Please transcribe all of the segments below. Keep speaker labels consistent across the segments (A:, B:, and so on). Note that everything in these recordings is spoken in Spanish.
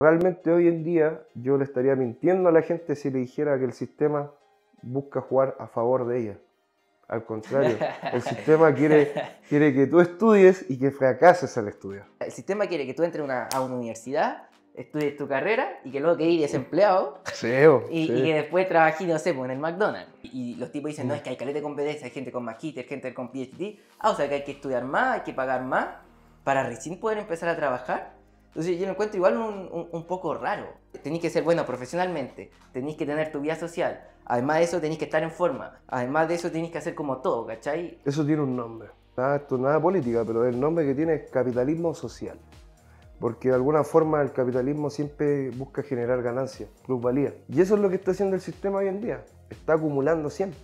A: Realmente hoy en día yo le estaría mintiendo a la gente si le dijera que el sistema busca jugar a favor de ella. Al contrario, el sistema quiere, quiere que tú estudies y que fracases al estudiar.
B: El sistema quiere que tú entres una, a una universidad, estudies tu carrera y que luego quedes desempleado y, que después trabajes, no sé, pues, en el McDonald's. Y los tipos dicen, no, es que hay caleta de competencia, hay gente con hay gente con PhD. Ah, o sea que hay que estudiar más, hay que pagar más para recién poder empezar a trabajar. Entonces yo lo encuentro igual un, poco raro. Tenéis que ser bueno profesionalmente, tenéis que tener tu vida social, además de eso tenéis que estar en forma, además de eso tenéis que hacer como todo, ¿cachai?
A: Eso tiene un nombre, nada, esto, nada política, pero el nombre que tiene es capitalismo social, porque de alguna forma el capitalismo siempre busca generar ganancias, plusvalía, y eso es lo que está haciendo el sistema hoy en día, está acumulando siempre,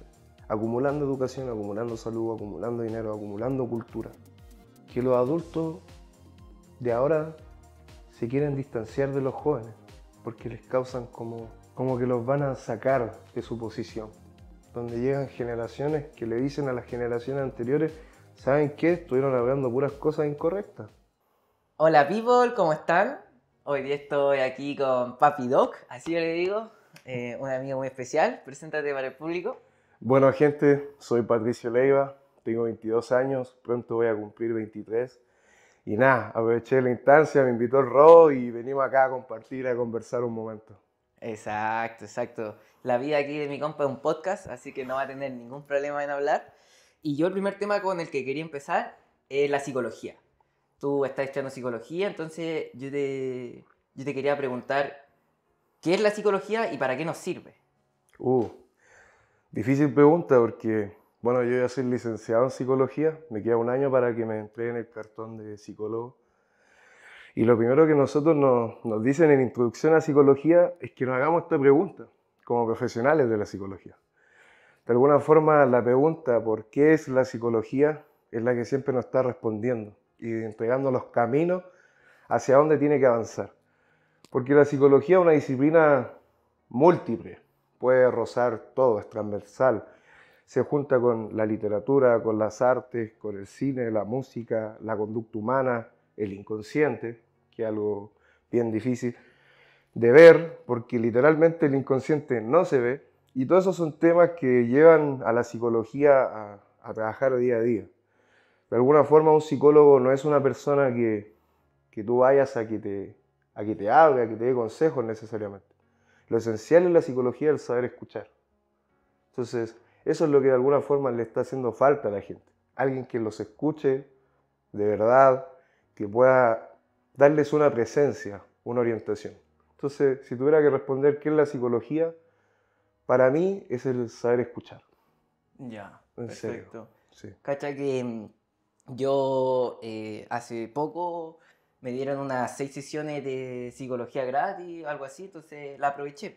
A: acumulando educación, acumulando salud, acumulando dinero, acumulando cultura, que los adultos de ahora se quieren distanciar de los jóvenes porque les causan como, como que los van a sacar de su posición. Donde llegan generaciones que le dicen a las generaciones anteriores, ¿saben qué? Estuvieron hablando puras cosas incorrectas.
B: Hola people, ¿cómo están? Hoy día estoy aquí con Papi Doc, así yo le digo, eh, un amigo muy especial. Preséntate para el público.
A: Bueno gente, soy Patricio Leiva, tengo 22 años, pronto voy a cumplir 23 y nada, aproveché la instancia, me invitó el Rob y venimos acá a
B: compartir, a conversar un momento. Exacto, exacto. La vida aquí de mi compa es un podcast, así que no va a tener ningún problema en hablar. Y yo el primer tema con el que quería empezar es la psicología. Tú estás estudiando psicología, entonces yo te, yo te quería preguntar, ¿qué es la psicología y para qué nos sirve?
A: Uh, difícil pregunta porque bueno, yo ya soy licenciado en psicología, me queda un año para que me entreguen el cartón de psicólogo. Y lo primero que nosotros nos, dicen en Introducción a Psicología es que nos hagamos esta pregunta, como profesionales de la psicología. De alguna forma, la pregunta ¿por qué es la psicología? es la que siempre nos está respondiendo y entregando los caminos hacia dónde tiene que avanzar. Porque la psicología es una disciplina múltiple, puede rozar todo, es transversal se junta con la literatura, con las artes, con el cine, la música, la conducta humana, el inconsciente, que es algo bien difícil de ver, porque literalmente el inconsciente no se ve, y todos esos son temas que llevan a la psicología a, trabajar día a día. De alguna forma un psicólogo no es una persona que, tú vayas a que te, a te hable, a que te dé consejos necesariamente. Lo esencial en la psicología el saber escuchar. Entonces, eso es lo que de alguna forma le está haciendo falta a la gente. Alguien que los escuche de verdad, que pueda darles una presencia, una orientación. Entonces, si tuviera que responder qué es la psicología, para mí es el saber escuchar. Ya, perfecto.
B: Cacha que mm, yo eh, hace poco me dieron unas seis sesiones de psicología gratis, algo así, entonces la aproveché.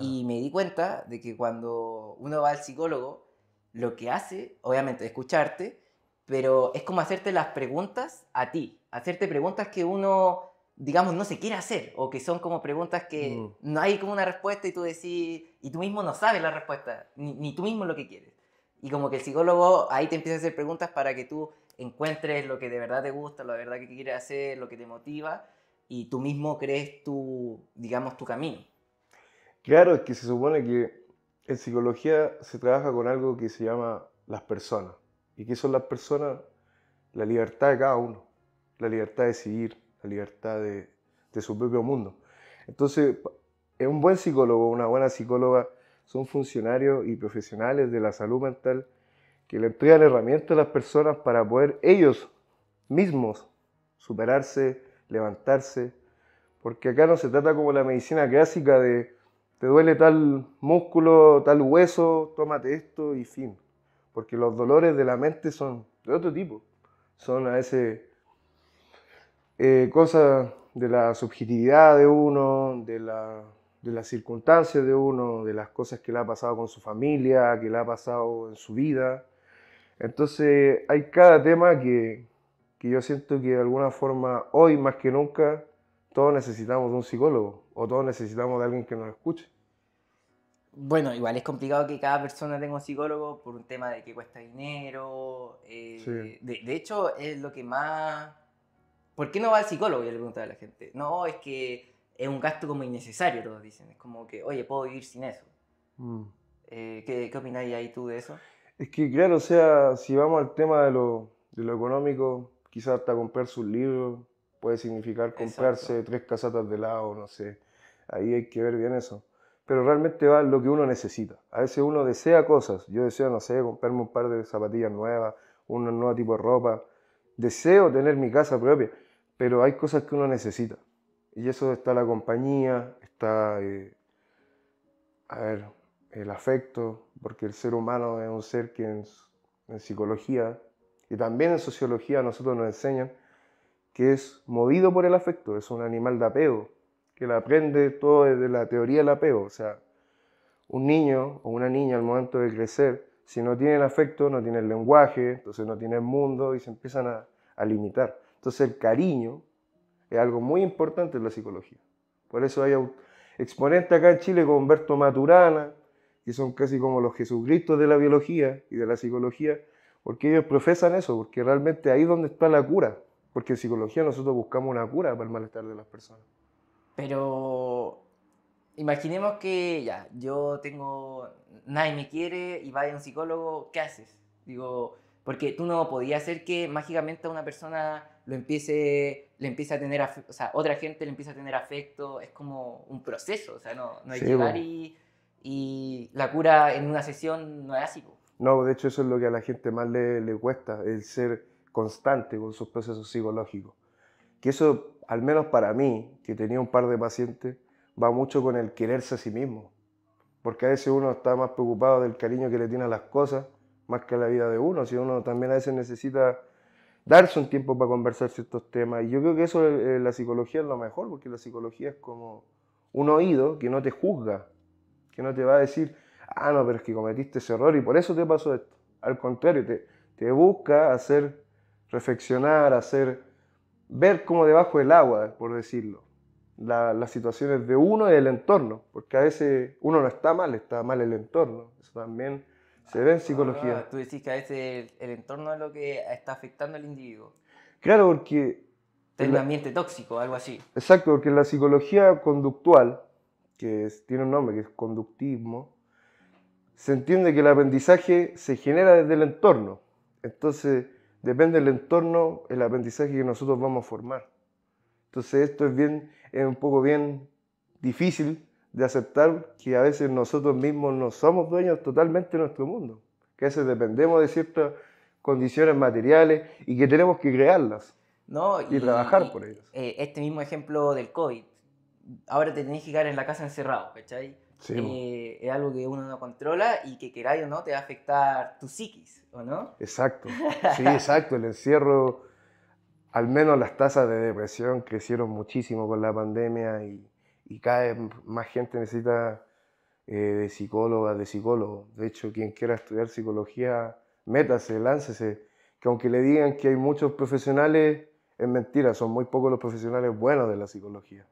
B: Y me di cuenta de que cuando uno va al psicólogo, lo que hace, obviamente, es escucharte, pero es como hacerte las preguntas a ti, hacerte preguntas que uno, digamos, no se quiere hacer, o que son como preguntas que mm. no hay como una respuesta y tú decís, y tú mismo no sabes la respuesta, ni, ni tú mismo lo que quieres. Y como que el psicólogo ahí te empieza a hacer preguntas para que tú encuentres lo que de verdad te gusta, lo de verdad que quieres hacer, lo que te motiva, y tú mismo crees tu, digamos, tu camino. Claro, es que se supone que en psicología
A: se trabaja con algo que se llama las personas. ¿Y que son las personas? La libertad de cada uno, la libertad de decidir, la libertad de, de su propio mundo. Entonces, un buen psicólogo, una buena psicóloga, son funcionarios y profesionales de la salud mental que le entregan herramientas a las personas para poder ellos mismos superarse, levantarse, porque acá no se trata como la medicina clásica de te duele tal músculo, tal hueso, tómate esto y fin. Porque los dolores de la mente son de otro tipo. Son a veces eh, cosas de la subjetividad de uno, de, la, de las circunstancias de uno, de las cosas que le ha pasado con su familia, que le ha pasado en su vida. Entonces hay cada tema que, que yo siento que de alguna forma hoy más que nunca todos necesitamos un psicólogo o todos necesitamos de alguien que nos escuche.
B: Bueno, igual es complicado que cada persona tenga un psicólogo por un tema de que cuesta dinero. Eh, de, hecho, es lo que más... ¿Por qué no va al psicólogo? Yo le preguntaba a la gente. No, es que es un gasto como innecesario, todos dicen. Es como que, oye, puedo vivir sin eso. Mm. Eh, ¿qué, ¿Qué opináis ahí tú de eso?
A: Es que, claro, o sea, si vamos al tema de lo, de lo económico, quizás hasta comprar sus libros, puede significar comprarse tres casatas de lado no sé. Ahí hay que ver bien eso. Pero realmente va lo que uno necesita. A veces uno desea cosas. Yo deseo, no sé, comprarme un par de zapatillas nuevas, un nuevo tipo de ropa. Deseo tener mi casa propia. Pero hay cosas que uno necesita. Y eso está la compañía, está, eh, a ver, el afecto, porque el ser humano es un ser que en, en psicología y también en sociología nosotros nos enseñan que es movido por el afecto, es un animal de apego, que la aprende todo desde la teoría del apego. O sea, un niño o una niña al momento de crecer, si no tiene el afecto, no tiene el lenguaje, entonces no tiene el mundo y se empiezan a, a limitar. Entonces el cariño es algo muy importante en la psicología. Por eso hay exponentes acá en Chile como Humberto Maturana, que son casi como los Jesucristos de la biología y de la psicología, porque ellos profesan eso, porque realmente ahí es donde está la cura. Porque en psicología nosotros buscamos una cura para el malestar de las personas.
B: Pero imaginemos que ya, yo tengo, nadie me quiere y vaya a un psicólogo, ¿qué haces? Digo, porque tú no podías hacer que mágicamente a una persona lo empiece, le empiece a tener, o sea, otra gente le empiece a tener afecto, es como un proceso, o sea, no, hay que llegar y, y, la cura en una sesión no es así.
A: No, de hecho eso es lo que a la gente más le, le cuesta, el ser constante con sus procesos psicológicos. Que eso, al menos para mí, que tenía un par de pacientes, va mucho con el quererse a sí mismo. Porque a veces uno está más preocupado del cariño que le tiene a las cosas, más que a la vida de uno. Si uno también a veces necesita darse un tiempo para conversar ciertos temas. Y yo creo que eso, eh, eh, la psicología es lo mejor, porque la psicología es como un oído que no te juzga, que no te va a decir, ah, no, pero es que cometiste ese error y por eso te pasó esto. Al contrario, te, te busca hacer reflexionar, hacer, ver como debajo del agua, por decirlo, las situaciones de uno y del entorno, porque a veces uno no está mal, está mal el entorno, eso también se ve en ah, psicología.
B: tú decís que a veces el, entorno es lo que está afectando al individuo.
A: Claro, porque... Es un ambiente tóxico, algo así. Exacto, porque la psicología conductual, que tiene un nombre que es conductismo, se entiende que el aprendizaje se genera desde el entorno. Entonces, Depende del entorno, el aprendizaje que nosotros vamos a formar. Entonces esto es, bien, es un poco bien difícil de aceptar que a veces nosotros mismos no somos dueños totalmente de nuestro mundo, que a veces dependemos de ciertas condiciones materiales y que tenemos que crearlas
B: y, trabajar por ellas. Eh, este mismo ejemplo del COVID, ahora te tenés que quedar en la casa encerrado, ¿cachai? Eh, es algo que uno no controla y que queráis o no te va a afectar tu psiquis, ¿o no?
A: Exacto, sí, exacto, el encierro, al menos las tasas de depresión crecieron muchísimo con la pandemia y, y cada vez más gente necesita eh, de psicóloga, de psicólogos. De hecho, quien quiera estudiar psicología, métase, láncese, que aunque le digan que hay muchos profesionales, es mentira, son muy pocos los profesionales buenos de la psicología.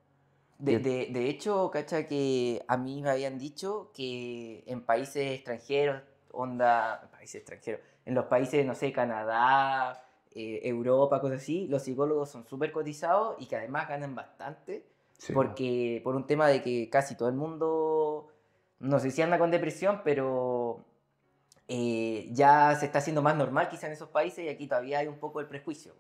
A: De,
B: de, hecho, cacha, que a mí me habían dicho que en países extranjeros, onda, en países extranjeros, en los países, no sé, Canadá, eh, Europa, cosas así, los psicólogos son súper cotizados y que además ganan bastante, porque por un tema de que casi todo el mundo, no sé si anda con depresión, pero eh, ya se está haciendo más normal quizá en esos países y aquí todavía hay un poco el prejuicio.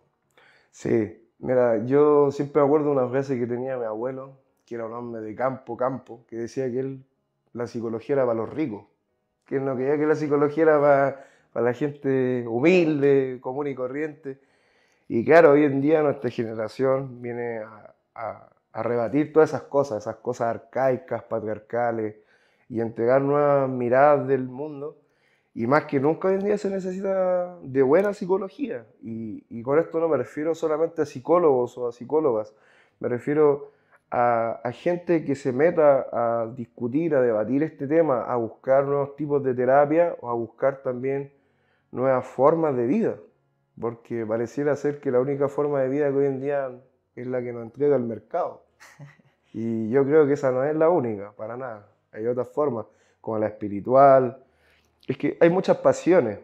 A: Sí, mira, yo siempre acuerdo una frase que tenía mi abuelo, que era un hombre de campo, campo, que decía que la psicología era para los ricos, que no quería que la psicología era para, la gente humilde, común y corriente. Y claro, hoy en día nuestra generación viene a, a, rebatir todas esas cosas, esas cosas arcaicas, patriarcales, y entregar nuevas miradas del mundo. Y más que nunca hoy en día se necesita de buena psicología. Y, y, con esto no me refiero solamente a psicólogos o a psicólogas, me refiero a, gente que se meta a discutir, a debatir este tema, a buscar nuevos tipos de terapia o a buscar también nuevas formas de vida, porque pareciera ser que la única forma de vida que hoy en día es la que nos entrega el mercado. Y yo creo que esa no es la única, para nada. Hay otras formas, como la espiritual. Es que hay muchas pasiones.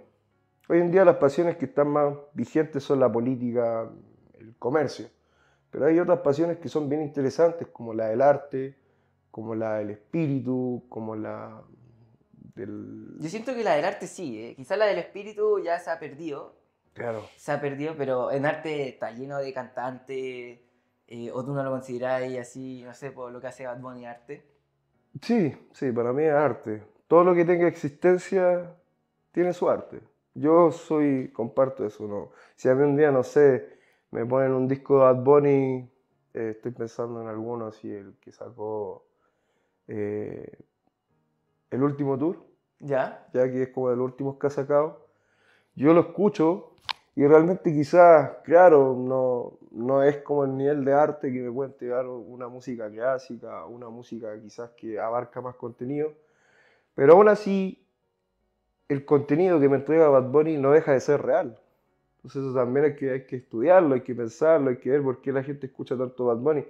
A: Hoy en día las pasiones que están más vigentes son la política, el comercio. Pero hay otras pasiones que son bien interesantes, como la del
B: arte, como la del espíritu, como la del... Yo siento que la del arte sí, ¿eh? quizás la del espíritu ya se ha perdido. Claro. Se ha perdido, pero en arte está lleno de cantantes, eh, o tú no lo consideráis así, no sé, por lo que hace Bad Bunny arte.
A: Sí, sí, para mí es arte. Todo lo que tenga existencia tiene su arte. Yo soy, comparto eso, ¿no? Si a mí un día, no sé, me ponen un disco de Bad Bunny, eh, estoy pensando en alguno así, el que sacó eh, el último tour. Ya. Ya que es como el último que ha sacado. Yo lo escucho y realmente quizás, claro, no, no es como el nivel de arte que me puede entregar una música clásica, una música quizás que abarca más contenido. Pero aún así, el contenido que me entrega Bad Bunny no deja de ser real. Entonces eso también hay que, que estudiarlo, hay que pensarlo, hay que ver por qué la gente escucha tanto Bad Bunny.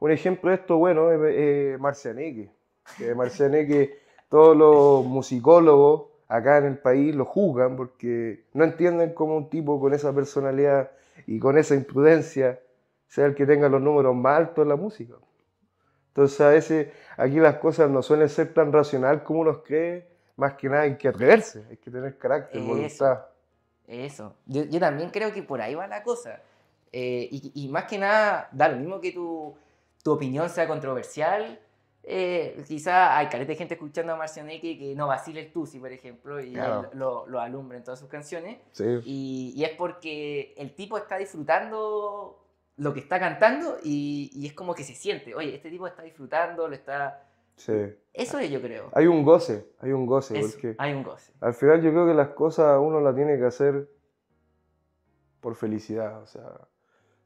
A: Un ejemplo de esto, bueno, es, eh, Marcianeque. Que Marcianeque, todos los musicólogos acá en el país lo juzgan porque no entienden cómo un tipo con esa personalidad y con esa imprudencia sea el que tenga los números más altos en la música. Entonces a veces aquí las cosas no suelen ser tan racional como uno cree, más que nada hay que atreverse, hay que tener
B: carácter, voluntad. Eso. Yo, también creo que por ahí va la cosa. Eh, y, más que nada, da lo mismo que tu, tu opinión sea controversial. Eh, quizá hay careta de gente escuchando a Marcianeque que no vacile el Tusi, por ejemplo, y lo, lo, alumbra en todas sus canciones. Y, es porque el tipo está disfrutando lo que está cantando y, y, es como que se siente, oye, este tipo está disfrutando, lo está
A: eso es, yo creo. Hay un goce, hay un goce. porque hay un goce. Al final yo creo que las cosas uno las tiene que hacer por felicidad. O sea,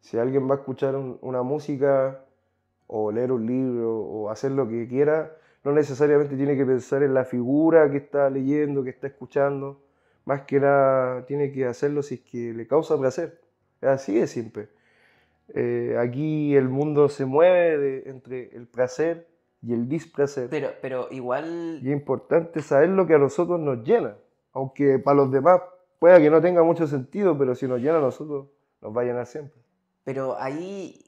A: si alguien va a escuchar una música o leer un libro o hacer lo que quiera, no necesariamente tiene que pensar en la figura que está leyendo, que está escuchando. Más que nada tiene que hacerlo si es que le causa placer. Así es siempre. Eh, aquí el mundo se mueve entre el placer y el displacer.
B: Pero, pero igual...
A: Y es importante saber lo que a nosotros nos llena, aunque para los demás pueda que no tenga mucho sentido, pero si nos llena a nosotros, nos va a llenar siempre.
B: Pero ahí,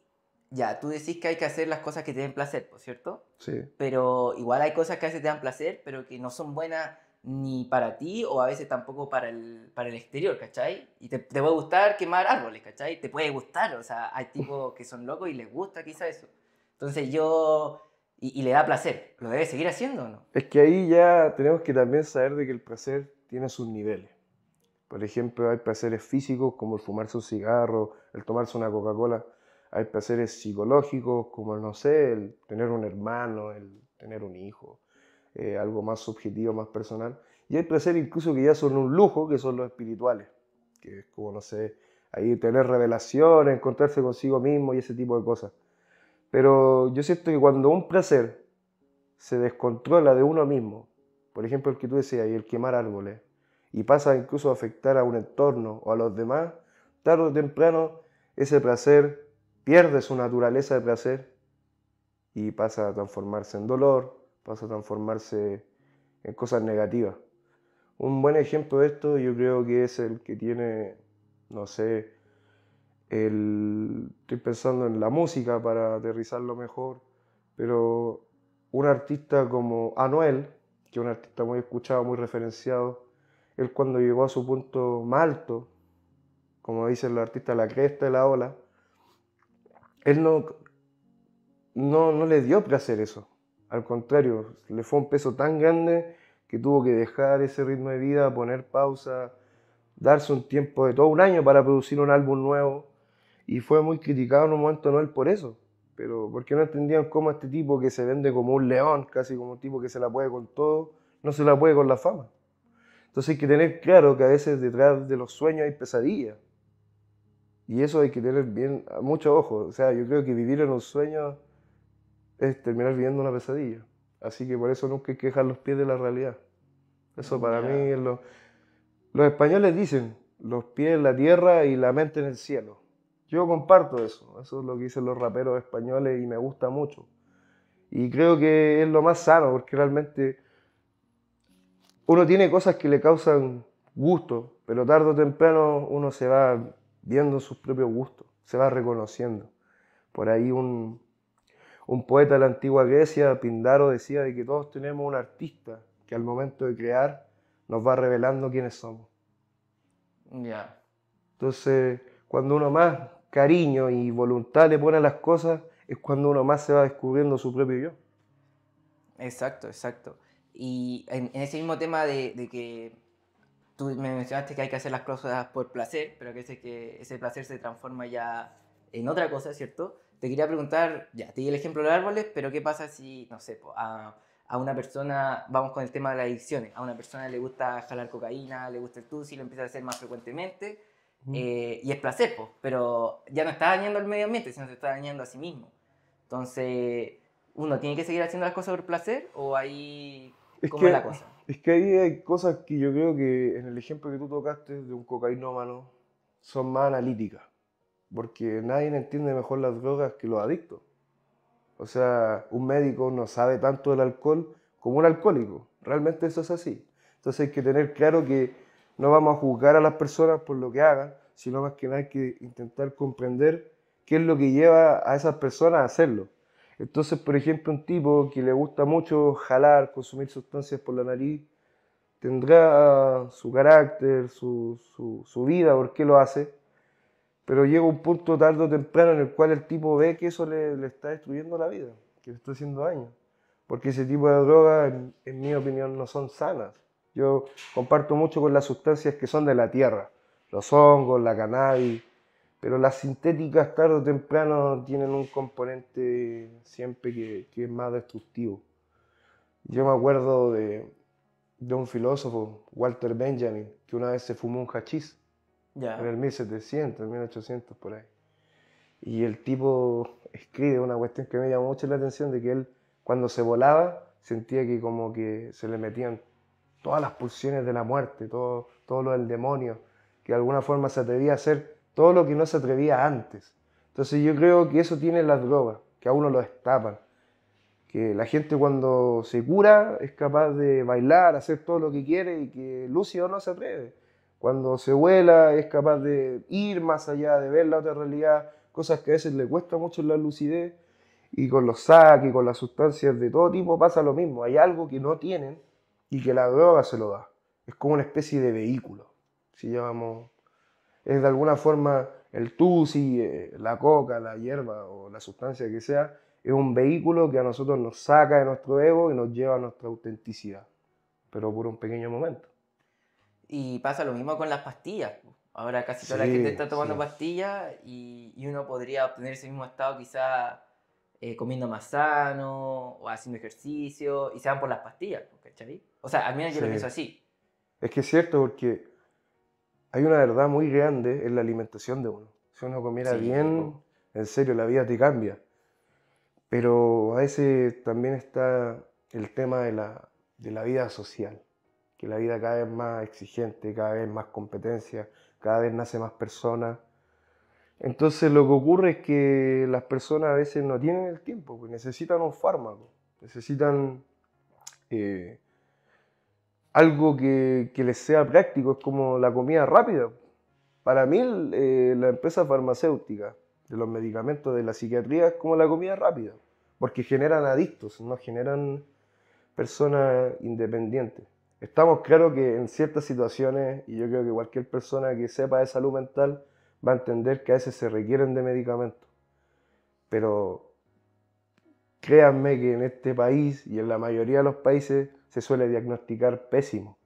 B: ya, tú decís que hay que hacer las cosas que te den placer, ¿cierto? Sí. Pero igual hay cosas que a veces te dan placer, pero que no son buenas ni para ti o a veces tampoco para el, para el exterior, ¿cachai? Y te, te, puede gustar quemar árboles, ¿cachai? Te puede gustar, o sea, hay tipos que son locos y les gusta quizá eso. Entonces yo y, le da placer, ¿lo debe seguir haciendo o no?
A: Es que ahí ya tenemos que también saber de que el placer tiene sus niveles. Por ejemplo, hay placeres físicos como el fumarse un cigarro, el tomarse una Coca-Cola. Hay placeres psicológicos como, no sé, el tener un hermano, el tener un hijo, eh, algo más subjetivo, más personal. Y hay placeres incluso que ya son un lujo, que son los espirituales, que es como, no sé, ahí tener revelaciones, encontrarse consigo mismo y ese tipo de cosas. Pero yo siento que cuando un placer se descontrola de uno mismo, por ejemplo el que tú decías, y el quemar árboles, y pasa incluso a afectar a un entorno o a los demás, tarde o temprano ese placer pierde su naturaleza de placer y pasa a transformarse en dolor, pasa a transformarse en cosas negativas. Un buen ejemplo de esto yo creo que es el que tiene, no sé, el, estoy pensando en la música para aterrizarlo mejor, pero un artista como Anuel, que es un artista muy escuchado, muy referenciado, él cuando llegó a su punto más alto, como dice el artista la cresta de la ola, él no, no, no le dio placer eso. Al contrario, le fue un peso tan grande que tuvo que dejar ese ritmo de vida, poner pausa, darse un tiempo de todo un año para producir un álbum nuevo y fue muy criticado en un momento no él por eso, pero porque no entendían cómo este tipo que se vende como un león, casi como un tipo que se la puede con todo, no se la puede con la fama. Entonces hay que tener claro que a veces detrás de los sueños hay pesadillas. Y eso hay que tener bien, mucho ojo. O sea, yo creo que vivir en los sueños es terminar viviendo una pesadilla. Así que por eso nunca hay que dejar los pies de la realidad. Eso para mí es lo... Los españoles dicen, los pies en la tierra y la mente en el cielo. Yo comparto eso, eso es lo que dicen los raperos españoles y me gusta mucho. Y creo que es lo más sano, porque realmente uno tiene cosas que le causan gusto, pero tarde o temprano uno se va viendo sus propios gustos, se va reconociendo. Por ahí un, poeta de la antigua Grecia, Pindaro, decía de que todos tenemos un artista que al momento de crear nos va revelando quiénes somos. Ya. Entonces, cuando uno más cariño y voluntad le ponen a las cosas, es cuando uno más se va descubriendo su propio yo.
B: Exacto, exacto. Y en, ese mismo tema de, que tú me mencionaste que hay que hacer las cosas por placer, pero que ese, que ese placer se transforma ya en otra cosa, ¿cierto? Te quería preguntar, ya, te di el ejemplo de los árboles, pero ¿qué pasa si, no sé, a, una persona, vamos con el tema de las adicciones, a una persona le gusta jalar cocaína, le gusta el y lo empieza a hacer más frecuentemente, eh, y es placer, pero ya no está dañando el medio ambiente, sino se está dañando a sí mismo. Entonces, ¿uno tiene que seguir haciendo las cosas por placer o ahí es es la cosa? Es que ahí hay cosas que yo
A: creo que en el ejemplo que tú tocaste de un cocainómano son más analíticas, porque nadie entiende mejor las drogas que los adictos. O sea, un médico no sabe tanto del alcohol como un alcohólico. Realmente eso es así. Entonces hay que tener claro que no vamos a juzgar a las personas por lo que hagan, sino más que nada hay que intentar comprender qué es lo que lleva a esas personas a hacerlo. Entonces, por ejemplo, un tipo que le gusta mucho jalar, consumir sustancias por la nariz, tendrá su carácter, su, vida, por qué lo hace, pero llega un punto tarde o temprano en el cual el tipo ve que eso le, está destruyendo la vida, que le está haciendo daño. Porque ese tipo de drogas, en mi opinión, no son sanas. Yo comparto mucho con las sustancias que son de la tierra, los hongos, la cannabis, pero las sintéticas tarde o temprano tienen un componente siempre que, es más destructivo. Yo me acuerdo de, un filósofo, Walter Benjamin, que una vez se fumó un hachís en el 1700, 1800 por ahí. Y el tipo escribe una cuestión que me llamó mucho la atención, de que él cuando se volaba sentía que como que se le metían todas las pulsiones de la muerte, todo, todo lo del demonio, que de alguna forma se atrevía a hacer todo lo que no se atrevía antes. Entonces yo creo que eso tiene las drogas, que a uno lo destapan. Que la gente cuando se cura es capaz de bailar, hacer todo lo que quiere y que lúcido no se atreve. Cuando se vuela es capaz de ir más allá, de ver la otra realidad, cosas que a veces le cuesta mucho la lucidez. Y con los saques, con las sustancias de todo tipo pasa lo mismo. Hay algo que no tienen y que la droga se lo da. Es como una especie de vehículo, si llamamos. Es de alguna forma el tusi, eh, la coca, la hierba o la sustancia que sea, es un vehículo que a nosotros nos saca de nuestro ego y nos lleva a nuestra autenticidad, pero por un pequeño momento.
B: Y pasa lo mismo con las pastillas. Ahora casi toda la gente está tomando pastillas y, uno podría obtener ese mismo estado quizá eh, comiendo más sano o haciendo ejercicio y se van por las pastillas, ¿cachai? O sea, a mí me lo pienso así. Es
A: que es cierto, porque hay una verdad muy grande en la alimentación de uno. Si uno comiera bien, en serio, la vida te cambia. Pero a veces también está el tema de la, vida social, que la vida cada vez más exigente, cada vez más competencia, cada vez nace más personas. Entonces lo que ocurre es que las personas a veces no tienen el tiempo, pues, necesitan un fármaco, necesitan eh, algo que, les sea práctico, es como la comida rápida. Para mí, eh, la empresa farmacéutica de los medicamentos de la psiquiatría es como la comida rápida, porque generan adictos, no generan personas independientes. Estamos claro que en ciertas situaciones, y yo creo que cualquier persona que sepa de salud mental va a entender que a veces se requieren de medicamentos. Pero créanme que en este país y en la mayoría de los países se suele diagnosticar pésimo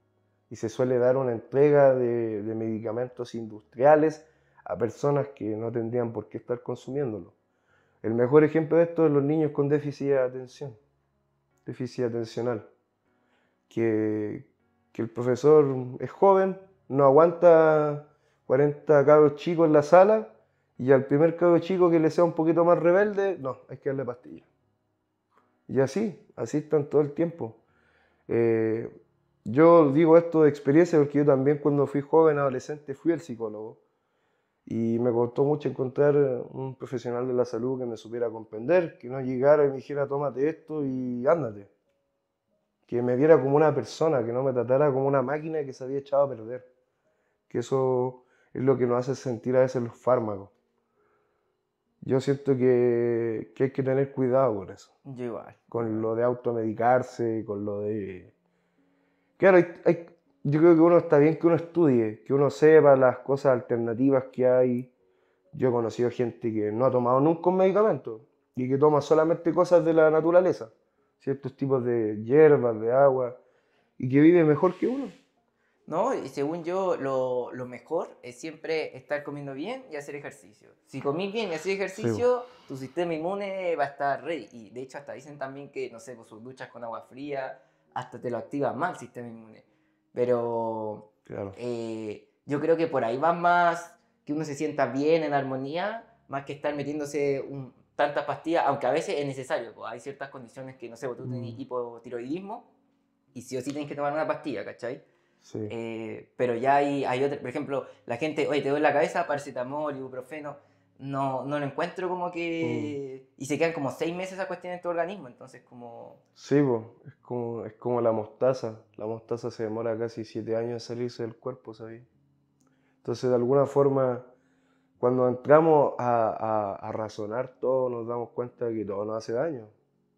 A: y se suele dar una entrega de, medicamentos industriales a personas que no tendrían por qué estar consumiéndolo. El mejor ejemplo de esto es los niños con déficit de atención, déficit atencional, que, el profesor es joven, no aguanta 40 cabos chicos en la sala y al primer cabo chico que le sea un poquito más rebelde, no, hay que darle pastilla. Y así, así están todo el tiempo. Eh, yo digo esto de experiencia porque yo también cuando fui joven, adolescente, fui al psicólogo y me costó mucho encontrar un profesional de la salud que me supiera comprender, que no llegara y me dijera, tómate esto y ándate. Que me viera como una persona, que no me tratara como una máquina que se había echado a perder. Que eso es lo que nos hace sentir a veces los fármacos yo siento que, que, hay que tener cuidado con eso. Con lo de automedicarse, con lo de... Claro, yo creo que uno está bien que uno estudie, que uno sepa las cosas alternativas que hay. Yo he conocido gente que no ha tomado nunca un medicamento y que toma solamente cosas de la naturaleza, ciertos tipos de hierbas, de agua, y que vive mejor que uno.
B: ¿no? Y según yo, lo, lo, mejor es siempre estar comiendo bien y hacer ejercicio. Si comís bien y haces ejercicio, tu sistema inmune va a estar ready. Y de hecho, hasta dicen también que, no sé, con sus duchas con agua fría, hasta te lo activa más el sistema inmune. Pero claro. Eh, yo creo que por ahí va más que uno se sienta bien, en armonía, más que estar metiéndose un, tantas pastillas, aunque a veces es necesario. Pues, hay ciertas condiciones que, no sé, tú tenés mm. hipotiroidismo y sí o sí tienes que tomar una pastilla, ¿cachai? Eh, pero ya hay, hay por ejemplo, la gente, oye, te duele la cabeza, paracetamol, ibuprofeno, no, no lo encuentro como que... Mm. Y se quedan como seis meses esa cuestión en tu organismo, entonces como...
A: Sí, es como, como la mostaza. La mostaza se demora casi siete años en salirse del cuerpo, ¿sabes? Entonces, de alguna forma, cuando entramos a, a, razonar todo, nos damos cuenta que todo nos hace daño,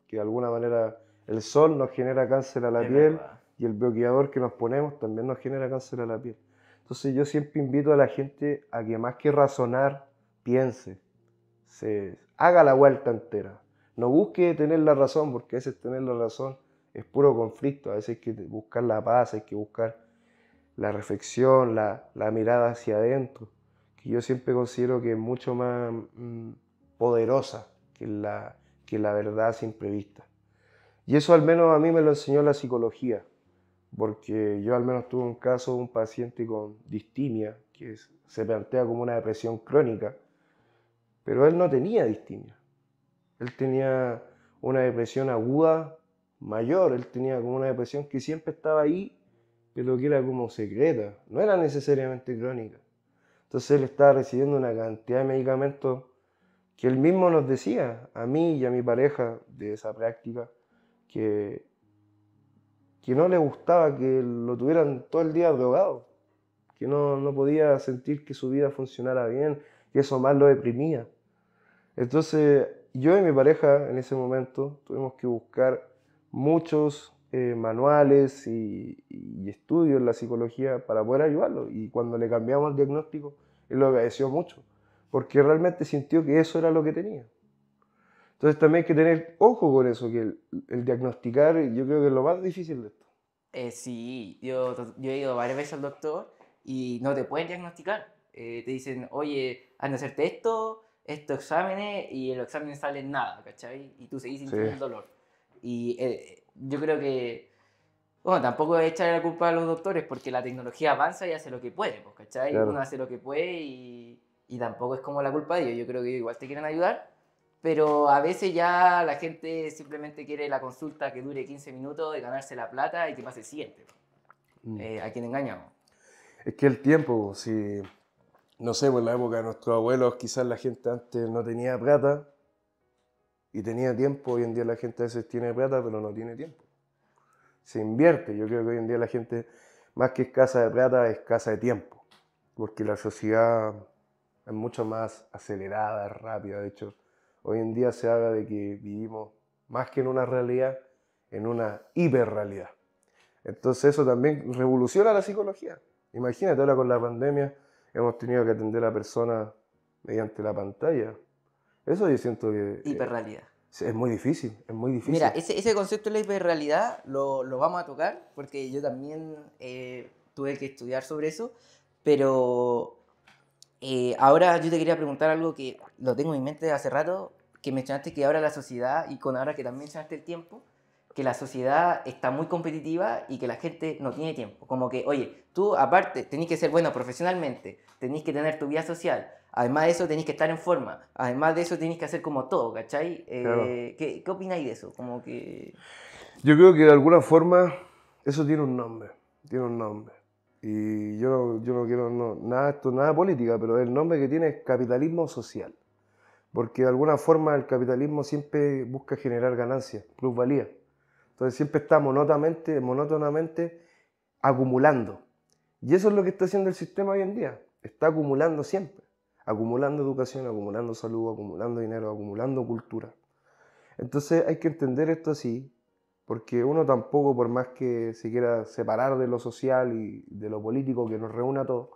A: que de alguna manera el sol nos genera cáncer a la piel y el bloqueador que nos ponemos también nos genera cáncer a la piel. Entonces yo siempre invito a la gente a que más que razonar, piense, se haga la vuelta entera. No busque tener la razón, porque a veces tener la razón es puro conflicto, a veces hay que buscar la paz, hay que buscar la reflexión, la, mirada hacia adentro, que yo siempre considero que es mucho más mm, poderosa que la, que la verdad siempre vista. Y eso al menos a mí me lo enseñó la psicología porque yo al menos tuve un caso de un paciente con distimia, que se plantea como una depresión crónica, pero él no tenía distimia. Él tenía una depresión aguda mayor, él tenía como una depresión que siempre estaba ahí, pero que era como secreta, no era necesariamente crónica. Entonces él estaba recibiendo una cantidad de medicamentos que él mismo nos decía, a mí y a mi pareja de esa práctica, que que no le gustaba que lo tuvieran todo el día drogado, que no, podía sentir que su vida funcionara bien, que eso más lo deprimía. Entonces, yo y mi pareja en ese momento tuvimos que buscar muchos eh, manuales y, y, estudios en la psicología para poder ayudarlo. Y cuando le cambiamos el diagnóstico, él lo agradeció mucho, porque realmente sintió que eso era lo que tenía. Entonces también hay que tener ojo con eso, que el, diagnosticar yo creo que es lo más difícil de esto.
B: Eh, sí, yo, he ido varias veces al doctor y no te pueden diagnosticar. Eh, te dicen, oye, han de hacerte esto, estos exámenes y los exámenes sale nada, ¿cachai? Y tú seguís sintiendo el dolor. Y eh, yo creo que, bueno, tampoco echarle la culpa a los doctores porque la tecnología avanza y hace lo que puede, pues, ¿cachai? Uno hace lo que puede y, y, tampoco es como la culpa de ellos. Yo creo que igual te quieren ayudar, pero a veces ya la gente simplemente quiere la consulta que dure 15 minutos de ganarse la plata y que pase el mm. eh, ¿A quién engañamos?
A: Es que el tiempo, si, no sé, en la época de nuestros abuelos, quizás la gente antes no tenía plata y tenía tiempo, hoy en día la gente a veces tiene plata, pero no tiene tiempo. Se invierte, yo creo que hoy en día la gente, más que escasa de plata, es escasa de tiempo, porque la sociedad es mucho más acelerada, rápida, de hecho hoy en día se haga de que vivimos más que en una realidad, en una hiperrealidad. Entonces eso también revoluciona la psicología. Imagínate, ahora con la pandemia hemos tenido que atender a persona mediante la pantalla. Eso yo siento que... Eh, hiperrealidad. Es, muy difícil, es muy difícil. Mira,
B: ese, concepto de la hiperrealidad lo, lo, vamos a tocar porque yo también eh, tuve que estudiar sobre eso, pero eh, ahora yo te quería preguntar algo que lo tengo en mi mente hace rato, que mencionaste que ahora la sociedad, y con ahora que también mencionaste el tiempo, que la sociedad está muy competitiva y que la gente no tiene tiempo. Como que, oye, tú aparte tenés que ser bueno profesionalmente, tenés que tener tu vida social, además de eso tenés que estar en forma, además de eso tenés que hacer como todo, ¿cachai? Eh, ¿Qué, qué opináis de eso? Como que...
A: Yo creo que de alguna forma eso tiene un nombre, tiene un nombre. Y yo no, yo no quiero nada, esto, nada política, pero el nombre que tiene es capitalismo social. Porque de alguna forma el capitalismo siempre busca generar ganancias, plusvalía. Entonces siempre está monótonamente, monótonamente acumulando. Y eso es lo que está haciendo el sistema hoy en día. Está acumulando siempre. Acumulando educación, acumulando salud, acumulando dinero, acumulando cultura. Entonces hay que entender esto así, porque uno tampoco, por más que se quiera separar de lo social y de lo político que nos reúna a todos,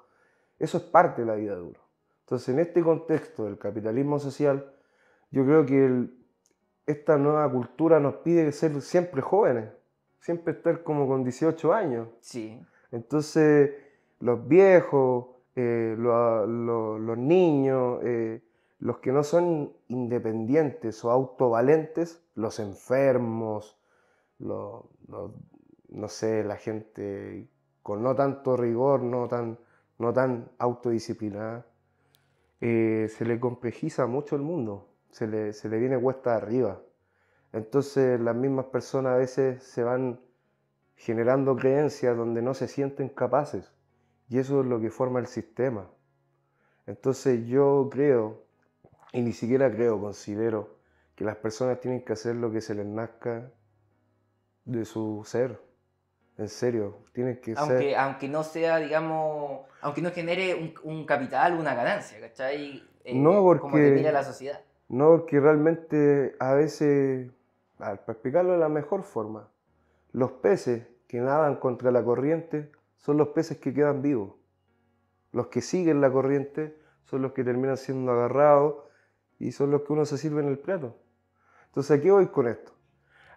A: eso es parte de la vida dura Entonces, en este contexto del capitalismo social, yo creo que esta nueva cultura nos pide ser siempre jóvenes, siempre estar como con 18 años. Sí. Entonces, los viejos, eh, los niños, eh, los que no son independientes o autovalentes, los enfermos, no sé, la gente con no tanto rigor, no tan, no tan autodisciplinada, eh, se le complejiza mucho el mundo, se le, se le viene cuesta arriba. Entonces las mismas personas a veces se van generando creencias donde no se sienten capaces y eso es lo que forma el sistema. Entonces yo creo, y ni siquiera creo, considero, que las personas tienen que hacer lo que se les nazca de su ser. En serio, tiene que ser.
B: Aunque no sea, digamos, aunque no genere un, capital, una ganancia, ¿cachai? Eh, no, porque. Como la sociedad.
A: No, porque realmente a veces, a ver, para explicarlo de la mejor forma, los peces que nadan contra la corriente son los peces que quedan vivos. Los que siguen la corriente son los que terminan siendo agarrados y son los que uno se sirve en el plato. Entonces, ¿a qué voy con esto?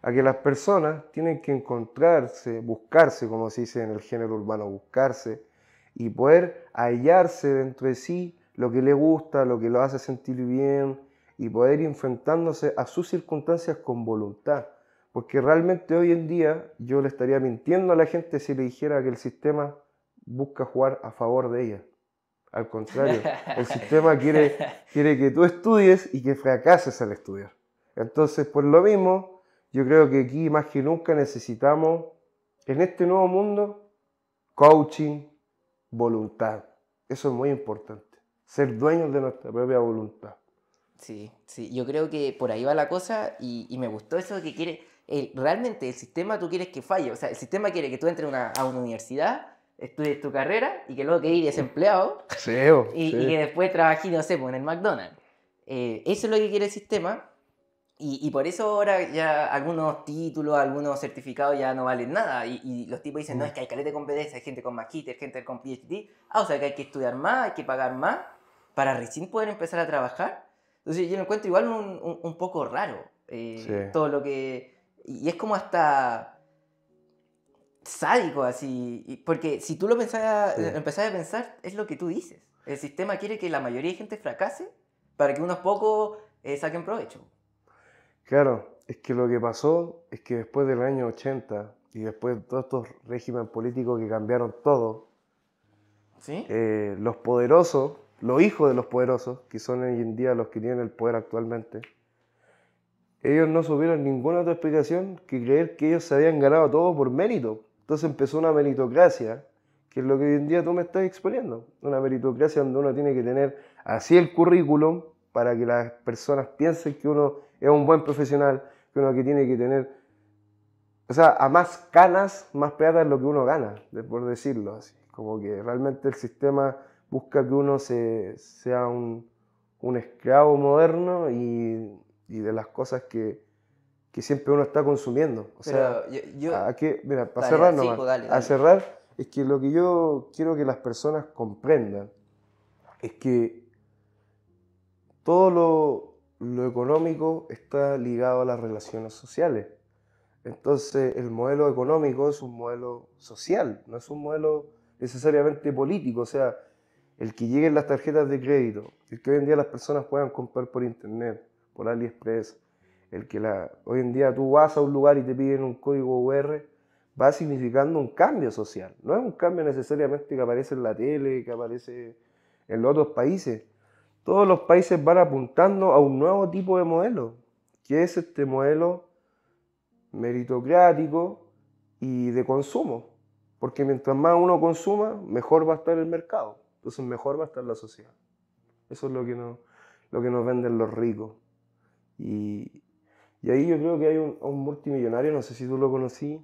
A: a que las personas tienen que encontrarse, buscarse, como se dice en el género urbano, buscarse, y poder hallarse dentro de sí lo que le gusta, lo que lo hace sentir bien, y poder enfrentándose a sus circunstancias con voluntad. Porque realmente hoy en día yo le estaría mintiendo a la gente si le dijera que el sistema busca jugar a favor de ella. Al contrario, el sistema quiere, quiere que tú estudies y que fracases al estudiar. Entonces, por lo mismo, yo creo que aquí más que nunca necesitamos, en este nuevo mundo, coaching,
B: voluntad. Eso es muy importante. Ser dueños de nuestra propia voluntad. Sí, sí. Yo creo que por ahí va la cosa y, me gustó eso que quiere. realmente el sistema tú quieres que falle. O sea, el sistema quiere que tú entres a una universidad estudies tu carrera y que luego que desempleado
A: sí, y, y, que
B: después trabajes, no sé, pues, en el McDonald's. Eh, eso es lo que quiere el sistema y, por eso ahora ya algunos títulos, algunos certificados ya no valen nada. Y, los tipos dicen, no, es que hay caleta de competencia, hay gente con hay gente con PhD. Ah, o sea que hay que estudiar más, hay que pagar más para recién poder empezar a trabajar. Entonces yo lo encuentro igual un, un, poco raro. Eh, todo lo que... Y es como hasta sádico así. Porque si tú lo empezás a pensar, es lo que tú dices. El sistema quiere que la mayoría de gente fracase para que unos pocos eh, saquen provecho.
A: Claro, es que lo que pasó es que después del año 80 y después de todos estos regímenes políticos que cambiaron todo, eh, los poderosos, los hijos de los poderosos, que son hoy en día los que tienen el poder actualmente, ellos no supieron ninguna otra explicación que creer que ellos se habían ganado todo por mérito. Entonces empezó una meritocracia, que es lo que hoy en día tú me estás exponiendo. Una meritocracia donde uno tiene que tener así el currículum, para que las personas piensen que uno es un buen profesional, que uno que tiene que tener, o sea, a más canas, más plata es lo que uno gana, por decirlo así. Como que realmente el sistema busca que uno se, sea un, un, esclavo moderno y, y, de las cosas que, que siempre uno está consumiendo. O sea, a qué... mira, para cerrar nomás, pues, a cerrar, es que lo que yo quiero que las personas comprendan es que todo lo, económico está ligado a las relaciones sociales. Entonces, el modelo económico es un modelo social, no es un modelo necesariamente político. O sea, el que lleguen las tarjetas de crédito, el que hoy en día las personas puedan comprar por internet, por AliExpress, el que hoy en día tú vas a un lugar y te piden un código UR, va significando un cambio social. No es un cambio necesariamente que aparece en la tele, que aparece en los otros países todos los países van apuntando a un nuevo tipo de modelo, que es este modelo meritocrático y de consumo, porque mientras más uno consuma, mejor va a estar el mercado, entonces mejor va a estar la sociedad. Eso es lo que nos, lo que nos venden los ricos. Y, ahí yo creo que hay un, multimillonario, no sé si tú lo conocí,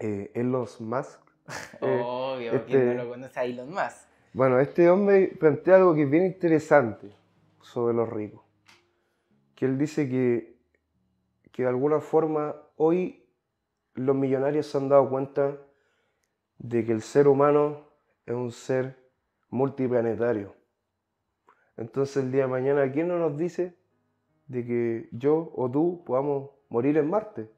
A: eh, Elon Musk.
C: Eh, Obvio, este no
A: lo
B: conoce a Elon Musk?
A: Bueno, este hombre plantea algo que es bien interesante sobre los ricos, que él dice que, que de alguna forma hoy los millonarios se han dado cuenta de que el ser humano es un ser multiplanetario. Entonces el día de mañana, ¿quién no nos dice de que yo o tú podamos morir en Marte?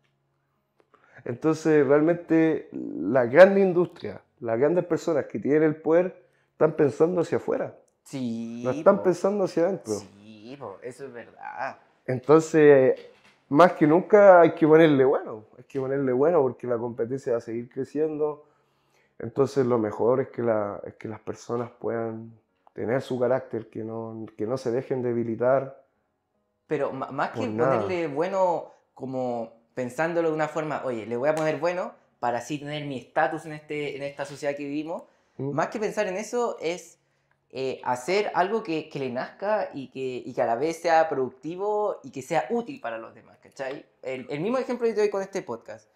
A: Entonces realmente la gran industria, las grandes personas que tienen el poder, están pensando hacia afuera.
C: Sí.
B: No están pensando hacia adentro. Sí, eso es verdad.
A: Entonces, más que nunca hay que ponerle bueno. Hay que ponerle bueno porque la competencia va a seguir creciendo. Entonces, lo mejor es que, que las personas puedan tener su carácter, que no, que no se dejen debilitar.
B: Pero más que ponerle bueno como pensándolo de una forma, oye, le voy a poner bueno para así tener mi estatus en, este, en esta sociedad que vivimos, Mm. Más que pensar en eso es eh, hacer algo que, le nazca y que, a la vez sea productivo y que sea útil para los demás, ¿cachai? El, mismo ejemplo que te doy con este podcast.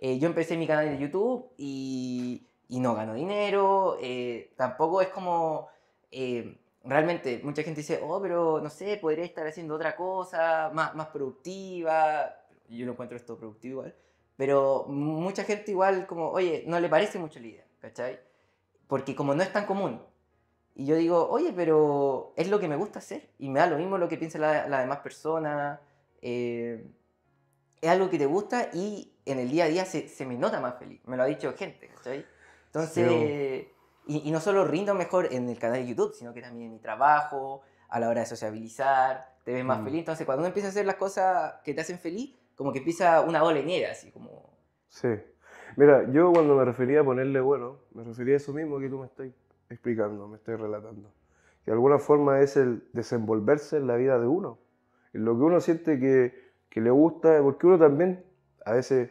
B: Eh, yo empecé mi canal de YouTube y, no gano dinero, eh, tampoco es como... realmente mucha gente dice, oh, pero no sé, podría estar haciendo otra cosa más, más productiva. Yo no encuentro esto productivo igual. Pero mucha gente igual como, oye, no le parece mucho la idea, ¿cachai? Porque como no es tan común, y yo digo, oye, pero es lo que me gusta hacer, y me da lo mismo lo que piensa la demás persona. Eh, es algo que te gusta y en el día a día se, se me nota más feliz, me lo ha dicho gente, Entonces, y, no solo rindo mejor en el canal de YouTube, sino que también en mi trabajo, a la hora de sociabilizar, te ves más mm. feliz. Entonces, cuando uno empieza a hacer las cosas que te hacen feliz, como que empieza una ola negra, así
C: como.
A: Sí. Mira, yo cuando me refería a ponerle bueno, me refería a eso mismo que tú me estás explicando, me estás relatando. Que de alguna forma es el desenvolverse en la vida de uno. En lo que uno siente que, que le gusta, porque uno también a veces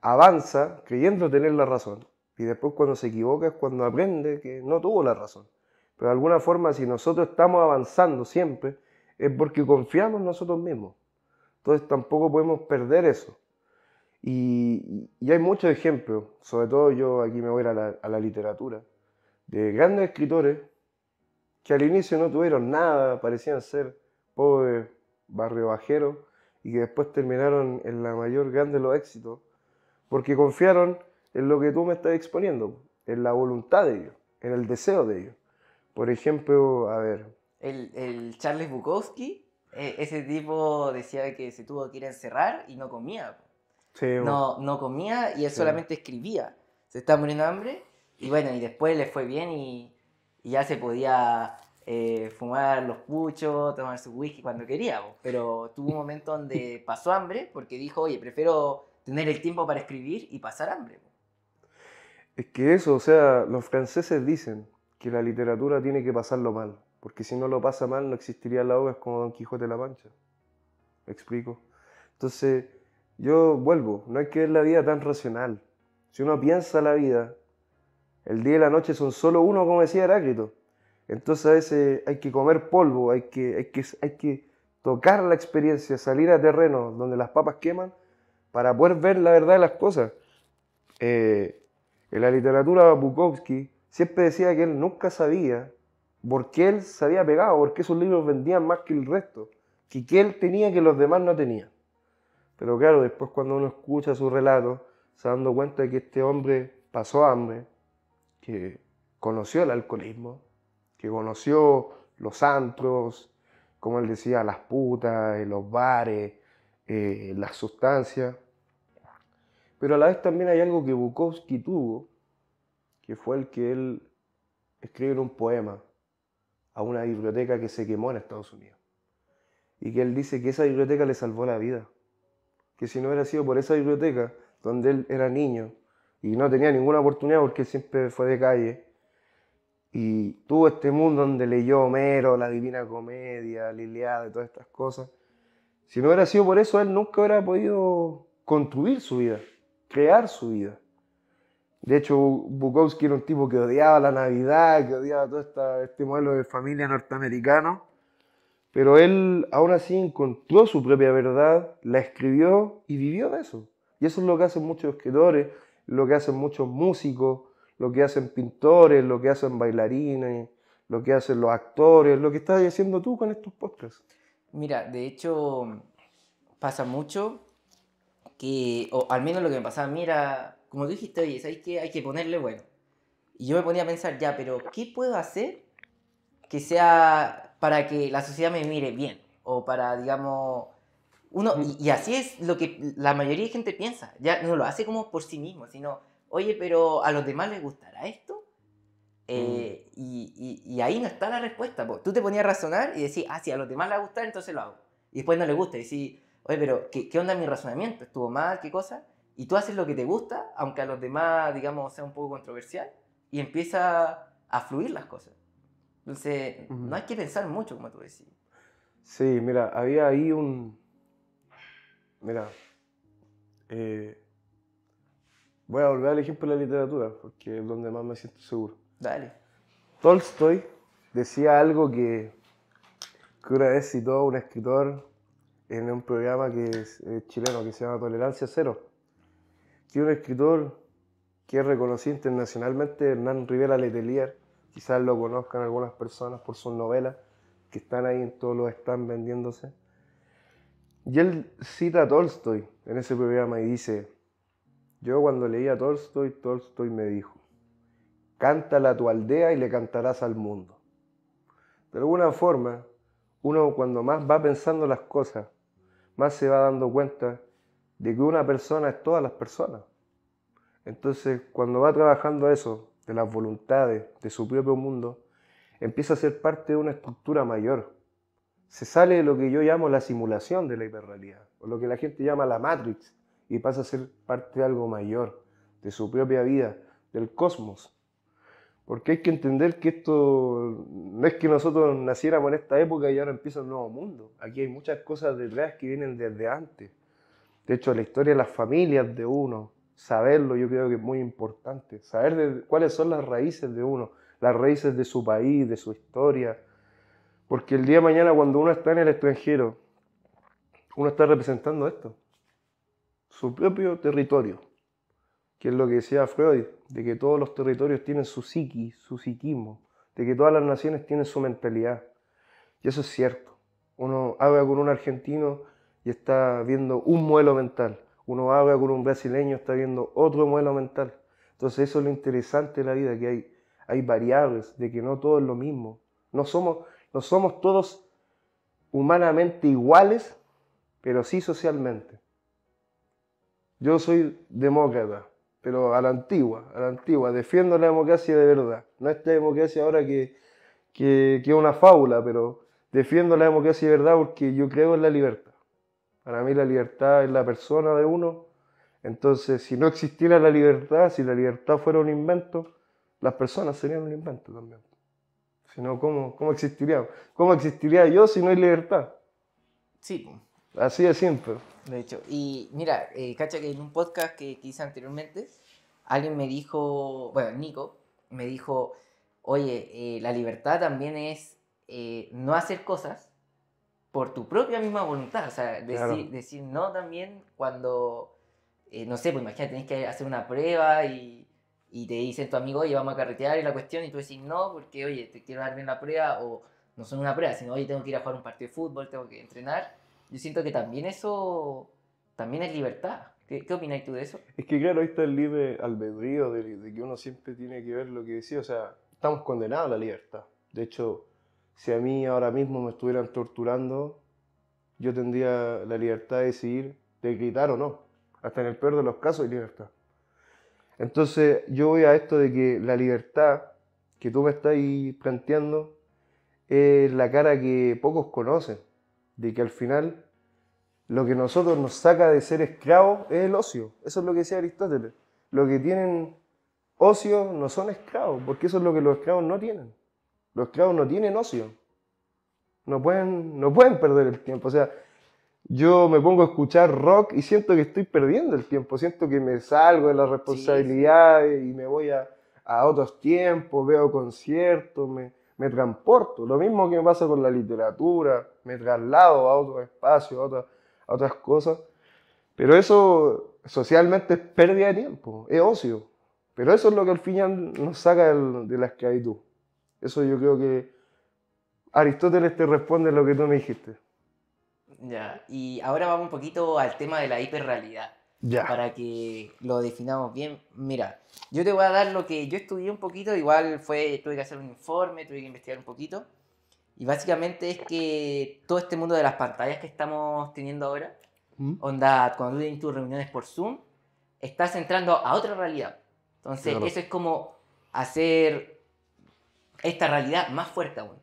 A: avanza creyendo tener la razón. Y después cuando se equivoca es cuando aprende que no tuvo la razón. Pero de alguna forma si nosotros estamos avanzando siempre es porque confiamos en nosotros mismos. Entonces tampoco podemos perder eso. Y, hay muchos ejemplos, sobre todo yo aquí me voy a la, literatura, de grandes escritores que al inicio no tuvieron nada, parecían ser pobres, barrio bajero y que después terminaron en la mayor grande de los éxitos, porque confiaron en lo que tú me estás exponiendo, en la voluntad de ellos, en el deseo de ellos. Por ejemplo, a ver.
B: El, el Charles Bukowski, eh, ese tipo decía que se tuvo que ir a encerrar y no comía no, comía y él solamente escribía. Se estaba muriendo hambre y bueno, y después le fue bien y, ya se podía eh, fumar los puchos, tomar su whisky cuando quería, pero tuvo un momento donde pasó hambre porque dijo, oye, prefiero tener el tiempo para escribir y pasar hambre.
A: Es que eso, o sea, los franceses dicen que la literatura tiene que pasarlo mal, porque si no lo pasa mal no existiría la obra, como Don Quijote de la Mancha. ¿Me explico? Entonces, yo vuelvo, no hay que ver la vida tan racional. Si uno piensa la vida, el día y la noche son solo uno, como decía Heráclito. Entonces a veces hay que comer polvo, hay que, hay que, hay que tocar la experiencia, salir a terreno donde las papas queman para poder ver la verdad de las cosas. Eh, en la literatura Bukowski siempre decía que él nunca sabía por qué él se había pegado, por qué sus libros vendían más que el resto, que él tenía que los demás no tenían. Pero claro, después cuando uno escucha su relato, se dando cuenta de que este hombre pasó hambre, que conoció el alcoholismo, que conoció los antros, como él decía, las putas, eh, los bares, eh, las sustancias. Pero a la vez también hay algo que Bukowski tuvo, que fue el que él escribió un poema a una biblioteca que se quemó en Estados Unidos. Y que él dice que esa biblioteca le salvó la vida que si no hubiera sido por esa biblioteca, donde él era niño y no tenía ninguna oportunidad porque siempre fue de calle, y tuvo este mundo donde leyó Homero, la Divina Comedia, Liliada y todas estas cosas, si no hubiera sido por eso, él nunca hubiera podido construir su vida, crear su vida. De hecho, Bukowski era un tipo que odiaba la Navidad, que odiaba todo este modelo de familia norteamericano. Pero él aún así encontró su propia verdad, la escribió y vivió de eso. Y eso es lo que hacen muchos escritores, lo que hacen muchos músicos, lo que hacen pintores, lo que hacen bailarines, lo que hacen los actores, lo que estás haciendo tú con estos podcasts.
B: Mira, de hecho pasa mucho que, o al menos lo que me pasaba mira, como tú dijiste, oye, ¿sabes que Hay que ponerle bueno. Y yo me ponía a pensar, ya, pero ¿qué puedo hacer que sea para que la sociedad me mire bien o para, digamos, uno, y, así es lo que la mayoría de gente piensa, ya no lo hace como por sí mismo, sino, oye, pero a los demás les gustará esto. Eh, mm. y, ahí no está la respuesta. Po. Tú te ponías a razonar y decís, ah, si a los demás les gusta, entonces lo hago. Y después no les gusta y decís, oye, pero ¿qué, ¿qué, onda mi razonamiento? ¿Estuvo mal? ¿Qué cosa? Y tú haces lo que te gusta, aunque a los demás, digamos, sea un poco controversial, y empieza a fluir las cosas. Entonces, no hay que pensar mucho, como tú decís.
A: Sí, mira, había ahí un... Mira, eh, voy a volver al ejemplo de la literatura, porque es donde más me siento seguro. Dale. Tolstoy decía algo que, que una vez citó un escritor en un programa que es, eh, chileno que se llama Tolerancia Cero, que un escritor que es reconocido internacionalmente, Hernán Rivera Letelier, Quizás lo conozcan algunas personas por sus novelas que están ahí en todos los están vendiéndose. Y él cita a Tolstoy en ese programa y dice, yo cuando leía a Tolstoy, Tolstoy me dijo, cántala a tu aldea y le cantarás al mundo. De alguna forma, uno cuando más va pensando las cosas, más se va dando cuenta de que una persona es todas las personas. Entonces, cuando va trabajando eso, de las voluntades, de su propio mundo, empieza a ser parte de una estructura mayor. Se sale de lo que yo llamo la simulación de la hiperrealidad, o lo que la gente llama la Matrix, y pasa a ser parte de algo mayor, de su propia vida, del cosmos. Porque hay que entender que esto no es que nosotros naciéramos en esta época y ahora empieza un nuevo mundo. Aquí hay muchas cosas de detrás que vienen desde antes. De hecho, la historia de las familias de uno, saberlo yo creo que es muy importante, saber de, cuáles son las raíces de uno, las raíces de su país, de su historia, porque el día de mañana cuando uno está en el extranjero, uno está representando esto, su propio territorio, que es lo que decía Freud, de que todos los territorios tienen su psiqui, su psiquismo, de que todas las naciones tienen su mentalidad. Y eso es cierto. Uno habla con un argentino y está viendo un modelo mental uno habla con un brasileño, está viendo otro modelo mental. Entonces eso es lo interesante de la vida, que hay, hay variables, de que no todo es lo mismo. No somos, no somos todos humanamente iguales, pero sí socialmente. Yo soy demócrata, pero a la antigua, a la antigua. Defiendo la democracia de verdad. No esta democracia ahora que, que, que es una fábula, pero defiendo la democracia de verdad porque yo creo en la libertad. Para mí la libertad es la persona de uno. Entonces, si no existiera la libertad, si la libertad fuera un invento, las personas serían un invento también. Si no, ¿cómo, cómo existiría? ¿Cómo existiría yo si no hay libertad? Sí. Así de siempre
B: De hecho. Y mira, eh, cacha que en un podcast que, hice anteriormente, alguien me dijo, bueno, Nico, me dijo, oye, eh, la libertad también es eh, no hacer cosas por tu propia misma voluntad. O sea, decir, no también cuando, eh, no sé, pues imagínate, tenés que hacer una prueba y, te dicen tu amigo, oye, vamos a carretear y la cuestión, y tú decís no, porque, oye, te quiero dar bien la prueba, o no son una prueba, sino, oye, tengo que ir a jugar un partido de fútbol, tengo que entrenar. Yo siento que también eso, también es libertad. ¿Qué, qué opináis tú de eso?
A: Es que claro, ahí está el libre albedrío de, de que uno siempre tiene que ver lo que decía, o sea, estamos condenados a la libertad. De hecho, si a mí ahora mismo me estuvieran torturando, yo tendría la libertad de decidir de gritar o no. Hasta en el peor de los casos hay libertad. Entonces yo voy a esto de que la libertad que tú me estás planteando es la cara que pocos conocen, de que al final lo que nosotros nos saca de ser esclavos es el ocio. Eso es lo que decía Aristóteles. Lo que tienen ocio no son esclavos, porque eso es lo que los esclavos no tienen. Los esclavos no tienen ocio. No pueden, no pueden perder el tiempo. O sea, yo me pongo a escuchar rock y siento que estoy perdiendo el tiempo. Siento que me salgo de las responsabilidades y me voy a, otros tiempos, veo conciertos, me, me, transporto. Lo mismo que me pasa con la literatura, me traslado a otro espacio, a, otra, otras cosas. Pero eso socialmente es pérdida de tiempo, es ocio. Pero eso es lo que al final nos saca de la esclavitud. Eso yo creo que Aristóteles te responde lo que tú me dijiste.
B: Ya, y ahora vamos un poquito al tema de la hiperrealidad. Ya. Para que lo definamos bien. Mira, yo te voy a dar lo que yo estudié un poquito, igual fue, tuve que hacer un informe, tuve que investigar un poquito. Y básicamente es que todo este mundo de las pantallas que estamos teniendo ahora, ¿Mm? onda, cuando tú tienes tus reuniones por Zoom, estás entrando a otra realidad. Entonces, eso es como hacer esta realidad más fuerte aún.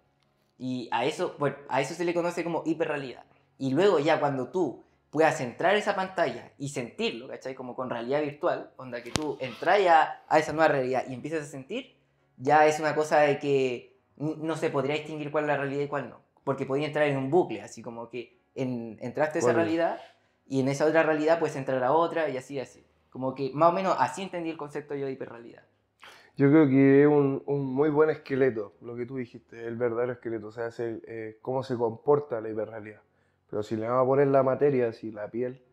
B: Y a eso, a eso se le conoce como hiperrealidad. Y luego ya cuando tú puedas entrar esa pantalla y sentirlo, ¿cachai? Como con realidad virtual, onda que tú entras a, a esa nueva realidad y empiezas a sentir, ya es una cosa de que no se podría distinguir cuál es la realidad y cuál no. Porque podía entrar en un bucle, así como que entraste a esa realidad y en esa otra realidad puedes entrar a otra y así, así. Como que más o menos así entendí el concepto yo de hiperrealidad.
A: Yo creo que es un, muy buen esqueleto, lo que tú dijiste, el verdadero esqueleto, o sea, eh, cómo se comporta la hiperrealidad. Pero si le vamos a poner la materia, si la piel,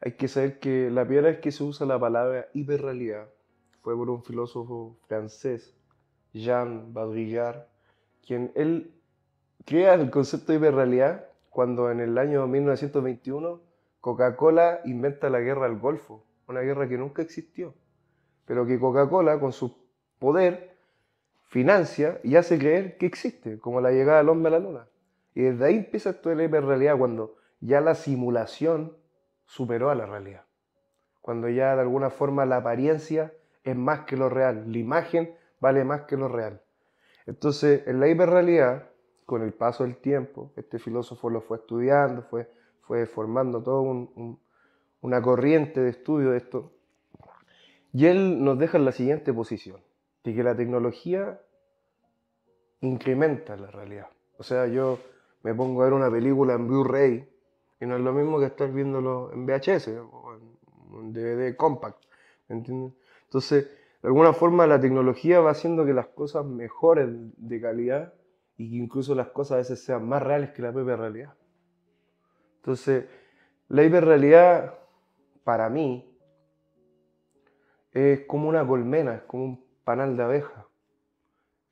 A: hay que saber que la piel es que se usa la palabra hiperrealidad fue por un filósofo francés, Jean Baudrillard, quien él crea el concepto de hiperrealidad cuando en el año 1921 Coca-Cola inventa la guerra al Golfo, una guerra que nunca existió, pero que Coca-Cola con sus poder, financia y hace creer que existe, como la llegada del hombre a la luna. Y desde ahí empieza esto de la hiperrealidad, cuando ya la simulación superó a la realidad. Cuando ya de alguna forma la apariencia es más que lo real, la imagen vale más que lo real. Entonces, en la hiperrealidad, con el paso del tiempo, este filósofo lo fue estudiando, fue, fue formando toda una corriente de estudio de esto, y él nos deja en la siguiente posición de que la tecnología incrementa la realidad. O sea, yo me pongo a ver una película en Blu-ray y no es lo mismo que estar viéndolo en VHS o en DVD compact, ¿entiendes? Entonces, de alguna forma la tecnología va haciendo que las cosas mejoren de calidad y que incluso las cosas a veces sean más reales que la propia realidad. Entonces, la hiperrealidad para mí es como una colmena, es como un panal de abeja.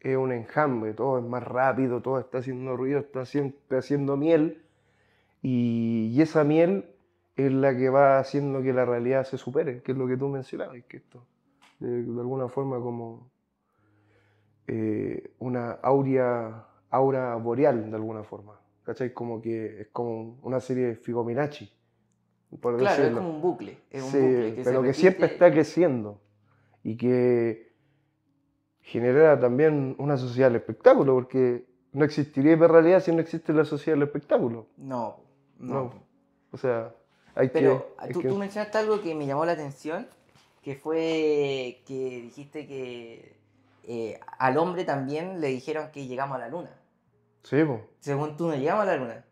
A: Es un enjambre, todo es más rápido, todo está haciendo ruido, está siempre haciendo miel. Y, y esa miel es la que va haciendo que la realidad se supere, que es lo que tú mencionabas, que esto, de, alguna forma como eh, una aura boreal, de alguna forma. ¿Cachai? Como que es como una serie de Figominachi. Por claro, es como un
B: bucle. Es un bucle
C: pero que siempre está
A: creciendo y que generar también una sociedad del espectáculo, porque no existiría realidad si no existe la sociedad del espectáculo. No, no. O sea, hay Pero, que... tú,
B: mencionaste algo que me llamó la atención, que fue que dijiste que eh, al hombre también le dijeron que llegamos a la luna. Sí, vos. Según tú, no llegamos a la luna.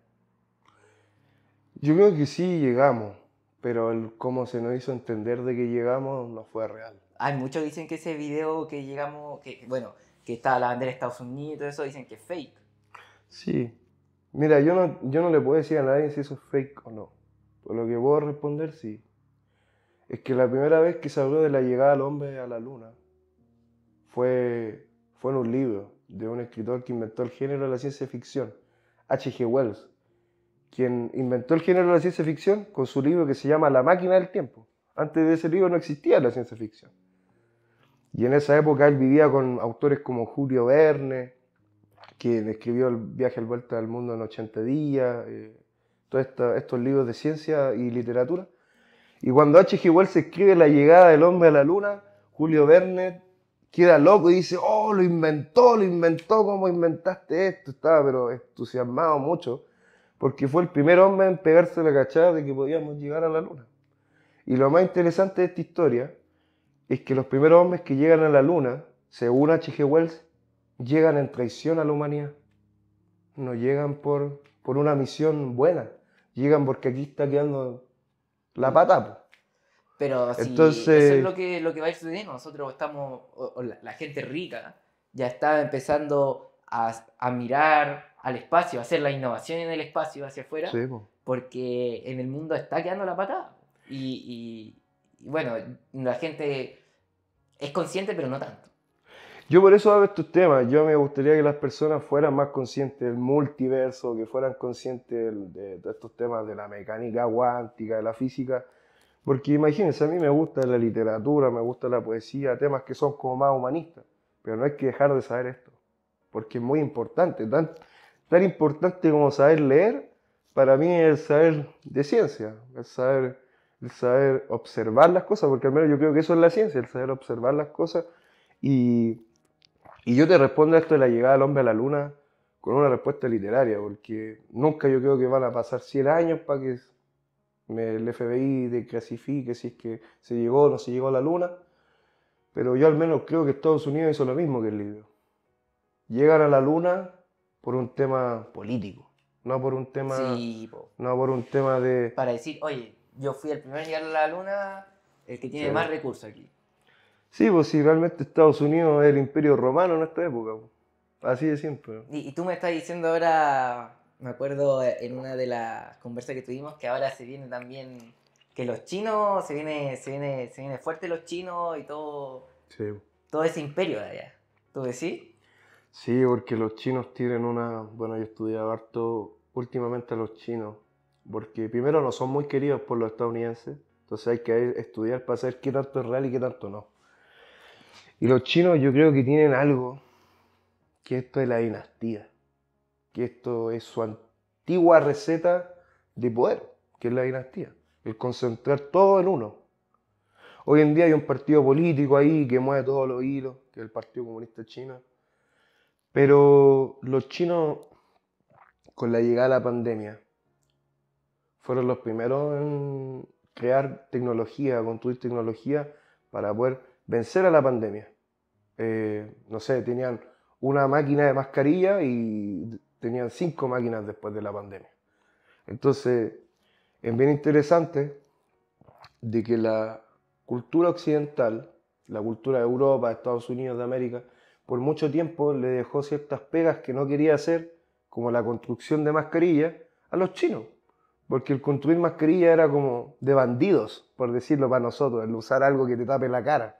A: Yo creo que sí llegamos, pero el cómo se nos hizo entender
B: de que llegamos no fue real. Hay muchos que dicen que ese video que llegamos, que bueno, que está la bandera de Estados Unidos y todo eso, dicen que es fake.
A: Sí. Mira, yo no, yo no le puedo decir a nadie si eso es fake o no. Por lo que puedo responder, sí. Es que la primera vez que se habló de la llegada del hombre a la luna fue, fue en un libro de un escritor que inventó el género de la ciencia ficción, H.G. Wells, quien inventó el género de la ciencia ficción con su libro que se llama La máquina del tiempo. Antes de ese libro no existía la ciencia ficción. Y en esa época él vivía con autores como Julio Verne, que escribió El viaje al vuelta del mundo en 80 días, eh, todos estos libros de ciencia y literatura. Y cuando H.G. Wells escribe La llegada del hombre a la luna, Julio Verne queda loco y dice, oh, lo inventó, lo inventó, ¿cómo inventaste esto? Estaba pero entusiasmado mucho, porque fue el primer hombre en pegarse la cachada de que podíamos llegar a la luna. Y lo más interesante de esta historia es que los primeros hombres que llegan a la luna, según H.G. Wells, llegan en traición a la humanidad. No llegan por, por una misión buena, llegan porque aquí está quedando la pata. Pero eso es lo
B: que, lo que va a ir sucediendo. Nosotros estamos, la, gente rica ya está empezando a, mirar al espacio, a hacer la innovación en el espacio hacia afuera, porque en el mundo está quedando la patada. y, bueno, la gente es consciente, pero no tanto.
A: Yo por eso hablo estos temas. Yo me gustaría que las personas fueran más conscientes del multiverso, que fueran conscientes de, estos temas de la mecánica cuántica, de la física. Porque imagínense, a mí me gusta la literatura, me gusta la poesía, temas que son como más humanistas. Pero no hay que dejar de saber esto, porque es muy importante. Tan, tan importante como saber leer, para mí es saber de ciencia, el saber el saber observar las cosas, porque al menos yo creo que eso es la ciencia, el saber observar las cosas. Y, y yo te respondo a esto de la llegada del hombre a la luna con una respuesta literaria, porque nunca yo creo que van a pasar 100 años para que el FBI declasifique si es que se llegó o no se llegó a la luna, pero yo al menos creo que Estados Unidos hizo lo mismo que el libro. llegar a la luna por un tema político, no por un tema, no por un tema de... Para decir,
B: oye, yo fui el primero en llegar a la luna, el que tiene más recursos aquí.
A: Sí, pues si realmente Estados Unidos es el imperio romano en esta época, pues. así de siempre.
B: Y, tú me estás diciendo ahora, me acuerdo en una de las conversas que tuvimos, que ahora se viene también, que los chinos, se viene, se viene, se viene fuerte los chinos y todo, pues. todo ese imperio de allá. ¿Tú decís?
A: Sí, porque los chinos tienen una. Bueno, yo estudiaba harto últimamente a los chinos porque primero no son muy queridos por los estadounidenses, entonces hay que estudiar para saber qué tanto es real y qué tanto no. Y los chinos yo creo que tienen algo, que esto es la dinastía, que esto es su antigua receta de poder, que es la dinastía, el concentrar todo en uno. Hoy en día hay un partido político ahí que mueve todos los hilos, que es el Partido Comunista Chino, pero los chinos con la llegada de la pandemia, fueron los primeros en crear tecnología, construir tecnología para poder vencer a la pandemia. Eh, no sé, tenían una máquina de mascarilla y tenían cinco máquinas después de la pandemia. Entonces, es bien interesante de que la cultura occidental, la cultura de Europa, de Estados Unidos, de América, por mucho tiempo le dejó ciertas pegas que no quería hacer, como la construcción de mascarillas, a los chinos. Porque el construir mascarilla era como de bandidos, por decirlo para nosotros, el usar algo que te tape la cara.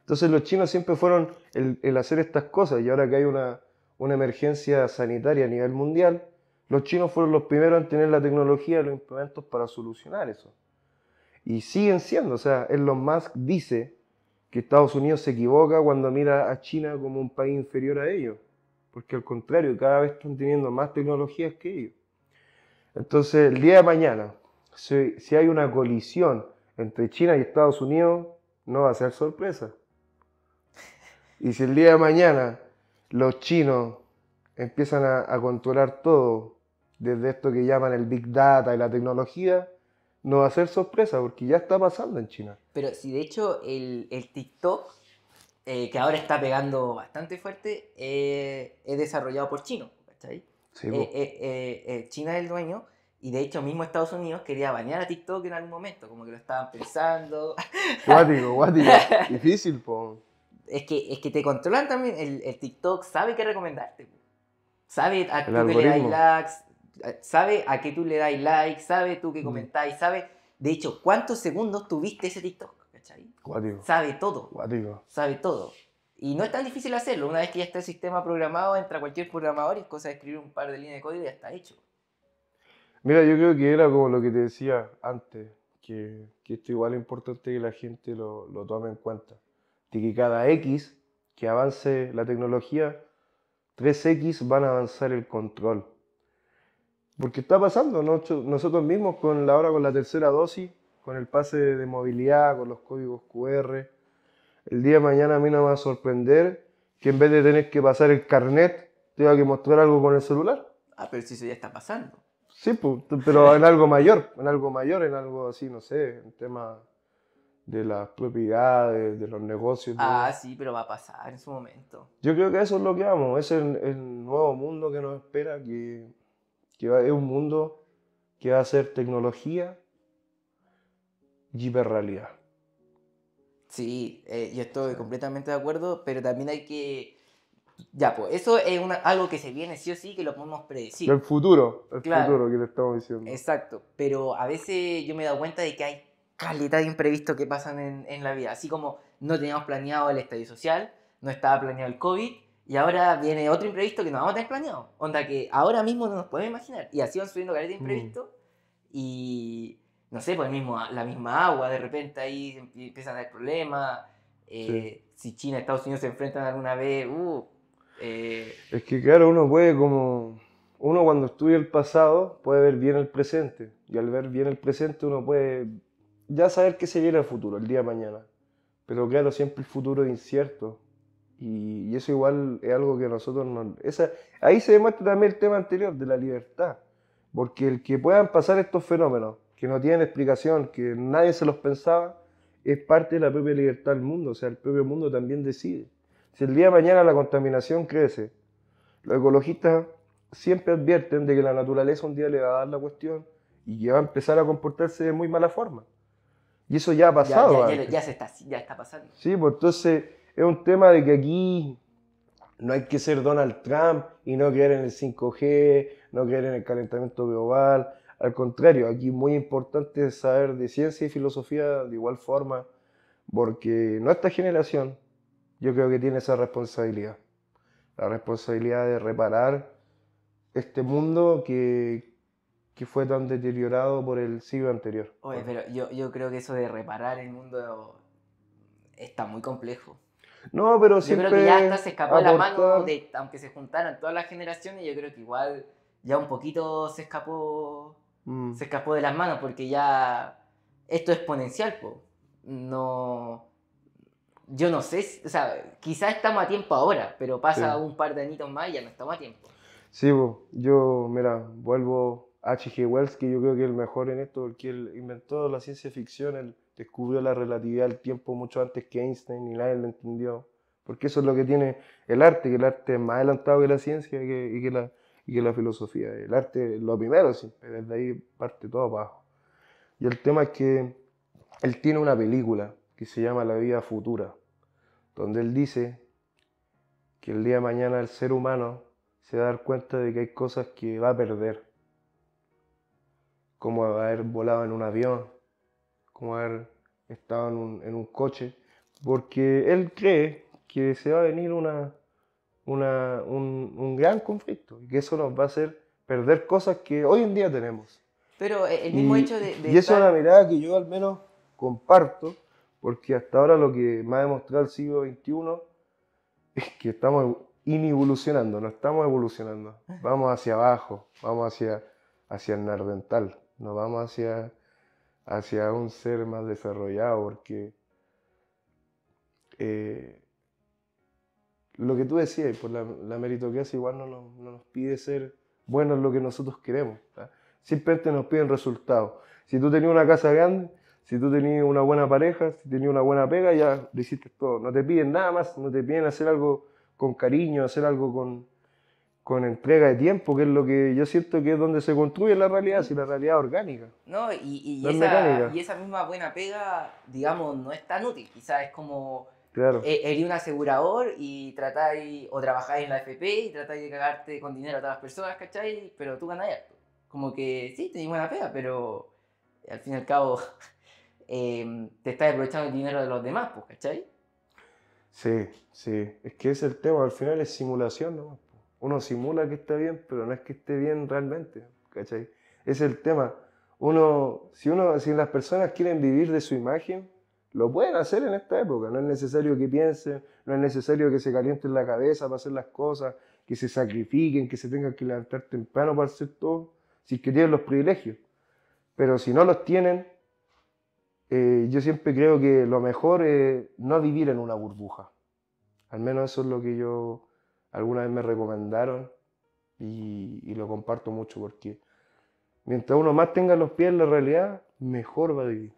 A: Entonces los chinos siempre fueron el, hacer estas cosas y ahora que hay una, una emergencia sanitaria a nivel mundial, los chinos fueron los primeros en tener la tecnología, y los instrumentos para solucionar eso. Y siguen siendo, o sea, Elon Musk dice que Estados Unidos se equivoca cuando mira a China como un país inferior a ellos, porque al contrario, cada vez están teniendo más tecnologías que ellos. Entonces, el día de mañana, si, hay una colisión entre China y Estados Unidos, no va a ser sorpresa. Y si el día de mañana los chinos empiezan a, controlar todo, desde esto que llaman el Big Data y la tecnología, no va a ser sorpresa, porque ya está pasando en China.
B: Pero si de hecho el, TikTok, eh, que ahora está pegando bastante fuerte, eh, es desarrollado por chinos, ¿cachai? Eh, eh, eh, China es el dueño y de hecho mismo Estados Unidos quería bañar a TikTok en algún momento, como que lo estaban pensando. Guático, guático. Difícil, po. Es que, es que te controlan también, el, el TikTok sabe qué recomendarte. Sabe a qué tú le das likes, sabe a qué tú le das like, sabe tú qué mm. comentáis, sabe, de hecho, cuántos segundos tuviste ese TikTok, ¿cachai? Sabe todo. Guático. Sabe todo. Y no es tan difícil hacerlo. Una vez que ya está el sistema programado, entra cualquier programador y es cosa de escribir un par de líneas de código y ya está hecho.
A: Mira, yo creo que era como lo que te decía antes, que, que esto igual es importante que la gente lo, lo tome en cuenta. De que cada X que avance la tecnología, 3X van a avanzar el control. Porque está pasando, nosotros mismos con la hora con la tercera dosis, con el pase de movilidad, con los códigos QR, el día de mañana a mí no me va a sorprender que en vez de tener que pasar el carnet, tenga que mostrar algo con el celular. Ah, pero si eso ya está pasando. Sí, pues, pero en algo mayor, en algo mayor, en algo así, no sé, en tema de las propiedades, de los negocios. Ah,
B: sí, pero va a pasar en su momento.
A: Yo creo que eso es lo que amo, es el, nuevo mundo que nos
B: espera, que,
A: es un mundo
B: que va a ser tecnología y hiperrealidad. Sí, eh, yo estoy completamente de acuerdo, pero también hay que... Ya, pues eso es algo que se viene sí o sí, que lo podemos predecir. El futuro, el futuro que le estamos diciendo. Exacto, pero a veces yo me he dado cuenta de que hay calidad de imprevistos que pasan en, la vida, así como no teníamos planeado el estadio social, no estaba planeado el COVID, y ahora viene otro imprevisto que no vamos a tener planeado, onda que ahora mismo no nos podemos imaginar, y así van subiendo calidad de mm. imprevistos, y no sé, pues mismo, la misma agua, de repente ahí empiezan a dar problemas. Eh, si China y Estados Unidos se enfrentan alguna vez, uh, eh.
A: Es que claro, uno puede como... Uno cuando estudia el pasado puede ver bien el presente y al ver bien el presente uno puede ya saber qué se viene el futuro, el día de mañana. Pero claro, siempre el futuro es incierto y, eso igual es algo que nosotros no Esa, ahí se demuestra también el tema anterior de la libertad, porque el que puedan pasar estos fenómenos que no tienen explicación, que nadie se los pensaba, es parte de la propia libertad del mundo, o sea, el propio mundo también decide. Si el día de mañana la contaminación crece, los ecologistas siempre advierten de que la naturaleza un día le va a dar la cuestión y que va a empezar a comportarse de muy mala forma. Y eso ya ha pasado. Ya, se
B: está, ya está pasando.
A: Sí, pues entonces es un tema de que aquí no hay que ser Donald Trump y no creer en el 5G, no creer en el calentamiento global, al contrario, aquí muy importante saber de ciencia y filosofía de igual forma, porque nuestra generación yo creo que tiene esa responsabilidad, la responsabilidad de reparar este mundo que, que fue tan deteriorado por el siglo anterior.
B: Oye, pero yo, yo creo que eso de reparar el mundo está muy complejo. No, pero siempre. Yo creo que ya hasta se escapó la mano, aunque se juntaran todas las generaciones, yo creo que igual ya un poquito se escapó Mm. se escapó de las manos porque ya esto es exponencial, No. Yo no sé, o sea, quizás estamos a tiempo ahora, pero pasa un par de añitos más y ya no estamos a tiempo.
A: Sí, yo, mira, vuelvo a H.G. Wells, que yo creo que es el mejor en esto, porque él inventó la ciencia ficción, él descubrió la relatividad del tiempo mucho antes que Einstein y nadie lo entendió. Porque eso es lo que tiene el arte, que el arte es más adelantado que la ciencia y que la, y que la filosofía. del arte es lo primero desde ahí parte todo abajo. Y el tema es que él tiene una película que se llama La vida futura, donde él dice que el día de mañana el ser humano se va a dar cuenta de que hay cosas que va a perder, como haber volado en un avión, como haber estado en un coche, porque él cree que se va a venir una, un, gran conflicto y que eso nos va a hacer perder cosas que hoy en día tenemos.
B: Pero eh, y, hecho eso es una
A: mirada que yo al menos comparto, porque hasta ahora lo que me ha demostrado el siglo XXI es que estamos inevolucionando, no estamos evolucionando. Vamos hacia abajo, vamos hacia, hacia el nardental, nos vamos hacia, hacia un ser más desarrollado, porque... Eh, lo que tú decías, por la, la meritocracia igual no nos, pide ser buenos en lo que nosotros queremos. Simplemente nos piden resultados. Si tú tenías una casa grande, si tú tenías una buena pareja, si tenías una buena pega, ya lo hiciste todo. No te piden nada más, no te piden hacer algo con cariño, hacer algo con, con entrega de tiempo, que es lo que yo siento que es donde se construye la realidad, si la realidad es orgánica.
B: No, y, y, esa, y esa misma buena pega, digamos, no es tan útil. Quizás es como eh, eres un asegurador y tratáis, o trabajáis en la FP y tratáis de cagarte con dinero a todas las personas, ¿cachai? Pero tú ganáis Como que sí, tenéis buena fea, pero al fin y al cabo em, te estás aprovechando el dinero de los demás, pues, ¿cachai?
A: Sí, sí. Es que es el tema, al final es simulación, ¿no? Uno simula que está bien, pero no es que esté bien realmente, ¿cachai? Es el tema. Uno, si uno, si las personas quieren vivir de su imagen, lo pueden hacer en esta época, no es necesario que piensen, no es necesario que se calienten la cabeza para hacer las cosas, que se sacrifiquen, que se tengan que levantar temprano para hacer todo, si es que tienen los privilegios. Pero si no los tienen, eh, yo siempre creo que lo mejor es no vivir en una burbuja. Al menos eso es lo que yo alguna vez me recomendaron y, y, lo comparto mucho porque mientras uno más tenga los pies en la realidad, mejor va a vivir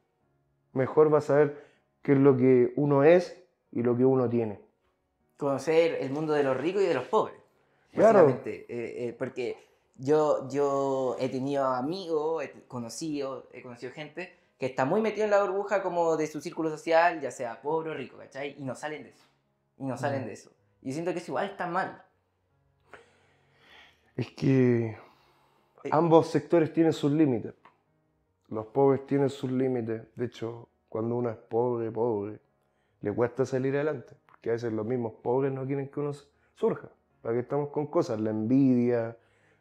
A: mejor va a saber qué es lo que uno es y lo que uno tiene.
B: Conocer el mundo de los ricos y de los pobres. Claro. Eh, eh, porque yo, yo he tenido amigos, he conocido, he conocido gente que está muy metido en la burbuja como de su círculo social, ya sea pobre o rico, ¿cachai? Y no salen de eso. Y no salen mm. de eso. Y siento que es igual está mal.
A: Es que eh. ambos sectores tienen sus límites. Los pobres tienen sus límites. De hecho, cuando uno es pobre, pobre, le cuesta salir adelante. Porque a veces los mismos pobres no quieren que uno surja. Para que estamos con cosas, la envidia,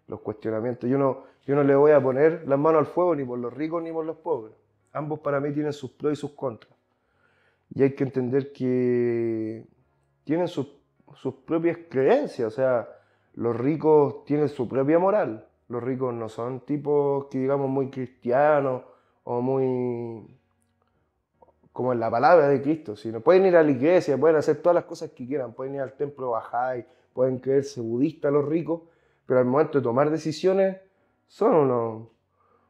A: los cuestionamientos. Yo no, yo no le voy a poner las mano al fuego ni por los ricos ni por los pobres. Ambos para mí tienen sus pros y sus contras. Y hay que entender que tienen sus, sus propias creencias. O sea, los ricos tienen su propia moral los ricos no son tipos que digamos muy cristianos o muy como en la palabra de Cristo, sino pueden ir a la iglesia, pueden hacer todas las cosas que quieran, pueden ir al templo y pueden creerse budistas los ricos, pero al momento de tomar decisiones son unos,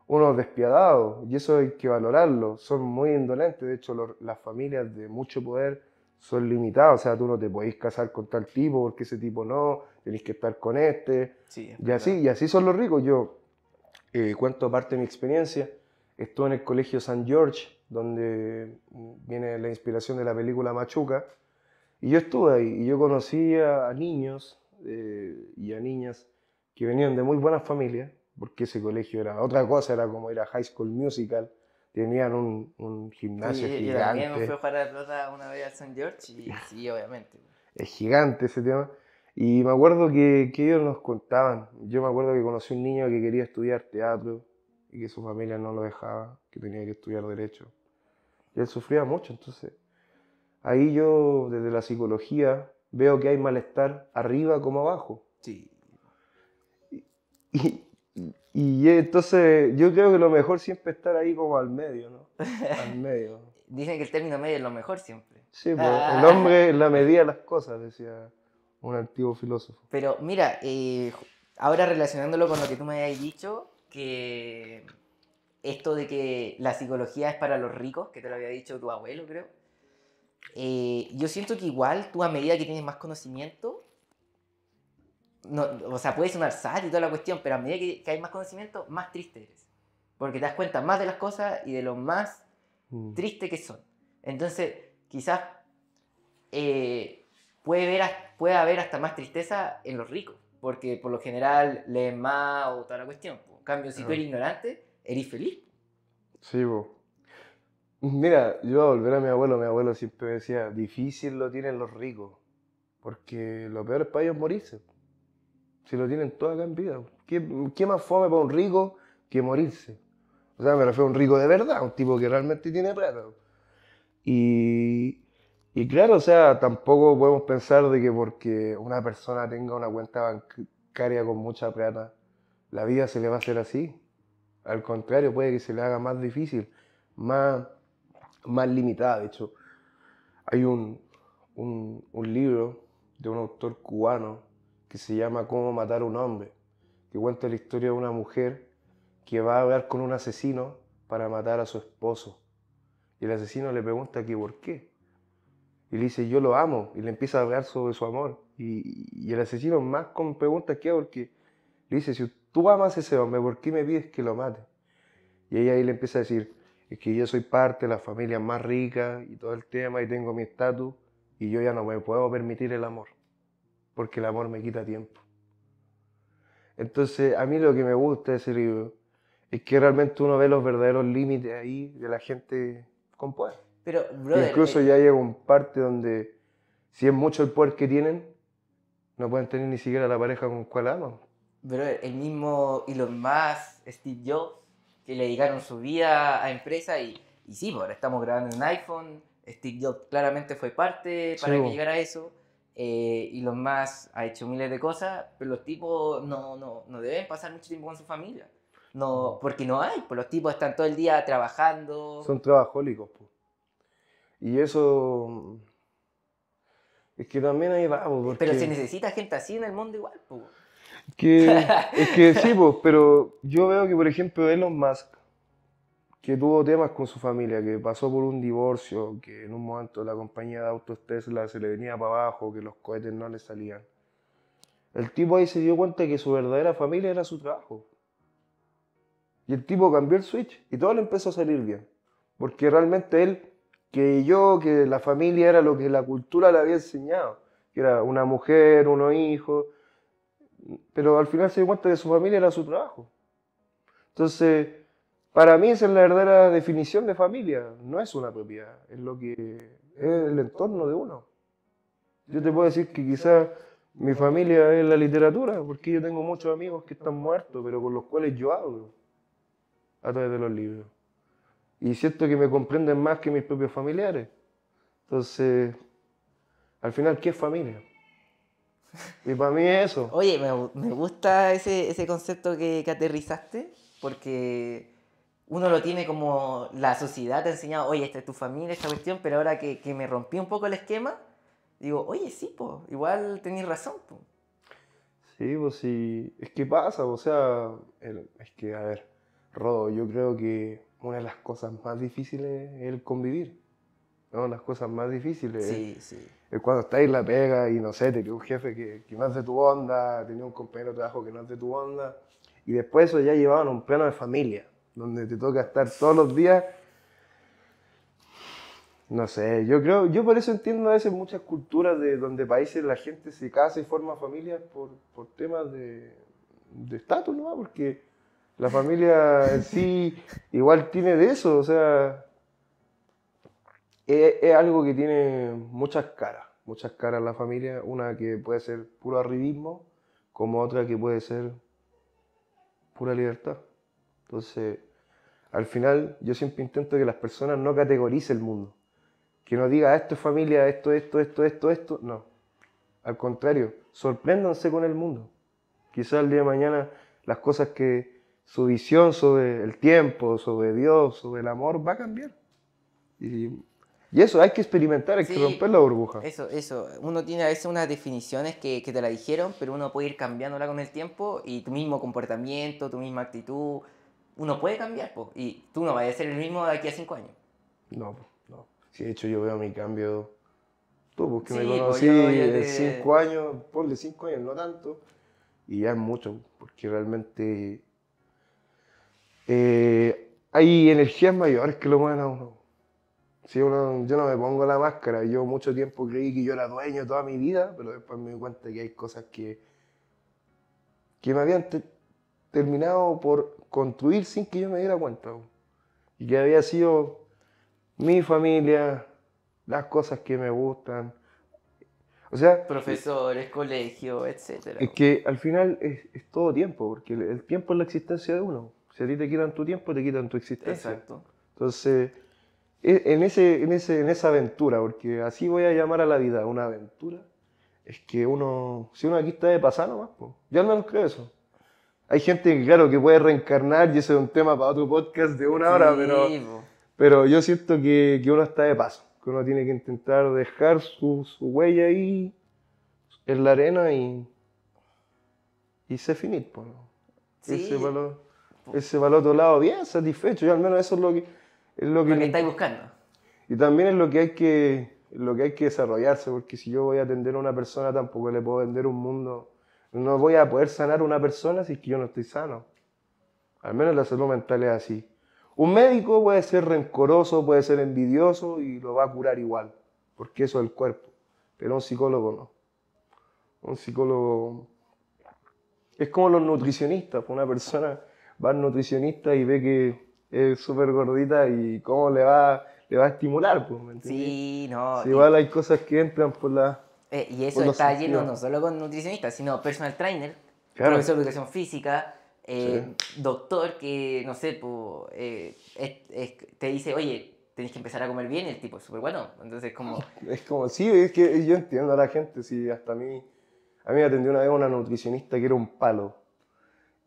A: unos despiadados y eso hay que valorarlo, son muy indolentes, de hecho las familias de mucho poder son limitados. O sea, tú no te podéis casar con tal tipo porque ese tipo no, tenéis que estar con este. y, así, y así son los ricos. Yo eh, cuento parte de mi experiencia. Estuve en el colegio San George, donde viene la inspiración de la película Machuca. Y yo estuve ahí y yo conocí a niños eh, y a niñas que venían de muy buenas familias, porque ese colegio era otra cosa, era como era High School Musical tenían un, un gimnasio gigante. Yo también me fui
C: a
B: jugar a la pelota una vez al St. George y sí, obviamente.
A: Es gigante ese tema. Y me acuerdo que, ellos nos contaban, yo me acuerdo que conocí un niño que quería estudiar teatro y que su familia no lo dejaba, que tenía que estudiar derecho. Y él sufría mucho, entonces ahí yo desde la psicología veo que hay malestar arriba como abajo. Sí. y y entonces yo creo que lo mejor siempre es estar ahí como al medio, ¿no? Al medio.
B: Dicen que el término medio es lo mejor siempre. Sí,
A: pues, el hombre es la medida de las
B: cosas, decía
A: un antiguo filósofo.
B: Pero mira, eh, ahora relacionándolo con lo que tú me habías dicho, que esto de que la psicología es para los ricos, que te lo había dicho tu abuelo, creo. Eh, yo siento que igual tú a medida que tienes más conocimiento, no, o sea, puedes sonar sad y toda la cuestión, pero a medida que, hay más conocimiento, más triste eres. Porque te das cuenta más de las cosas y de lo más mm. triste que son. Entonces, quizás eh, puede, ver, puede haber hasta más tristeza en los ricos, porque por lo general leen más o toda la cuestión. En cambio, si tú eres ignorante, eres feliz.
A: Sí, vos. Mira, yo a volver a mi abuelo, mi abuelo siempre decía, difícil lo tienen los ricos, porque lo peor es para ellos morirse. Si lo tienen todo acá en vida. ¿Qué, más fome para un rico que morirse? O sea, me refiero a un rico de verdad, un tipo que realmente tiene plata. Y, claro, o sea, tampoco podemos pensar de que porque una persona tenga una cuenta bancaria con mucha plata, la vida se le va a hacer así. Al contrario, puede que se le haga más difícil, más, más limitada. De hecho, hay un libro de un autor cubano que se llama Cómo matar a un hombre, que cuenta la historia de una mujer que va a hablar con un asesino para matar a su esposo. Y el asesino le pregunta que por qué. Y le dice, yo lo amo. Y le empieza a hablar sobre su amor. Y, el asesino más con preguntas que porque le dice, si tú amas a ese hombre, ¿por qué me pides que lo mate? Y ella ahí le empieza a decir, es que yo soy parte de la familia más rica y todo el tema y tengo mi estatus y yo ya no me puedo permitir el amor porque el amor me quita tiempo. Entonces, a mí lo que me gusta de ese libro es que realmente uno ve los verdaderos límites ahí de la gente con poder. Pero, Incluso eh, ya llega un parte donde, si es mucho el poder que tienen, no pueden tener ni siquiera la pareja con cual aman.
B: Pero el mismo y los más Steve Jobs, que le dedicaron su vida a empresa y, y sí, pues, ahora estamos grabando en iPhone, Steve Jobs claramente fue parte para que pues. llegara a eso. Eh, y los más ha hecho miles de cosas, pero los tipos no, deben pasar mucho tiempo con su familia. No, mm. porque no hay, pues los tipos están todo el día trabajando. Son
A: trabajólicos, Y eso. Es que también hay Pero se necesita
B: gente así en el mundo igual,
A: es que sí, pero yo veo que, por ejemplo, los más que tuvo temas con su familia, que pasó por un divorcio, que en un momento la compañía de autos Tesla se le venía para abajo, que los cohetes no le salían. El tipo ahí se dio cuenta que su verdadera familia era su trabajo. Y el tipo cambió el switch y todo le empezó a salir bien. Porque realmente él creyó que la familia era lo que la cultura le había enseñado, que era una mujer, unos hijos, pero al final se dio cuenta que su familia era su trabajo. Entonces, para mí esa es la verdadera definición de familia. No es una propiedad, es lo que es el entorno de uno. Yo te puedo decir que quizás mi familia es la literatura, porque yo tengo muchos amigos que están muertos, pero con los cuales yo hablo a través de los libros. Y siento que me comprenden más que mis propios familiares. Entonces,
B: al final, ¿qué es familia? Y para mí es eso. Oye, me, me gusta ese, ese concepto que, que aterrizaste, porque uno lo tiene como la sociedad te ha enseñado, oye, esta es tu familia, esta cuestión, pero ahora que, me rompí un poco el esquema, digo, oye, sí, po, igual tenés razón.
A: Sí, pues sí, es que pasa, o sea, es que, a ver, Rodo, yo creo que una de las cosas más difíciles es el convivir. ¿no? Las cosas más difíciles. Sí, es, sí. Es cuando estáis la pega y no sé, te un jefe que, que no es tu onda, tenía un compañero de trabajo que no hace tu onda. Y después eso ya llevaban un plano de familia donde te toca estar todos los días. No sé, yo creo, yo por eso entiendo a veces muchas culturas de donde países la gente se casa y forma familias por, temas de estatus, ¿no? Porque la familia sí igual tiene de eso, o sea, es, es, algo que tiene muchas caras, muchas caras la familia, una que puede ser puro arribismo, como otra que puede ser pura libertad. Entonces, al final, yo siempre intento que las personas no categoricen el mundo. Que no diga, ah, esto es familia, esto, esto, esto, esto, esto. No. Al contrario, sorpréndanse con el mundo. Quizás el día de mañana las cosas que su visión sobre el tiempo, sobre Dios, sobre el amor va a cambiar. Y eso, hay que experimentar, hay que romper la burbuja. Eso,
B: eso. Uno tiene a veces unas definiciones que, que, te la dijeron, pero uno puede ir cambiándola con el tiempo y tu mismo comportamiento, tu misma actitud, uno puede cambiar, y tú no vas a ser el mismo de aquí a cinco años.
A: No, no. de hecho yo veo mi cambio, tú, porque pues, me conocí yo, cinco años, de cinco años, no tanto, y ya es mucho, porque realmente eh, hay energías mayores que lo mueven a uno. Sí, yo no me pongo la máscara, yo mucho tiempo creí que yo era dueño toda mi vida, pero después me di cuenta que hay cosas que, que me habían terminado por construir sin que
B: yo me diera cuenta.
A: Y que había sido mi familia, las cosas que me gustan. O sea, profesores,
B: colegio, etcétera Es
A: que al final es, todo tiempo, porque el, tiempo es la existencia de uno. Si a ti te quitan tu tiempo, te quitan tu
B: existencia. Exacto.
A: Entonces, e, en, ese, ese, en esa aventura, porque así voy a llamar a la vida, una aventura, es que uno, si uno aquí está de pasar nomás, pues, yo no creo eso. Hay gente que, claro, que puede reencarnar y ese es un tema para otro podcast de una hora, pero, pero yo siento que, que, uno está de paso, que uno tiene que intentar dejar su, su huella ahí en la arena y, y se finito, Ese valor, ese otro lado, bien satisfecho, yo al menos eso es lo que... Es lo que, estáis buscando. Y también es lo que hay que lo que hay que desarrollarse, porque si yo voy a atender a una persona tampoco le puedo vender un mundo no voy a poder sanar a una persona si es que yo no estoy sano. Al menos la salud mental es así. Un médico puede ser rencoroso, puede ser envidioso y lo va a curar igual, porque eso es el cuerpo. Pero un psicólogo no. Un psicólogo es como los nutricionistas. Pues una persona va al nutricionista y ve que es súper gordita y cómo le va, le va a estimular. Pues,
B: sí, no. Si igual
A: hay cosas que entran por la eh, y eso está lleno no
B: solo con nutricionistas, sino personal trainer, profesor de educación física, eh, doctor que, no sé, eh, te dice, oye, tenés que empezar a comer bien, y el tipo es súper bueno. Entonces, como...
A: Es como, sí, es que yo entiendo a la gente, si hasta a mí... A mí me atendió una vez una nutricionista que era un palo.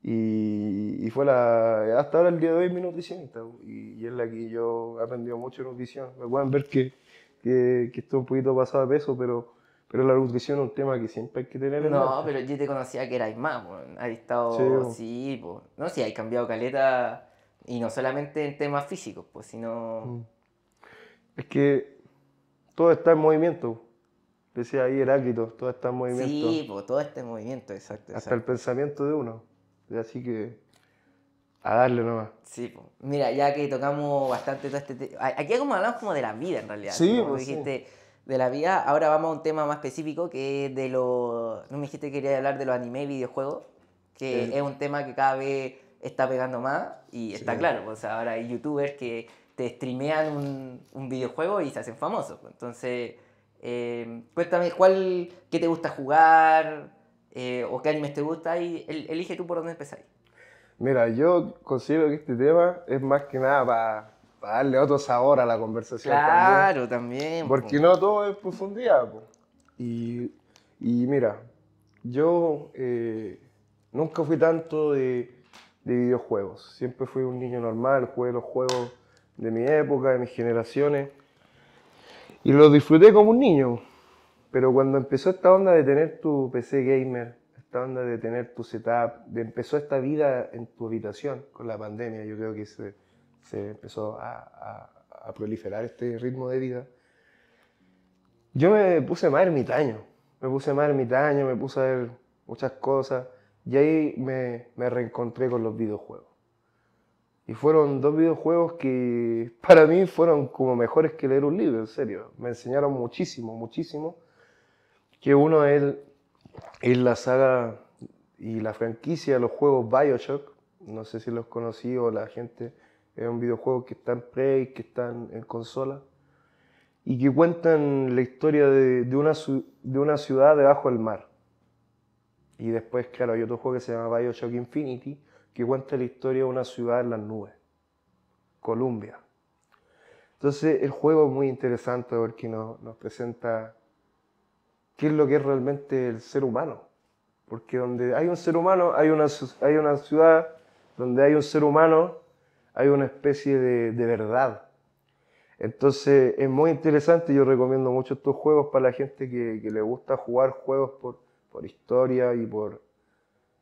A: Y, y, fue la. Hasta ahora el día de hoy mi nutricionista. Y, es la que yo he aprendido mucho de nutrición. Me pueden ver que, que, que, estoy un poquito pasado de peso, pero pero la nutrición es un tema que siempre hay que tener en No, pero
B: yo te conocía que erais más, estado. Sí, pues. No, sí, hay cambiado caleta. Y no solamente en temas físicos, pues, sino.
A: Mm. Es que todo está en movimiento. Decía ahí Heráclito, todo está en movimiento. Sí,
B: pues, todo está en movimiento, exacto. Hasta el
A: pensamiento de uno. Así que. A darle nomás.
B: Sí, pues. Mira, ya que tocamos bastante todo este. tema. Aquí como hablamos como de la vida en realidad. Sí, pues, Dijiste, de la vida. Ahora vamos a un tema más específico que es de lo. No me dijiste que quería hablar de los anime y videojuegos, que es un tema que cada vez está pegando más
C: y está claro.
B: Pues, o sea, ahora hay youtubers que te streamean un, un videojuego y se hacen famosos. Pues. Entonces, eh, cuéntame cuál, qué te gusta jugar eh, o qué animes te gusta y elige tú por dónde empezar.
A: Mira, yo considero que este tema es más que nada para para darle otro sabor a la conversación. Claro, también. porque no todo es profundidad. Y, y, mira, yo eh, nunca fui tanto de, de, videojuegos. Siempre fui un niño normal, jugué los juegos de mi época, de mis generaciones. Y los disfruté como un niño. Pero cuando empezó esta onda de tener tu PC gamer, esta onda de tener tu setup, de empezó esta vida en tu habitación con la pandemia, yo creo que se se empezó a, proliferar este ritmo de vida, yo me puse más ermitaño, me puse más ermitaño, me puse a ver muchas cosas y ahí me, reencontré con los videojuegos. Y fueron dos videojuegos que para mí fueron como mejores que leer un libro, en serio. Me enseñaron muchísimo, muchísimo. Que uno es, es la saga y la franquicia los juegos Bioshock. No sé si los conocí o la gente es un videojuego que está en Play, que está en, consola, y que cuenta la historia de, una, de una ciudad debajo del mar. Y después, claro, hay otro juego que se llama Bioshock Infinity, que cuenta la historia de una ciudad en las nubes, Colombia. Entonces el juego es muy interesante porque nos, nos presenta qué es lo que es realmente el ser humano. Porque donde hay un ser humano, hay una, hay una ciudad, donde hay un ser humano, hay una especie de, verdad. Entonces es muy interesante, yo recomiendo mucho estos juegos para la gente que, le gusta jugar juegos por, por historia y por,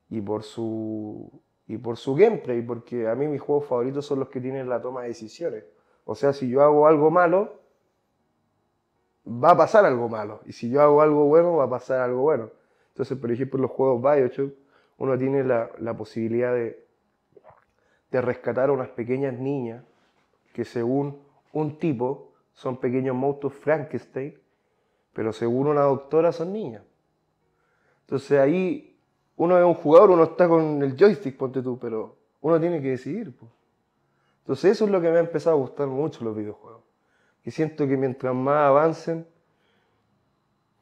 A: y por su y por su gameplay, porque a mí mis juegos favoritos son los que tienen la toma de decisiones. O sea, si yo hago algo malo, va a pasar algo malo. Y si yo hago algo bueno, va a pasar algo bueno. Entonces, por ejemplo, los juegos Bioshock, uno tiene la posibilidad de, de rescatar a unas pequeñas niñas que según un tipo son pequeños motos Frankenstein, pero según una doctora son niñas. Entonces ahí uno es un jugador, uno está con el joystick, ponte tú, pero uno tiene que decidir. Pues. Entonces eso es lo que me ha empezado a gustar mucho los videojuegos. Y siento que mientras más avancen,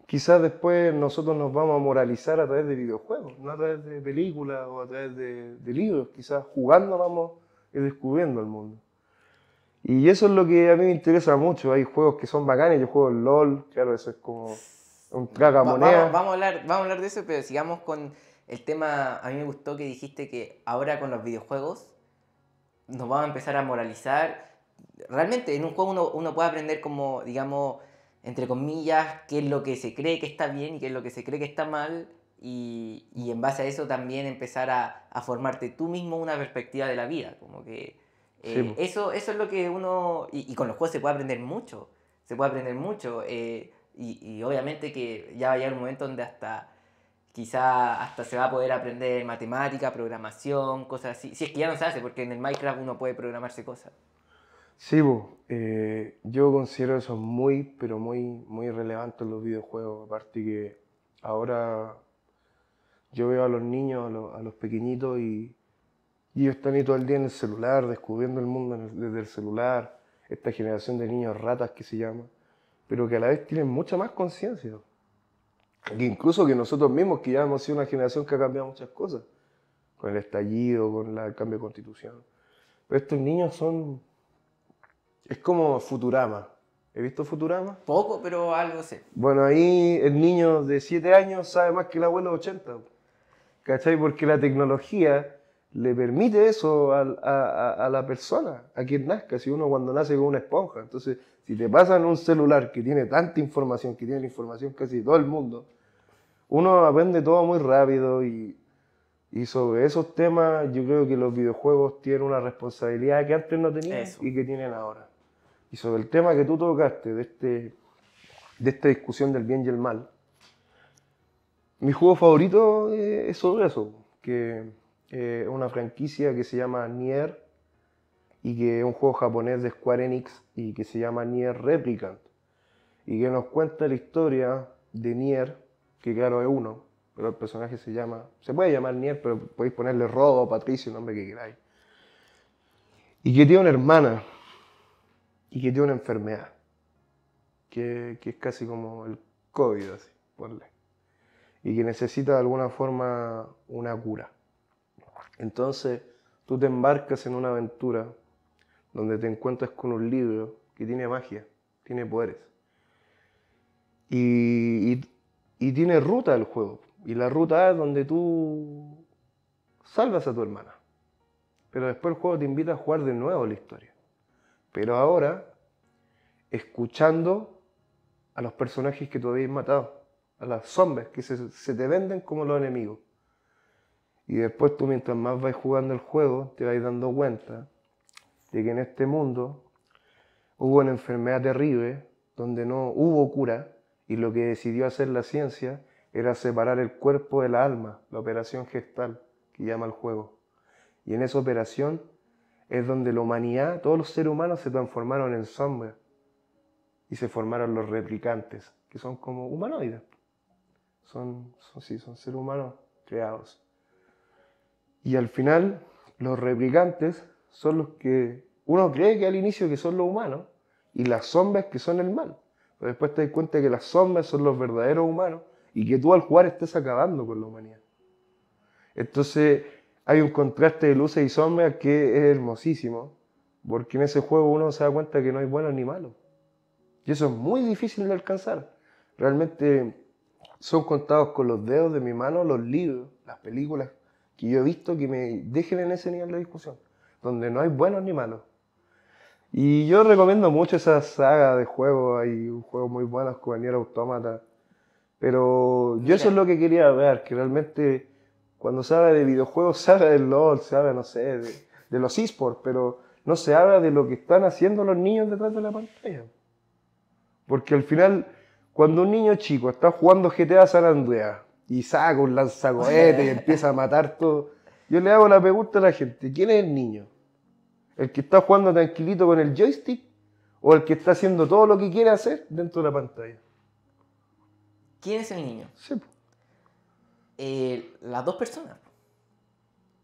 A: quizás después nosotros nos vamos a moralizar a través de videojuegos, no a través de películas o a través de, libros, quizás jugando vamos descubriendo el mundo. Y eso es lo que a mí me interesa mucho, hay juegos que son bacanes, yo juego LOL, claro, eso es como un traga Vamos, vamos,
B: a hablar, de eso, pero sigamos con el tema, a mí me gustó que dijiste que ahora con los videojuegos nos vamos a empezar a moralizar. Realmente en un juego uno, uno puede aprender como, digamos, entre comillas, qué es lo que se cree que está bien y qué es lo que se cree que está mal, y, y en base a eso también empezar a, a, formarte tú mismo una perspectiva de la vida, como que eh, eso, eso es lo que uno, y, con los juegos se puede aprender mucho, se puede aprender mucho, eh, y, obviamente que ya va a llegar un momento donde hasta quizá hasta se va a poder aprender matemática, programación, cosas así, si es que ya no se hace, porque en el Minecraft uno puede programarse cosas.
A: Sí, eh, yo considero eso muy, pero muy, muy relevante en los videojuegos. Aparte que ahora yo veo a los niños, a los, pequeñitos y, ellos están ahí todo el día en el celular, descubriendo el mundo desde el celular. Esta generación de niños ratas que se llama, pero que a la vez tienen mucha más conciencia. incluso que nosotros mismos, que ya hemos sido una generación que ha cambiado muchas cosas, con el estallido, con el cambio de constitución. Pero estos niños son es como Futurama. ¿He visto Futurama? Poco, pero algo sé. Bueno, ahí el niño de 7 años sabe más que el abuelo de 80. ¿Cachai? Porque la tecnología le permite eso a, la persona, a quien nazca. Si uno cuando nace con una esponja. Entonces, si te pasan un celular que tiene tanta información, que tiene la información casi de todo el mundo, uno aprende todo muy rápido y, sobre esos temas yo creo que los videojuegos tienen una responsabilidad que antes no tenían y que tienen ahora. Y sobre el tema que tú tocaste, de, este, de esta discusión del bien y el mal, mi juego favorito eh, es sobre eso, que eh, es una franquicia que se llama Nier y que es un juego japonés de Square Enix y que se llama Nier Replicant y que nos cuenta la historia de Nier, que claro es uno, pero el personaje se llama, se puede llamar Nier, pero podéis ponerle Rodo, Patricio, el nombre que queráis. Y que tiene una hermana y que tiene una enfermedad, que, es casi como el COVID, así, ponle, y que necesita de alguna forma una cura. Entonces, tú te embarcas en una aventura donde te encuentras con un libro que tiene magia, tiene poderes. Y, y, y tiene ruta el juego. Y la ruta es donde tú salvas a tu hermana. Pero después el juego te invita a jugar de nuevo la historia. Pero ahora, escuchando a los personajes que tú habéis matado, a las zombies que se, te venden como los enemigos. Y después tú mientras más vas jugando el juego, te vas dando cuenta de que en este mundo hubo una enfermedad terrible donde no hubo cura y lo que decidió hacer la ciencia era separar el cuerpo de la alma, la operación gestal que llama el juego. Y en esa operación es donde la humanidad, todos los seres humanos se transformaron en sombras. y se formaron los replicantes, que son como humanoides. Son, son, sí, son seres humanos creados. Y al final, los replicantes son los que uno cree que al inicio que son los humanos y las sombras que son el mal. Pero después te das cuenta que las sombras son los verdaderos humanos y que tú al jugar estás acabando con la humanidad. Entonces, hay un contraste de luces y sombras que es hermosísimo, porque en ese juego uno se da cuenta que no hay buenos ni malo Y eso es muy difícil de alcanzar. Realmente son contados con los dedos de mi mano los libros, las películas que yo he visto que me dejen en ese nivel de discusión, donde no hay buenos ni malos. Y yo recomiendo mucho esa saga de juegos, hay un juego muy bueno, como Autómata. pero yo eso es lo que quería ver, que realmente cuando se habla de videojuegos, se habla del LOL, se habla, no sé, de, los esports, pero no se habla de lo que están haciendo los niños detrás de la pantalla. Porque al final, cuando un niño chico está jugando GTA San Andreas y saca un lanzacohete y empieza a matar todo, yo le hago la pregunta a la gente, ¿quién es el niño? ¿El que está jugando tranquilito con el joystick o el que está haciendo todo lo que quiere hacer dentro de la
B: pantalla? ¿Quién es el niño? Sí, eh, las dos personas.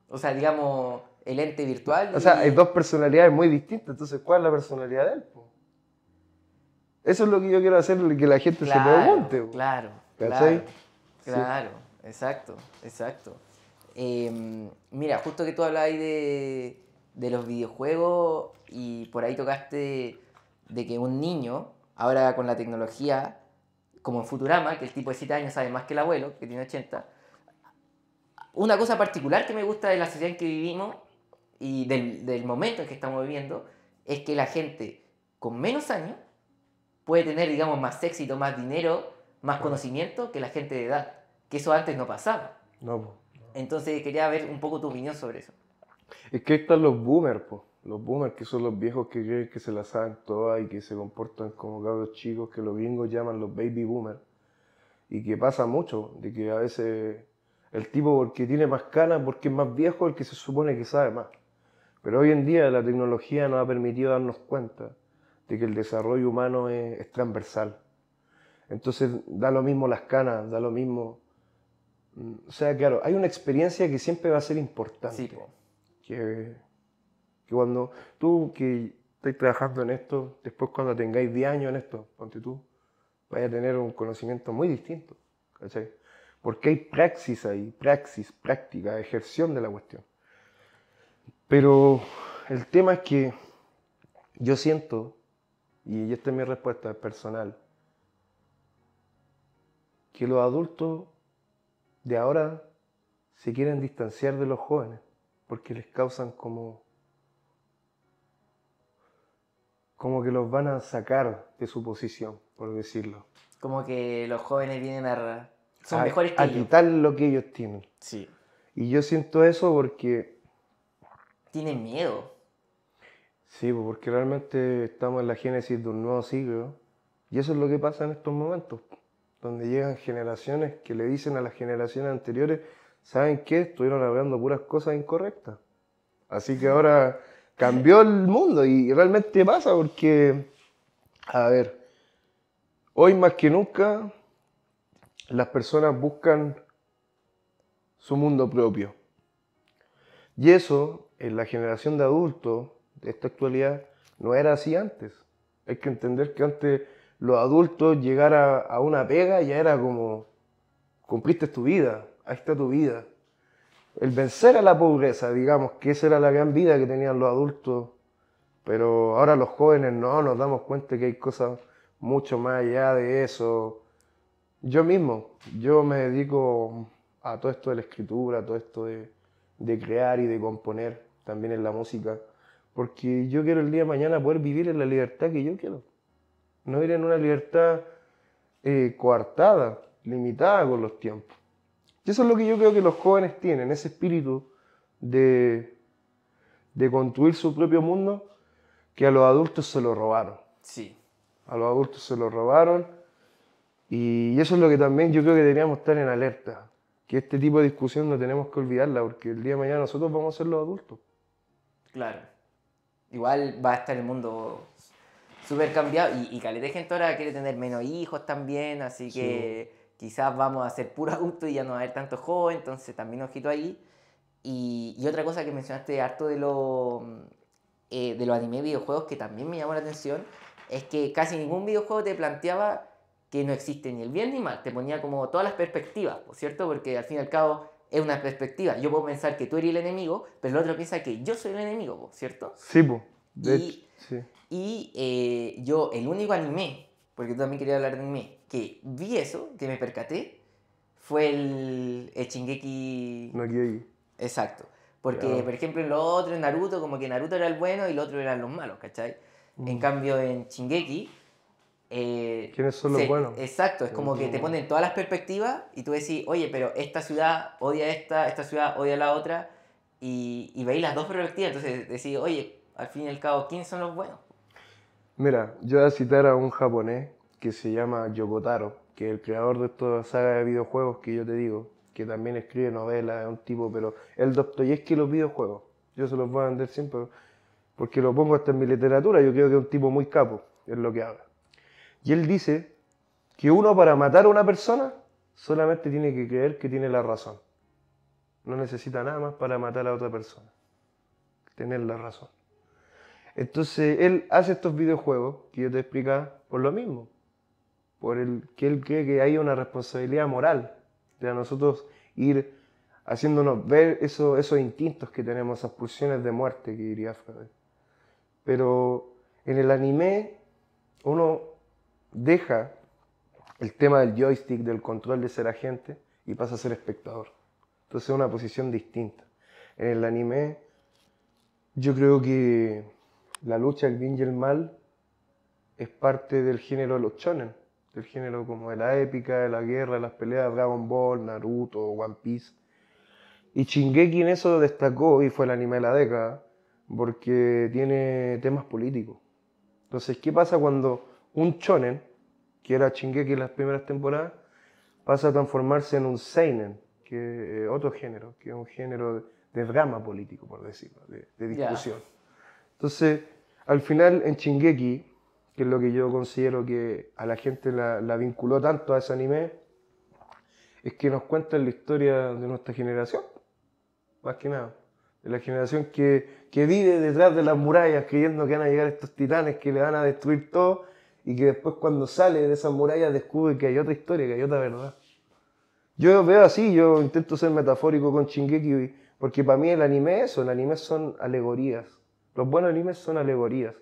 B: O sea, digamos, el ente virtual. O sea, hay
A: dos personalidades muy distintas, entonces, ¿cuál es la personalidad de él? Eso es lo que yo quiero hacer, que la gente se pregunte. Claro,
B: claro, exacto, exacto. Em, mira, justo que tú hablabas de, de los videojuegos y por ahí tocaste de que un niño, ahora con la tecnología, como en Futurama, que el tipo de 7 años sabe más que el abuelo, que tiene 80, una cosa particular que me gusta de la sociedad en que vivimos y del, momento en que estamos viviendo es que la gente con menos años puede tener, digamos, más éxito, más dinero, más conocimiento que la gente de edad. Que eso antes no pasaba. No, Entonces quería ver un poco tu opinión sobre eso.
A: Es que están los boomers, pues Los boomers que son los viejos que creen que se las saben todas y que se comportan como cabros chicos, que los gringos llaman los baby boomers. Y que pasa mucho, de que a veces el tipo porque tiene más canas, porque es más viejo, el que se supone que sabe más. Pero hoy en día la tecnología nos ha permitido darnos cuenta de que el desarrollo humano es, transversal. Entonces da lo mismo las canas, da lo mismo... Mm, o sea, claro, hay una experiencia que siempre va a ser importante. que, cuando tú que estáis trabajando en esto, después cuando tengáis 10 años en esto, ponte tú, vayas a tener un conocimiento muy distinto. ¿cachai? Porque hay praxis ahí, praxis, práctica, ejerción de la cuestión. Pero el tema es que yo siento, y esta es mi respuesta personal, que los adultos de ahora se quieren distanciar de los jóvenes porque les causan como como que los van a sacar de su posición, por decirlo.
B: Como que los jóvenes vienen a son a, mejores que a quitar
A: lo que ellos tienen. Sí. Y yo siento eso porque...
B: Tienen miedo.
A: Sí, pues, porque realmente estamos en la génesis de un nuevo siglo. Y eso es lo que pasa en estos momentos, donde llegan generaciones que le dicen a las generaciones anteriores, ¿saben qué? Estuvieron hablando puras cosas incorrectas. Así que ahora cambió el mundo y realmente pasa porque, a ver, hoy más que nunca las personas buscan su mundo propio. Y eso, en la generación de adultos de esta actualidad, no era así antes. Hay que entender que antes los adultos llegar a, a una pega ya era como, cumpliste tu vida, ahí está tu vida. El vencer a la pobreza, digamos, que esa era la gran vida que tenían los adultos, pero ahora los jóvenes no, nos damos cuenta que hay cosas mucho más allá de eso yo mismo, yo me dedico a todo esto de la escritura, a todo esto de, crear y de componer, también en la música, porque yo quiero el día de mañana poder vivir en la libertad que yo quiero. No ir en una libertad eh, coartada, limitada con los tiempos. Y eso es lo que yo creo que los jóvenes tienen, ese espíritu de, de construir su propio mundo que a los adultos se lo robaron. Sí. A los adultos se lo robaron y eso es lo que también yo creo que deberíamos estar en alerta, que este tipo de discusión no tenemos que olvidarla, porque el día de mañana nosotros vamos a ser los adultos.
B: Claro. Igual va a estar el mundo súper cambiado y, y caleta gente ahora quiere tener menos hijos también, así que quizás vamos a ser puro adultos y ya no va a haber tantos jóvenes entonces también ojito ahí. Y, otra cosa que mencionaste harto de lo eh, de los anime videojuegos que también me llamó la atención es que casi ningún videojuego te planteaba que no existe ni el bien ni el mal, te ponía como todas las perspectivas, ¿cierto? Porque al fin y al cabo es una perspectiva. Yo puedo pensar que tú eres el enemigo, pero el otro piensa que yo soy el enemigo, ¿cierto? Sí, po. y, eh, yo, el único anime, porque tú también querías hablar de anime, que vi eso, que me percaté, fue el, Shingeki... Exacto. Porque, por ejemplo, en lo otro, en Naruto, como que Naruto era el bueno y el otro eran los malos, ¿cachai? En mm. cambio, en Shingeki eh, ¿Quiénes son los buenos? Exacto, es como que te ponen todas las perspectivas y tú decís, oye, pero esta ciudad odia esta, esta ciudad odia la otra, y, veis las dos perspectivas, entonces decís, oye, al fin y al cabo, ¿quiénes son los buenos?
A: Mira, yo voy a citar a un japonés que se llama Yokotaro, que es el creador de esta saga de videojuegos que yo te digo, que también escribe novelas, es un tipo, pero el doctor y es que los videojuegos, yo se los voy a vender siempre, porque lo pongo hasta en mi literatura, yo creo que es un tipo muy capo, es lo que hago. Y él dice que uno para matar a una persona solamente tiene que creer que tiene la razón. No necesita nada más para matar a otra persona. Tener la razón. Entonces él hace estos videojuegos que yo te explicaba por lo mismo. Por el que él cree que hay una responsabilidad moral de nosotros ir haciéndonos ver eso, esos instintos que tenemos, esas pulsiones de muerte que diría Freud. Pero en el anime uno deja el tema del joystick, del control de ser agente y pasa a ser espectador. Entonces es una posición distinta. En el anime yo creo que la lucha, el bien y el mal es parte del género de los shonen, del género como de la épica, de la guerra, de las peleas, Dragon Ball, Naruto, One Piece. Y Shingeki en eso destacó y fue el anime de la década porque tiene temas políticos. Entonces, ¿qué pasa cuando un chonen que era Shingeki en las primeras temporadas, pasa a transformarse en un seinen, que eh, otro género, que es un género de, drama político, por decirlo, de, discusión. Entonces, al final en Shingeki, que es lo que yo considero que a la gente la, vinculó tanto a ese anime, es que nos cuentan la historia de nuestra generación, más que nada de la generación que, que, vive detrás de las murallas creyendo que van a llegar estos titanes que le van a destruir todo y que después cuando sale de esas murallas descubre que hay otra historia, que hay otra verdad. Yo veo así, yo intento ser metafórico con Shingeki, porque para mí el anime es eso, el anime son alegorías. Los buenos animes son alegorías.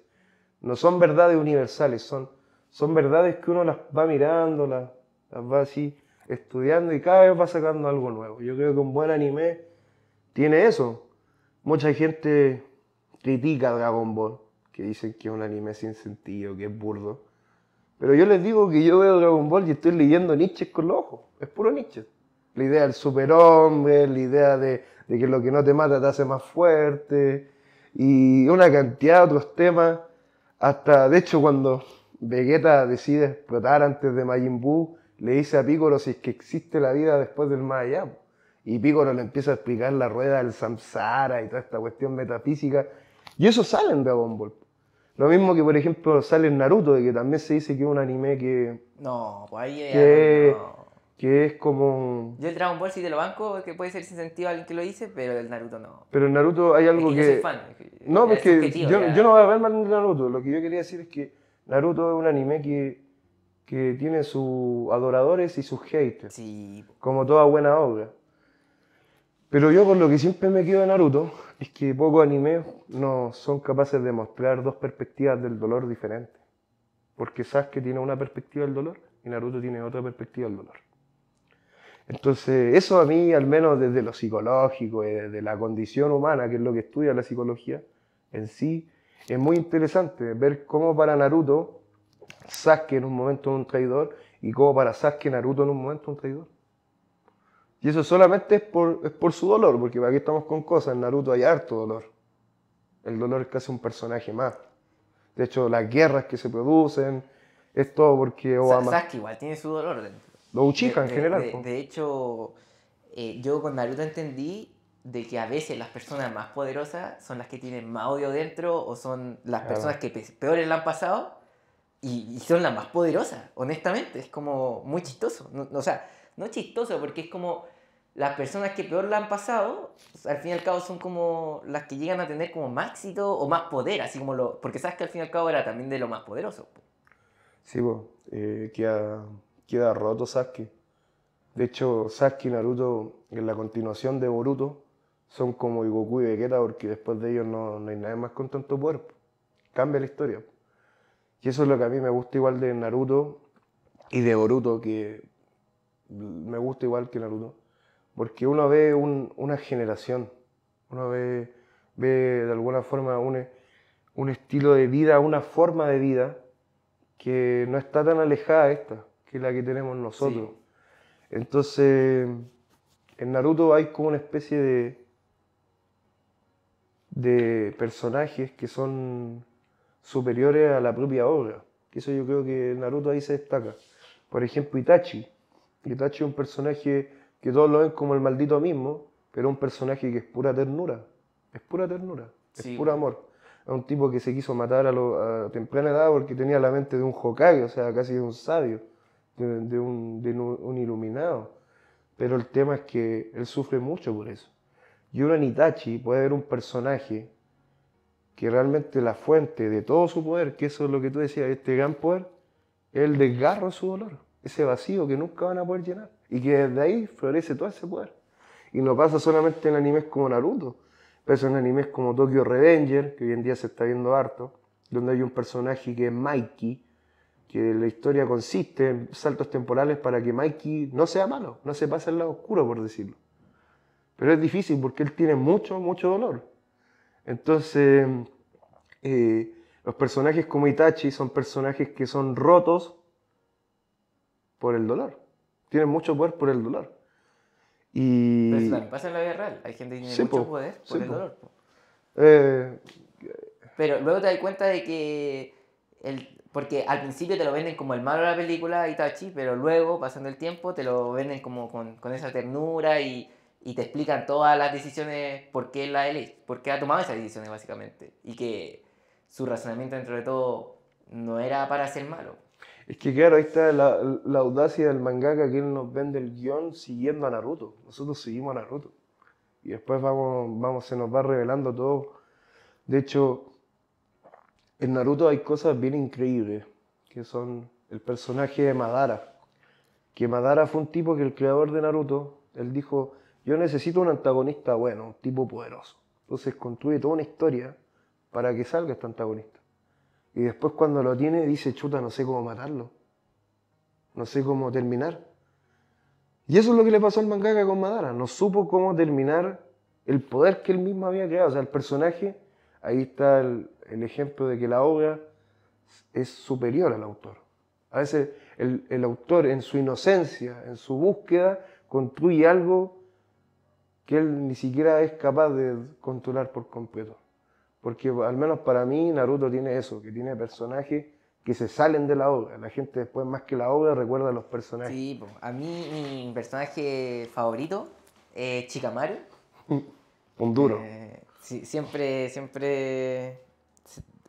A: No son verdades universales, son, son verdades que uno las va mirando, las, va así estudiando y cada vez va sacando algo nuevo. Yo creo que un buen anime tiene eso. Mucha gente critica Dragon Ball, que dicen que es un anime sin sentido, que es burdo. Pero yo les digo que yo veo Dragon Ball y estoy leyendo Nietzsche con los ojos. Es puro Nietzsche. La idea del superhombre, la idea de, que lo que no te mata te hace más fuerte. Y una cantidad de otros temas. Hasta, de hecho, cuando Vegeta decide explotar antes de Majin Buu, le dice a Piccolo si es que existe la vida después del más Y Piccolo le empieza a explicar la rueda del samsara y toda esta cuestión metafísica. Y eso sale en Dragon Ball. Lo mismo que, por ejemplo, sale en Naruto, de que también se dice que es un anime que.
B: No, pues ahí es.
A: Que, es como.
B: Yo el Dragon Ball si te lo banco, que puede ser sin sentido alguien que lo dice, pero el Naruto no.
A: Pero en Naruto hay algo que. Yo soy fan.
B: No, yo, yo, no
A: voy a hablar mal de Naruto. Lo que yo quería decir es que Naruto es un anime que, que tiene sus adoradores y sus haters. Sí. Como toda buena obra. Pero yo con lo que siempre me quedo de Naruto es que pocos animes no son capaces de mostrar dos perspectivas del dolor diferentes. Porque Sasuke tiene una perspectiva del dolor y Naruto tiene otra perspectiva del dolor. Entonces, eso a mí, al menos desde lo psicológico, desde la condición humana, que es lo que estudia la psicología en sí, es muy interesante ver cómo para Naruto Sasuke en un momento es un traidor y cómo para Sasuke Naruto en un momento es un traidor. Y eso solamente es por, es por su dolor, porque aquí estamos con cosas, en Naruto hay harto dolor. El dolor es casi un personaje más. De hecho, las guerras que se producen, es todo porque Obama... Sasuke
B: igual tiene su dolor dentro.
A: Los Uchiha en general. De,
B: hecho, eh, yo con Naruto entendí de que a veces las personas más poderosas son las que tienen más odio dentro o son las personas que peores le han pasado y, son las más poderosas, honestamente. Es como muy chistoso. No, o sea, no chistoso porque es como las personas que peor la han pasado, pues, al fin y al cabo son como las que llegan a tener como más éxito o más poder, así como lo... Porque sabes que al fin y al cabo era también de lo más poderoso.
A: Sí, pues queda, roto Sasuke. De hecho, Sasuke y Naruto, en la continuación de Boruto, son como Goku y Vegeta porque después de ellos no, no hay nadie más con tanto poder. Cambia la historia. Y eso es lo que a mí me gusta igual de Naruto y de Boruto, que me gusta igual que Naruto porque uno ve una generación, uno ve, de alguna forma un, un, estilo de vida, una forma de vida que no está tan alejada esta, que es la que tenemos nosotros. Entonces, en Naruto hay como una especie de, de personajes que son superiores a la propia obra. eso yo creo que Naruto ahí se destaca. Por ejemplo, Itachi. Itachi es un personaje que todos lo ven como el maldito mismo, pero un personaje que es pura ternura, es pura ternura, es puro amor. Es un tipo que se quiso matar a, lo, temprana edad porque tenía la mente de un Hokage, o sea, casi de un sabio, de, un, iluminado. Pero el tema es que él sufre mucho por eso. Y una Itachi puede ver un personaje que realmente la fuente de todo su poder, que eso es lo que tú decías, este gran poder, es el desgarro de su dolor, ese vacío que nunca van a poder llenar. Y que desde ahí florece todo ese poder. Y no pasa solamente en animes como Naruto, pero en animes como Tokyo Revenger, que hoy en día se está viendo harto, donde hay un personaje que es Mikey, que la historia consiste en saltos temporales para que Mikey no sea malo, no se pase al lado oscuro, por decirlo. Pero es difícil porque él tiene mucho, mucho dolor. Entonces, eh, los personajes como Itachi son personajes que son rotos por el dolor tienen mucho poder por el dolor. Y... Pero eso pasa en
B: la vida real. Hay gente que tiene mucho poder por el dolor.
A: Eh,
B: pero luego te das cuenta de que. El... Porque al principio te lo venden como el malo de la película, y Itachi, pero luego, pasando el tiempo, te lo venden como con, con esa ternura y, y, te explican todas las decisiones, por qué la él, por qué ha tomado esas decisiones, básicamente. Y que su razonamiento, dentro de todo, no era para ser malo.
A: Es que claro, ahí está la, audacia del mangaka que él nos vende el guión siguiendo a Naruto. Nosotros seguimos a Naruto. Y después vamos, vamos, se nos va revelando todo. De hecho, en Naruto hay cosas bien increíbles, que son el personaje de Madara. Que Madara fue un tipo que el creador de Naruto, él dijo, yo necesito un antagonista bueno, un tipo poderoso. Entonces construye toda una historia para que salga este antagonista. Y después cuando lo tiene dice, chuta, no sé cómo matarlo. No sé cómo terminar. Y eso es lo que le pasó al mangaka con Madara. No supo cómo terminar el poder que él mismo había creado. O sea, el personaje, ahí está el, ejemplo de que la obra es superior al autor. A veces el autor en su inocencia, en su búsqueda, construye algo que él ni siquiera es capaz de controlar por completo. Porque al menos para mí Naruto tiene eso, que tiene personajes que se salen de la obra. La gente después más que la obra recuerda
B: a los personajes. Sí, a mí mi personaje favorito es eh, Chikamaru.
A: Mm, un duro.
B: Eh, siempre, siempre,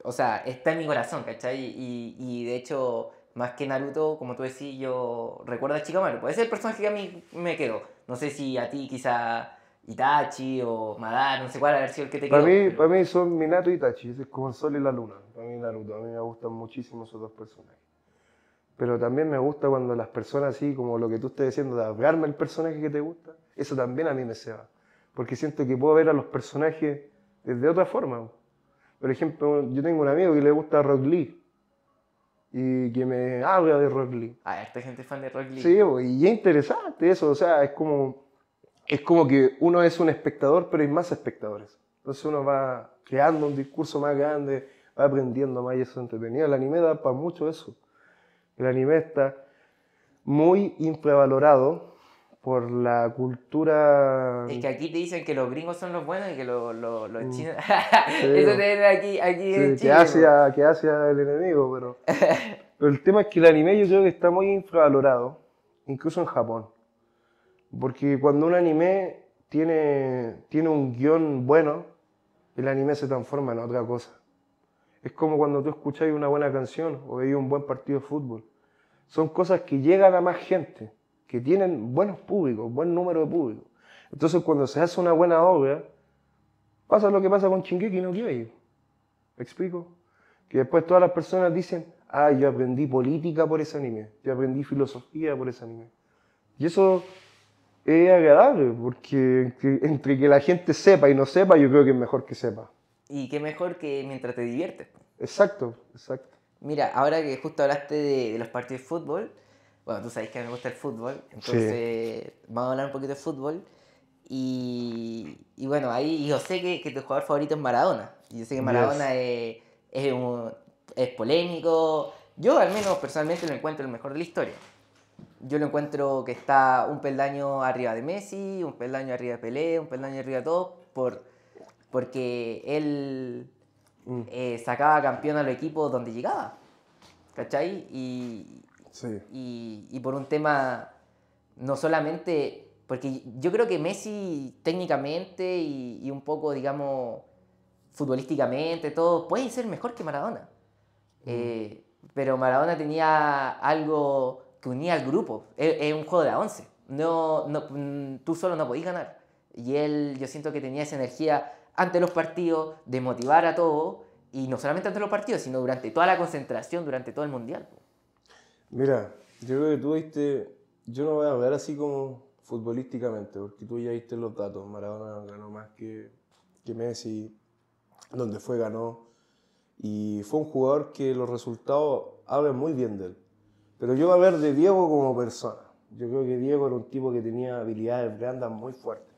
B: o sea, está en mi corazón, ¿cachai? Y, de hecho, más que Naruto, como tú decís, yo recuerdo a Chikamaru. Puede ser el personaje que a mí me quedo No sé si a ti quizá Itachi o Madara, no sé cuál haber sido el que te para Mí,
A: Para mí son Minato y Itachi, es como el sol y la luna. Para mí Naruto, a mí me gustan muchísimo esos dos personajes. Pero también me gusta cuando las personas así, como lo que tú estás diciendo, de hablarme el personaje que te gusta, eso también a mí me se va. Porque siento que puedo ver a los personajes desde otra forma. Por ejemplo, yo tengo un amigo que le gusta Rock Lee y que me habla de Rock Lee.
B: Ah, esta gente es fan de Rock Lee. Sí,
A: y es interesante eso, o sea, es como es como que uno es un espectador, pero hay más espectadores. Entonces uno va creando un discurso más grande, va aprendiendo más y eso es entretenido. El anime da para mucho eso. El anime está muy infravalorado por la cultura... Es que aquí
B: te dicen que los gringos son los buenos y que los, los, mm. chinos... eso te aquí, aquí pues. Que Asia,
A: que el enemigo, pero... pero el tema es que el anime yo creo que está muy infravalorado, incluso en Japón. Porque cuando un anime tiene, tiene un guión bueno, el anime se transforma en otra cosa. Es como cuando tú escucháis una buena canción o veis un buen partido de fútbol. Son cosas que llegan a más gente, que tienen buenos públicos, buen número de públicos. Entonces cuando se hace una buena obra, pasa lo que pasa con Shingeki no Kyojin. ¿Me explico? Que después todas las personas dicen, ah, yo aprendí política por ese anime, yo aprendí
B: filosofía por ese anime.
A: Y eso es agradable, porque entre que la gente sepa y no sepa, yo creo que es mejor que sepa.
B: Y qué mejor que mientras te diviertes. Exacto, exacto. Mira, ahora que justo hablaste de, los partidos de fútbol, bueno, tú sabes que a mí me gusta el fútbol, entonces vamos a hablar un poquito de fútbol. Y, bueno, ahí yo sé que, que, tu jugador favorito es Maradona. Yo sé que Maradona es, es polémico. Yo al menos personalmente lo encuentro el mejor de la historia yo lo encuentro que está un peldaño arriba de Messi, un peldaño arriba de Pelé, un peldaño arriba de todo... por, porque él mm. eh, sacaba campeón a los equipos donde llegaba. ¿Cachai? Y, y, por un tema, no solamente, porque yo creo que Messi técnicamente y, un poco, digamos, futbolísticamente, todo, puede ser mejor que Maradona. Mm. Eh, pero Maradona tenía algo que unía al grupo. Es, un juego de a 11. No, no, mm, tú solo no podías ganar. Y él, yo siento que tenía esa energía ante los partidos, de motivar a todo y no solamente ante los partidos, sino durante toda la concentración, durante todo el mundial.
A: Mira, yo creo que tú viste, yo no voy a hablar así como futbolísticamente, porque tú ya viste los datos, Maradona ganó más que, que Messi, donde fue ganó, y fue un jugador que los resultados hablan muy bien de él. Pero yo a ver de Diego como persona. Yo creo que Diego era un tipo que tenía habilidades blandas muy fuertes.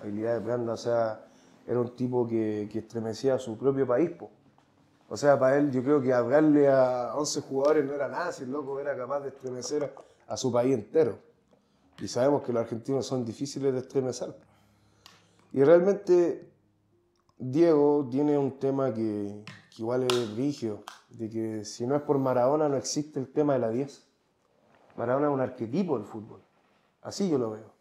A: Habilidades blandas, o sea, era un tipo que, estremecía a su propio país. O sea, para él yo creo que hablarle a 11 jugadores no era nada, si el loco era capaz de estremecer a su país entero. Y sabemos que los argentinos son difíciles de estremecer. Y realmente Diego tiene un tema que, igual es vigio, de que si no es por Maradona no existe el tema de la 10. Maradona es un arquetipo del fútbol. Así yo lo veo.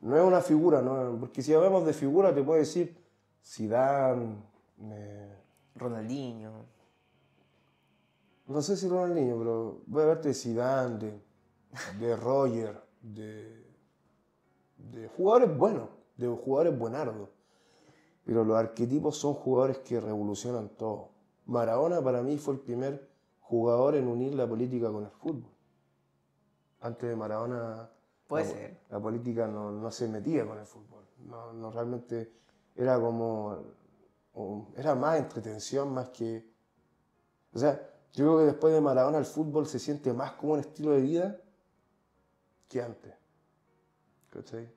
A: No es una figura, porque si hablamos de figura te puedo decir Zidane, eh, Ronaldinho. No sé si Ronaldinho, pero voy a verte de Zidane, de, de Roger, de, de jugadores buenos, de jugadores buenardos. Pero los arquetipos son jugadores que revolucionan todo. Maradona para mí fue el primer jugador en unir la política con el fútbol. Antes de Maradona, la, política no, se metía con el fútbol. No, realmente era como. era más entretención, más que. O sea, yo creo que después de Maradona el fútbol se siente más como un estilo de vida que antes. ¿Cachai?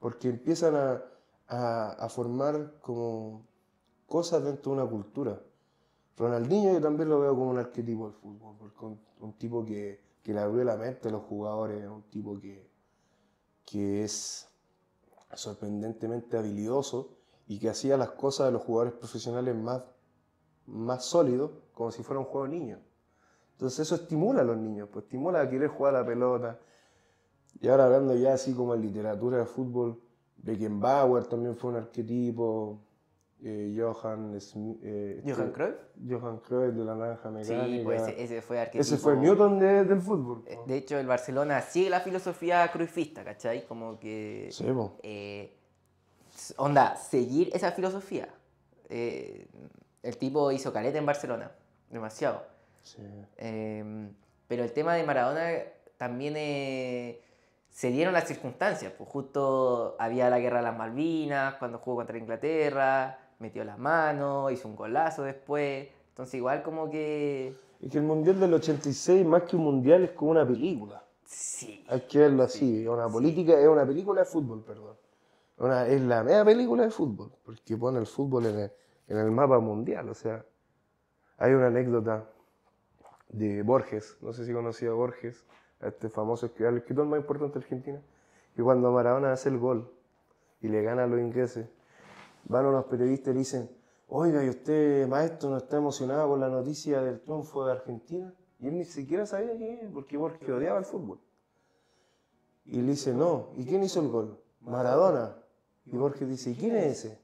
A: Porque empiezan a, a formar como cosas dentro de una cultura. Ronaldinho yo también lo veo como un arquetipo del fútbol, un, tipo que, le abrió la mente a los jugadores, un tipo que, es sorprendentemente habilidoso y que hacía las cosas de los jugadores profesionales más, más sólidos, como si fuera un juego de niños. Entonces eso estimula a los niños, pues estimula a querer jugar a la pelota. Y ahora hablando ya así como en literatura de fútbol, Beckenbauer también fue un arquetipo, eh, Johan, eh, Johan este, Cruyff. Johan Cruyff de la Naranja Mecánica. Pues, ese, fue Newton del fútbol. Eh,
B: de hecho, el Barcelona sigue la filosofía cruyffista, ¿cachai? Como que. Onda, seguir esa filosofía. el tipo hizo caleta en Barcelona, demasiado. Sí. Em, pero el tema de Maradona también se dieron las circunstancias, pues justo había la guerra de las Malvinas, cuando jugó contra Inglaterra, metió la mano hizo un golazo después. Entonces igual como que...
A: Es que el Mundial del 86, más que un Mundial, es como una película. Sí. Hay que verlo así. es una política, es una película de fútbol, perdón. Una, es la media película de fútbol, porque pone el fútbol en el, mapa mundial. O sea, hay una anécdota de Borges, no sé si conocía Borges, este famoso escritor, el escritor más importante de Argentina, que cuando Maradona hace el gol y le gana a los ingleses, van unos periodistas y le dicen, oiga, ¿y usted, maestro, no está emocionado con la noticia del triunfo de Argentina? Y él ni siquiera sabía quién es, porque Borges odiaba el fútbol. Y le dice, no, ¿y quién hizo el gol? Maradona. Y Borges dice, ¿y quién es ese?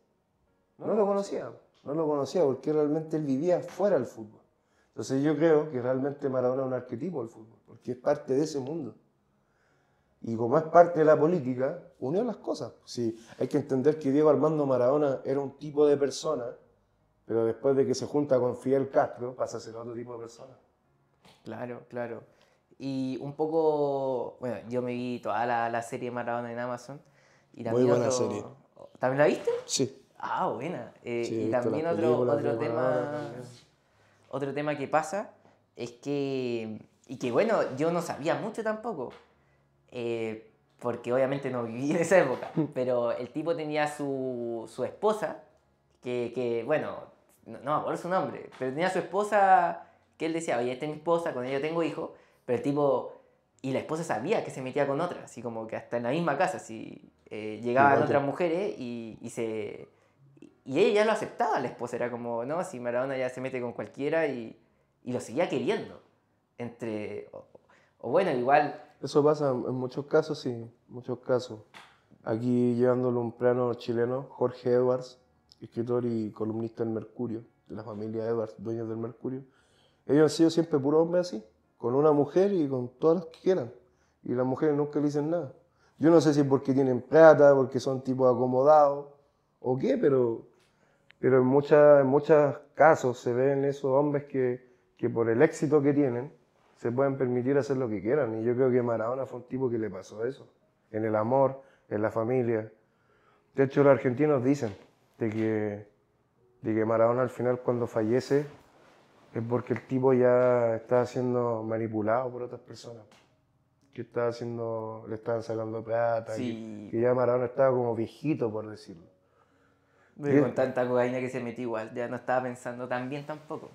A: No lo conocía, no lo conocía porque realmente él vivía fuera del fútbol. Entonces yo creo que realmente Maradona es un arquetipo del fútbol, porque es parte de ese mundo y como es parte de la política, unió las cosas. Sí, hay que entender que Diego Armando Maradona era un tipo de persona, pero después de que se junta con Fidel Castro
B: pasa a ser otro tipo de persona. Claro, claro. Y un poco, bueno, yo me vi toda la, la serie Maradona en Amazon. Y Muy buena serie. ¿También la viste? Sí. Ah, buena. Eh, y también otro, otro tema, otro tema que pasa es que, y que bueno, yo no sabía mucho tampoco eh, porque obviamente no viví en esa época, pero el tipo tenía su, su esposa, que, bueno, no, no, me su nombre, pero tenía su esposa que él decía, oye, esta es mi esposa, con ella tengo hijo, pero el tipo, y la esposa sabía que se metía con otra, así como que hasta en la misma casa, si eh, llegaban otras mujeres y, se... Y ella ya lo aceptaba, la esposa, era como, no, si Maradona ya se mete con cualquiera y, lo seguía queriendo. Entre, o bueno, igual
A: eso pasa en muchos casos, sí, muchos casos. Aquí llevándolo un plano chileno, Jorge Edwards, escritor y columnista en Mercurio, de la familia Edwards, dueños del Mercurio. Ellos han sido siempre puros hombres así, con una mujer y con todas los que quieran. Y las mujeres nunca le dicen nada. Yo no sé si es porque tienen plata, porque son tipos acomodados o qué, pero, pero en, muchas, en muchos casos se ven esos hombres que, que por el éxito que tienen, se pueden permitir hacer lo que quieran. Y yo creo que Maradona fue un tipo que le pasó eso. En el amor, en la familia. De hecho, los argentinos dicen de que, de que Maradona al final cuando fallece es porque el tipo ya está siendo manipulado por otras personas. Que está haciendo, le estaban sacando plata. y Que, ya Maradona estaba como viejito, por decirlo.
B: con tanta cocaína que se metió igual, ya no estaba pensando tan bien tampoco.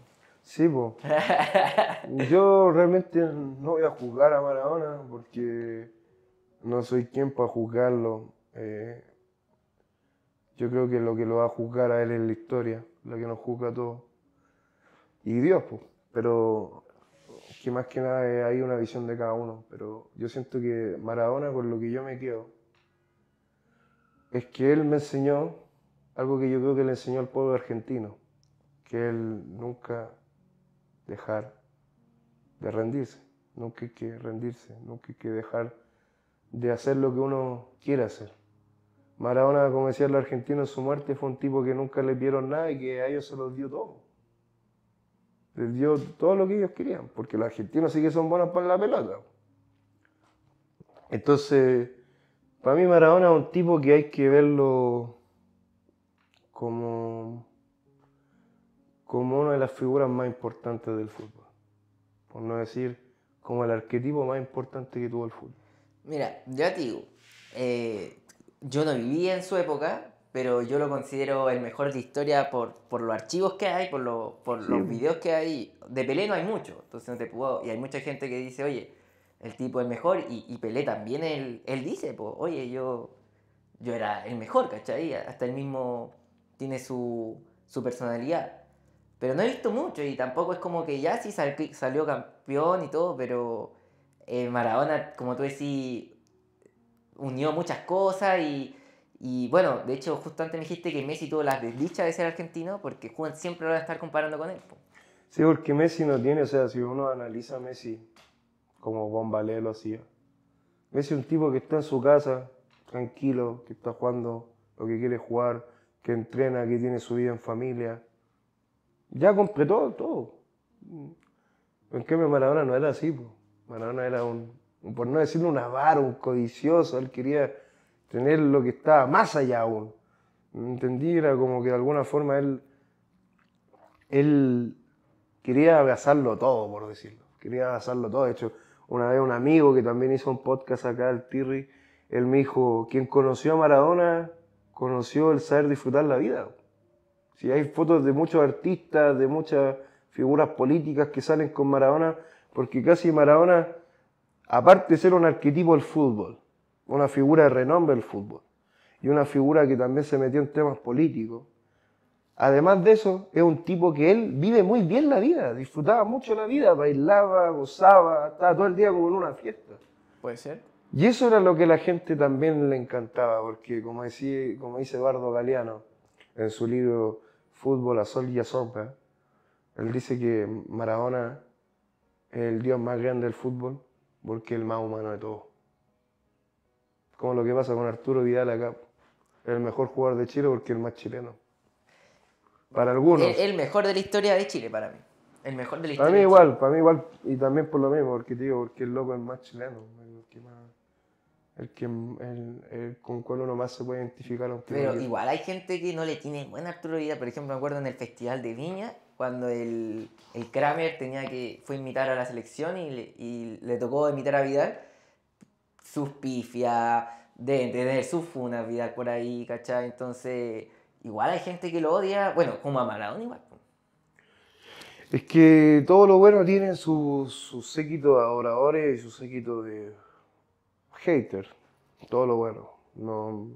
A: Sí, pues. Yo realmente no voy a juzgar a Maradona porque no soy quien para juzgarlo. Eh. yo creo que lo que lo va a juzgar a él es la historia, la que nos juzga a todos. Y Dios, pues. Pero que más que nada hay una visión de cada uno. Pero yo siento que Maradona, con lo que yo me quedo, es que él me enseñó algo que yo creo que le enseñó al pueblo argentino, que él nunca dejar de rendirse, no que hay que rendirse, no hay que dejar de hacer lo que uno quiere hacer. Maradona, como decía el argentino en su muerte, fue un tipo que nunca le dieron nada y que a ellos se los dio todo. Les dio todo lo que ellos querían, porque los argentinos sí que son buenos para la pelota. Entonces, para mí Maradona es un tipo que hay que verlo como como una de las figuras más importantes del fútbol, por no decir como el arquetipo más importante que tuvo el
B: fútbol. Mira, yo te eh, digo, yo no vivía en su época, pero yo lo considero el mejor de historia por, por los archivos que hay, por, por los videos que hay. De Pelé no hay mucho, entonces no te puedo. Y hay mucha gente que dice, oye, el tipo es mejor, y, y, Pelé también él, él dice, pues, oye, yo, yo era el mejor, ¿cachai? Hasta él mismo tiene su, su personalidad. Pero no he visto mucho y tampoco es como que ya sí salió campeón y todo, pero eh, Maradona, como tú decís, unió muchas cosas y, y, bueno, de hecho justo antes me dijiste que Messi tuvo las desdichas de ser argentino porque Juan siempre lo van a estar comparando con él.
A: Sí, porque Messi no tiene, o sea, si uno analiza a Messi como Bombalé lo hacía. Messi es un tipo que está en su casa, tranquilo, que está jugando lo que quiere jugar, que entrena, que tiene su vida en familia ya compré todo. todo. En cambio, Maradona no era así. Maradona era un, por no decirlo, un avaro, un codicioso. Él quería tener lo que estaba más allá aún. Entendí, era como que de alguna forma él, él quería abrazarlo todo, por decirlo. Quería abrazarlo todo. De hecho, una vez un amigo que también hizo un podcast acá, el Tirri, él me dijo, quien conoció a Maradona, conoció el saber disfrutar la vida. Si hay fotos de muchos artistas, de muchas figuras políticas que salen con Maradona, porque casi Maradona, aparte de ser un arquetipo del fútbol, una figura de renombre del fútbol, y una figura que también se metió en temas políticos, además de eso, es un tipo que él vive muy bien la vida, disfrutaba mucho la vida, bailaba, gozaba, estaba todo el día como en una fiesta. Puede ser. Y eso era lo que la gente también le encantaba, porque como, decía, como dice Eduardo Galeano en su libro fútbol a sol y a sopa. Él dice que Maradona es el dios más grande del fútbol porque es el más humano de todos. Como lo que pasa con Arturo Vidal acá. el mejor jugador de Chile porque es el más chileno. Para algunos. El,
B: mejor de la historia de Chile para mí. El mejor de la historia. Para mí igual,
A: para mí igual. Y también por lo mismo, porque digo, porque el loco es más chileno el que con cual uno más se puede identificar. Pero igual hay
B: gente que no le tiene buena Arturo Por ejemplo, me acuerdo en el Festival de Viña, cuando el, Kramer tenía que, fue a invitar a la selección y le, tocó imitar a Vidal. Sus pifias, de tener sus funas Vidal por ahí, ¿cachai? Entonces, igual hay gente que lo odia. Bueno, como a Maradona igual.
A: Es que todo lo bueno tiene su, su séquito de adoradores y su séquito de hater, todo lo bueno. No,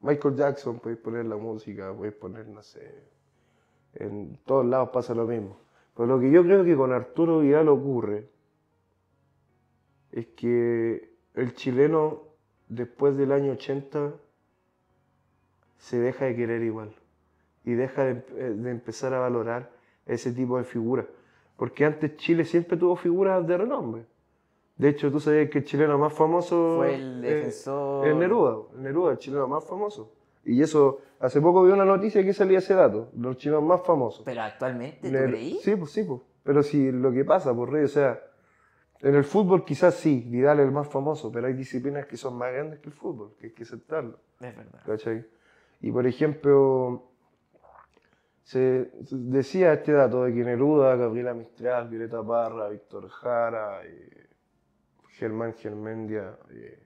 A: Michael Jackson, puedes poner la música, puedes poner, no sé, en todos lados pasa lo mismo. Pero lo que yo creo que con Arturo Vidal ocurre es que el chileno después del año 80 se deja de querer igual y deja de, eh, de empezar a valorar ese tipo de figura Porque antes Chile siempre tuvo figuras de renombre. De hecho, tú sabías que el chileno más famoso. Fue el defensor. El Neruda, el Neruda, el chileno más famoso. Y eso, hace poco vi una noticia que salía ese dato, los chilenos más famosos. Pero actualmente, ¿tú creí? Sí, pues sí, pues. Pero si lo que pasa, por pues, rey, o sea, en el fútbol quizás sí, Vidal es el más famoso, pero hay disciplinas que son más grandes que el fútbol, que hay que aceptarlo. Es verdad. ¿Cachai? Y por ejemplo, se decía este dato de que Neruda, Gabriela Mistral, Violeta Parra, Víctor Jara. Eh, Germán Germendia eh,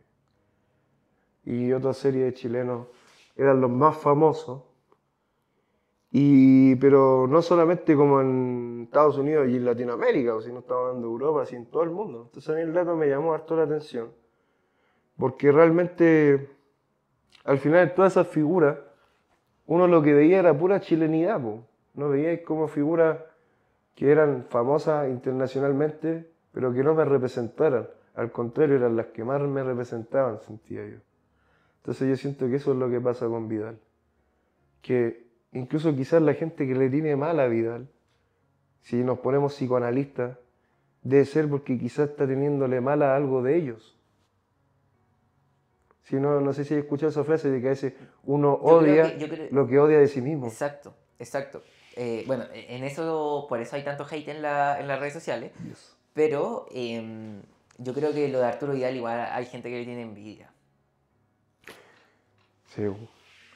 A: y otra serie de chilenos eran los más famosos. Y, pero no solamente como en Estados Unidos y en Latinoamérica, sino estamos hablando de Europa, sino en todo el mundo. Entonces a mí el dato me llamó harto la atención, porque realmente al final de todas esas figuras, uno lo que veía era pura chilenidad, no veía como figuras que eran famosas internacionalmente, pero que no me representaran. Al contrario, eran las que más me representaban, sentía yo. Entonces yo siento que eso es lo que pasa con Vidal. Que incluso quizás la gente que le tiene mal a Vidal, si nos ponemos psicoanalistas, debe ser porque quizás está teniéndole mal a algo de ellos. Si no, no sé si he escuchado esa frase de que a veces uno odia
B: lo que odia de sí mismo. Exacto, exacto. Eh, bueno, en eso, por eso hay tanto hate en, la, en las redes sociales. Pero em, yo creo que lo de Arturo Vidal igual hay gente que le tiene envidia.
A: Sí.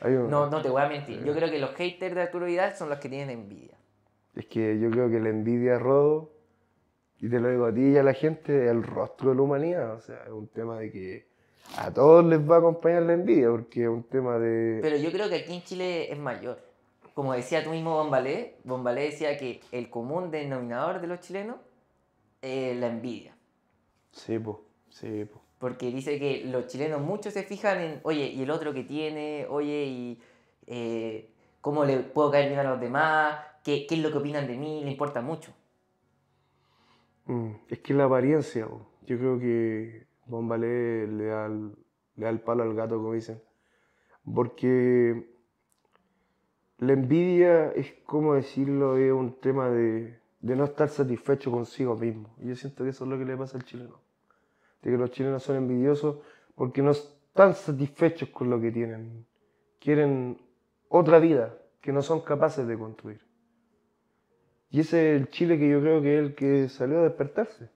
A: No, no te
B: voy a mentir. Yo creo que los haters de Arturo Vidal son los que tienen envidia.
A: Es que yo creo que la envidia rodo, y te lo digo a ti y a la gente, es el rostro de la humanidad. O sea, es un tema de que a todos les va a acompañar la envidia, porque es un tema de. Pero
B: yo creo que aquí en Chile es mayor. Como decía tú mismo Bombalé, Bombalé decía que el común denominador de los chilenos es la envidia. Sí, po. sí po. Porque dice que los chilenos muchos se fijan en, oye, y el otro que tiene, oye, y eh, cómo le puedo caer bien a los demás, ¿Qué, es lo que opinan de mí, le importa mucho.
A: Mm, es que la apariencia, yo creo que Bombalé le da, el, le da palo al gato, como dicen. Porque la envidia es, cómo decirlo, es un tema de, de no estar satisfecho consigo mismo. Y yo siento que eso es lo que le pasa al chileno. De que los chilenos son envidiosos porque no están satisfechos con lo que tienen. Quieren otra vida que no son capaces de construir. Y ese es el Chile que yo creo que es el que salió a despertarse.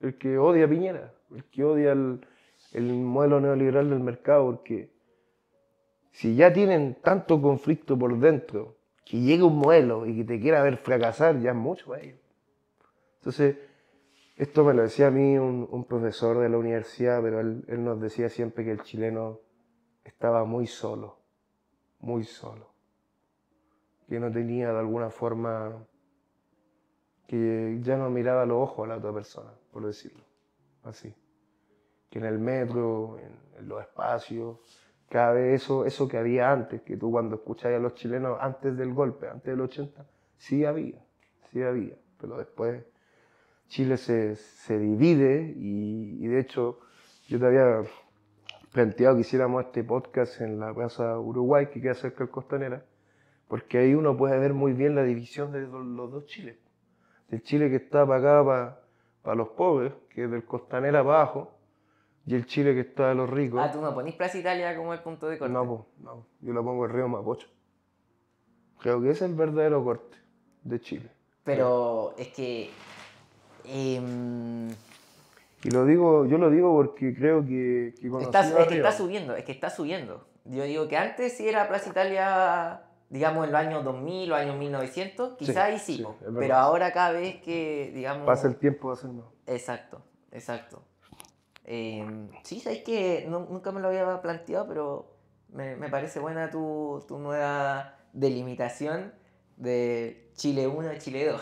A: El que odia a Piñera, el que odia el, modelo neoliberal del mercado, porque si ya tienen tanto conflicto por dentro, que llegue un modelo y que te quiera ver fracasar ya es mucho para ellos. Entonces, esto me lo decía a mí un, profesor de la universidad, pero él, nos decía siempre que el chileno estaba muy solo, muy solo. Que no tenía de alguna forma, que ya no miraba los ojos a la otra persona, por decirlo así. Que en el metro, en los espacios, cabe eso, eso que había antes, que tú cuando escuchabas a los chilenos antes del golpe, antes del 80, sí había, sí había, pero después Chile se, divide y, de hecho yo te había planteado que hiciéramos este podcast en la Plaza Uruguay que queda cerca del Costanera, porque ahí uno puede ver muy bien la división de los dos Chiles, del Chile que está para acá, para, para los pobres, que es del Costanera abajo, y el Chile que está de los ricos. Ah, tú no ponís Plaza
B: Italia como el punto de corte. No, no.
A: Yo lo pongo el río Mapocho. Creo que ese es el verdadero corte de Chile.
B: Pero es que.
A: Em, y lo digo, yo lo digo porque creo que. que está, es que está
B: subiendo, es que está subiendo. Yo digo que antes si era Plaza Italia, digamos en los años 2000 o años 1900, quizás sí, sí, pero ahora cada vez que, digamos. Pasa el tiempo va a más. Exacto, exacto. Em, sí, sabes que nunca me lo había planteado, pero me, parece buena tu, nueva delimitación de Chile 1 Chile 2.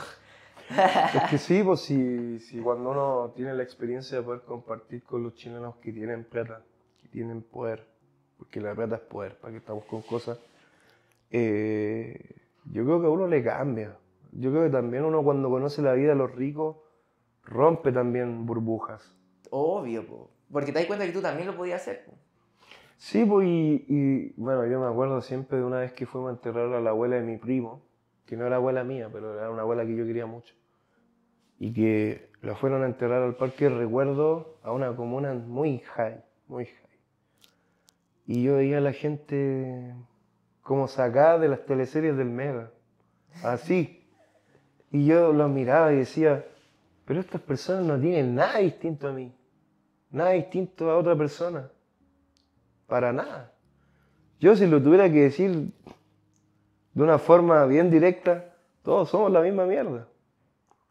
B: es que
A: sí, pues si, si, cuando uno tiene la experiencia de poder compartir con los chilenos que tienen plata, que tienen poder, porque la plata es poder, para que estamos con cosas, eh, yo creo que a uno le cambia. Yo creo que también uno cuando conoce la vida de los ricos rompe también burbujas
B: Obvio, porque te das cuenta que tú también lo podías hacer.
A: Sí, pues, y, bueno, yo me acuerdo siempre de una vez que fuimos a enterrar a la abuela de mi primo, que no era abuela mía, pero era una abuela que yo quería mucho, y que la fueron a enterrar al parque recuerdo a una comuna muy high, muy high. Y yo veía a la gente como sacada de las teleseries del Mega, así. Y yo los miraba y decía, pero estas personas no tienen nada distinto a mí. Nada distinto a otra persona. Para nada. Yo si lo tuviera que decir de una forma bien directa, todos somos la misma mierda.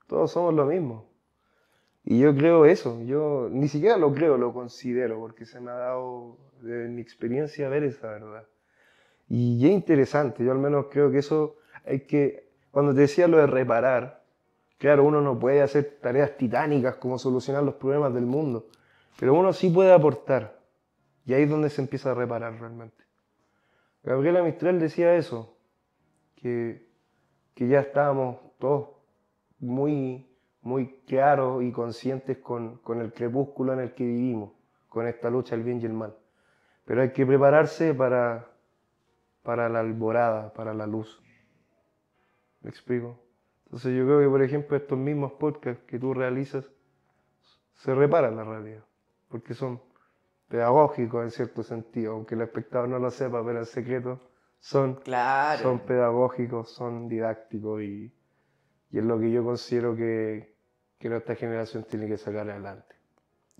A: Todos somos lo mismo. Y yo creo eso. Yo ni siquiera lo creo, lo considero, porque se me ha dado de mi experiencia ver esa verdad. Y es interesante. Yo al menos creo que eso es que... Cuando te decía lo de reparar, claro, uno no puede hacer tareas titánicas como solucionar los problemas del mundo, pero uno sí puede aportar. Y ahí es donde se empieza a reparar realmente. Gabriela Mistral decía eso, que, que ya estábamos todos muy, muy claros y conscientes con, el crepúsculo en el que vivimos, con esta lucha del bien y el mal. Pero hay que prepararse para, para la alborada, para la luz. ¿Me explico? Entonces yo creo que, por ejemplo, estos mismos podcasts que tú realizas, se reparan la realidad porque son pedagógicos en cierto sentido, aunque el espectador no lo sepa, pero en secreto son,
B: claro. son
A: pedagógicos, son didácticos y, y, es lo que yo considero que, que nuestra generación tiene que sacar adelante.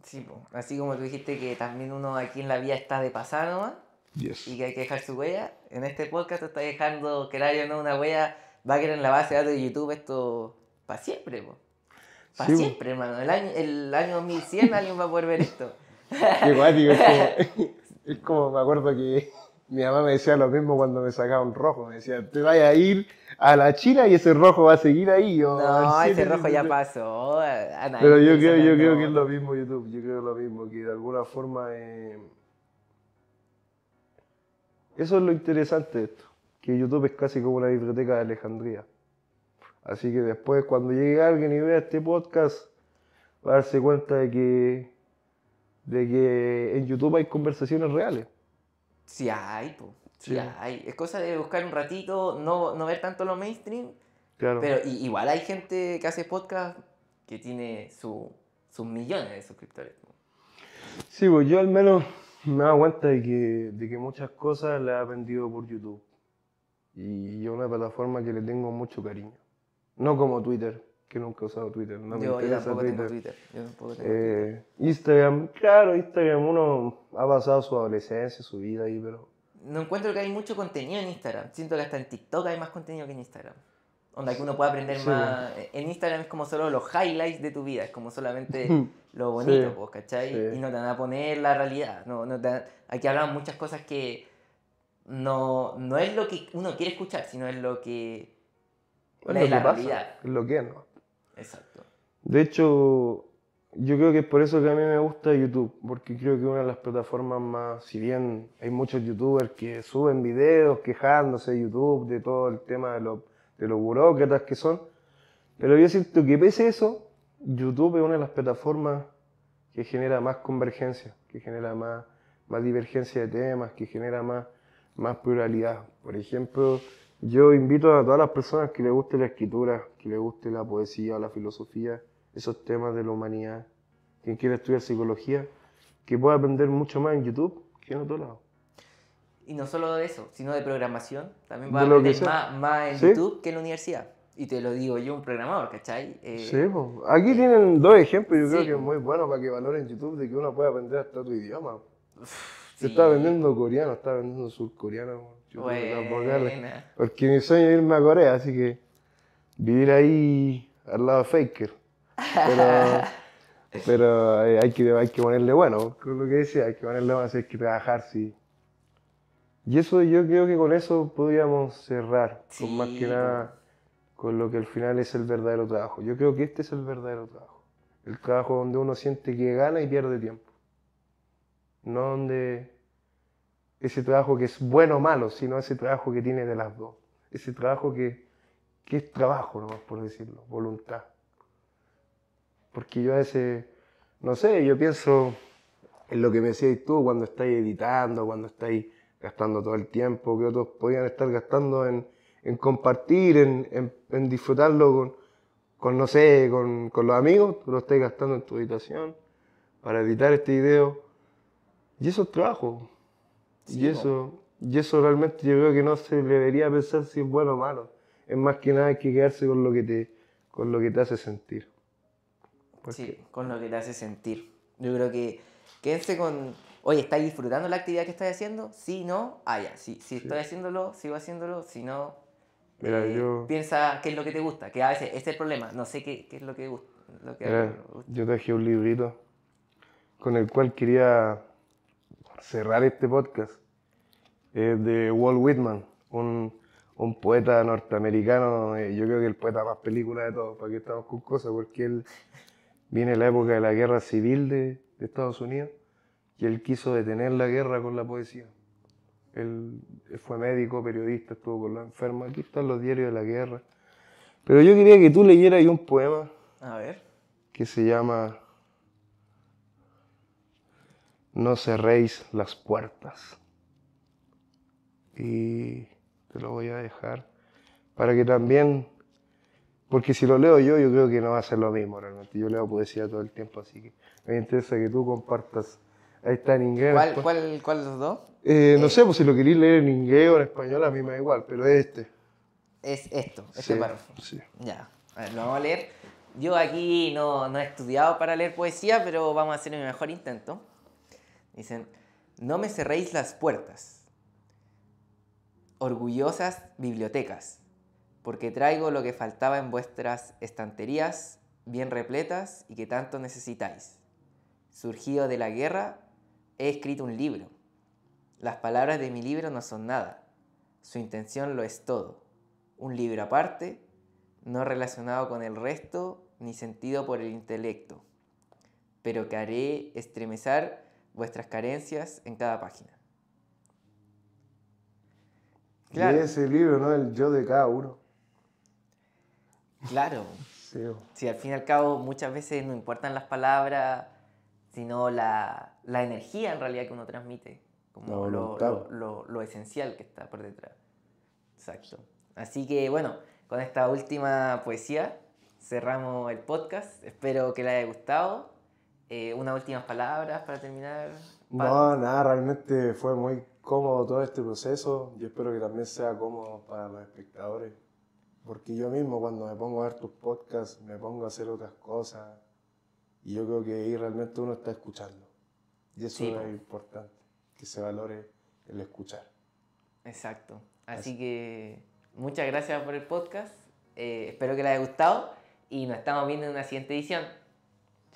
B: Sí, pues así como tú dijiste que también uno aquí en la vida está de pasar nomás y que hay que dejar su huella, en este podcast está dejando, que o no, una huella, va a quedar en la base de datos de YouTube esto para siempre. Po. Para siempre, hermano. El año, el año 2100 alguien va a poder ver esto. Qué guático, es como,
A: es como me acuerdo que mi mamá me decía lo mismo cuando me sacaba un rojo. Me decía, te vaya a ir a la China y ese rojo va a seguir ahí. no, ese rojo ya pasó. Pero yo creo, yo creo que es lo mismo YouTube. Yo creo que es lo mismo, que de alguna forma... Eh, eso es lo interesante de esto. Que YouTube es casi como una biblioteca de Alejandría. Así que después cuando llegue alguien y vea este podcast, va a darse cuenta de que, de que en YouTube hay conversaciones reales.
B: Sí hay, pues. Sí, hay. Es cosa de buscar un ratito, no, no ver tanto lo mainstream.
A: Claro. Pero igual hay
B: gente que hace podcast que tiene sus millones de suscriptores.
A: Sí, pues yo al menos me he cuenta de que, de que muchas cosas las he aprendido por YouTube. Y es una plataforma que le tengo mucho cariño. No como Twitter, que nunca he usado Twitter. yo, tampoco Twitter.
B: tengo eh, Twitter.
A: Instagram, claro, Instagram, uno ha pasado su adolescencia, su vida ahí, pero...
B: No encuentro que hay mucho contenido en Instagram. Siento que hasta en TikTok hay más contenido que en Instagram. Donde que uno puede aprender más. En Instagram es como solo los highlights de tu vida, es como solamente lo bonito, pues, ¿cachai? Y no te van a poner la realidad. No, no te... Aquí hablan muchas cosas que no, no es lo que uno quiere escuchar, sino es lo que bueno, lo pasa,
A: lo que es, ¿no? Exacto. De hecho, yo creo que es por eso que a mí me gusta YouTube, porque creo que una de las plataformas más, si bien hay muchos youtubers que suben videos quejándose de YouTube, de todo el tema de los, de los burócratas que son, pero yo siento que pese a eso, YouTube es una de las plataformas que genera más convergencia, que genera más, más divergencia de temas, que genera más, más pluralidad. Por ejemplo, yo invito a todas las personas que les guste la escritura, que les guste la poesía, la filosofía, esos temas de la humanidad, quien quiera estudiar psicología, que pueda aprender mucho más en YouTube que en otro lado.
B: Y no solo de eso, sino de programación. También va a aprender más, en YouTube que en la universidad. Y te lo digo yo, un programador, ¿cachai? Eh, sí,
A: aquí tienen dos ejemplos, yo creo que es muy
B: bueno para que valoren YouTube de que uno puede aprender hasta tu
A: idioma. Se está vendiendo coreano, está vendiendo surcoreano. Porque mi sueño es irme a Corea, así que vivir ahí al lado de Faker. Pero, eh, hay, que, hay que ponerle bueno, con lo que decía, hay que ponerle bueno, hay que trabajar, sí. Y eso yo creo que con eso podríamos cerrar, con más que nada con lo que al final es el verdadero trabajo. Yo creo que este es el verdadero trabajo. El trabajo donde uno siente que gana y pierde tiempo. No donde ese trabajo que es bueno o malo, sino ese trabajo que tiene de las dos. Ese trabajo que, es trabajo, nomás por decirlo, voluntad. Porque yo a veces, no sé, yo pienso en lo que me decías tú cuando estáis editando, cuando estáis gastando todo el tiempo que otros podían estar gastando en, compartir, en, disfrutarlo con, con no sé, con, los amigos, tú lo estás gastando en tu editación para editar este video. Y eso es trabajo y, eso, y eso realmente yo creo que no se debería pensar si es bueno o malo. Es más que nada hay que quedarse con lo que te, con lo que te hace sentir.
B: Sí, con lo que te hace sentir. Yo creo que quédense con, oye, ¿estás disfrutando la actividad que estás haciendo? Sí, no, ah, ya. Si, si estoy haciéndolo, sigo haciéndolo. Si no, Mira, eh, yo... piensa qué es lo que te gusta. Que a veces ese es el problema. No sé qué, qué es lo que,
C: lo que gusta.
A: Yo traje un librito con el cual quería cerrar este podcast es de Walt Whitman, un, poeta norteamericano, eh, yo creo que el poeta más película de todos, para que estamos con cosas, porque él viene la época de la guerra civil de, Estados Unidos y él quiso detener la guerra con la poesía. Él, fue médico, periodista, estuvo con la enferma. Aquí están los diarios de la guerra. Pero yo quería que tú leyeras un poema. A ver. Que se llama no cerréis las puertas. Y te lo voy a dejar para que también, porque si lo leo yo, yo creo que no va a ser lo mismo realmente. Yo leo poesía todo el tiempo, así que me interesa que tú compartas. Ahí está en inglés. ¿Cuál, pues.
B: cuál, cuál de los dos?
A: Eh, no eh. sé, pues si lo queréis leer en inglés o en
B: español, a mí me da igual, pero es este. Es esto, este párrafo. Sí. Ya, a ver, lo vamos a leer. Yo aquí no, no he estudiado para leer poesía, pero vamos a hacer mi mejor intento. Dicen, no me cerréis las puertas, orgullosas bibliotecas, porque traigo lo que faltaba en vuestras estanterías bien repletas y que tanto necesitáis. Surgido de la guerra, he escrito un libro. Las palabras de mi libro no son nada, su intención lo es todo. Un libro aparte, no relacionado con el resto ni sentido por el intelecto, pero que haré estremecer vuestras carencias en cada página. Claro. Y ese
A: libro, ¿no? El yo de cada uno.
B: Claro. sí. al fin y al cabo muchas veces no importan las palabras, sino la, la energía en realidad que uno transmite,
C: como lo,
B: lo, lo, esencial que está por detrás. Exacto. Así que bueno, con esta última poesía cerramos el podcast. Espero que le haya gustado eh, unas últimas palabras para terminar.
A: No, nada, realmente fue muy cómodo todo este proceso. Yo espero que también sea cómodo para los espectadores. Porque yo mismo cuando me pongo a ver tus podcasts, me pongo a hacer otras
B: cosas.
A: Y yo creo que ahí realmente uno está escuchando. Y eso es importante, que se valore el escuchar.
B: Exacto. Así, que muchas gracias por el podcast. Eh, espero que les haya gustado y nos estamos viendo en una siguiente edición.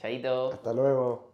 B: Chaito. Hasta luego.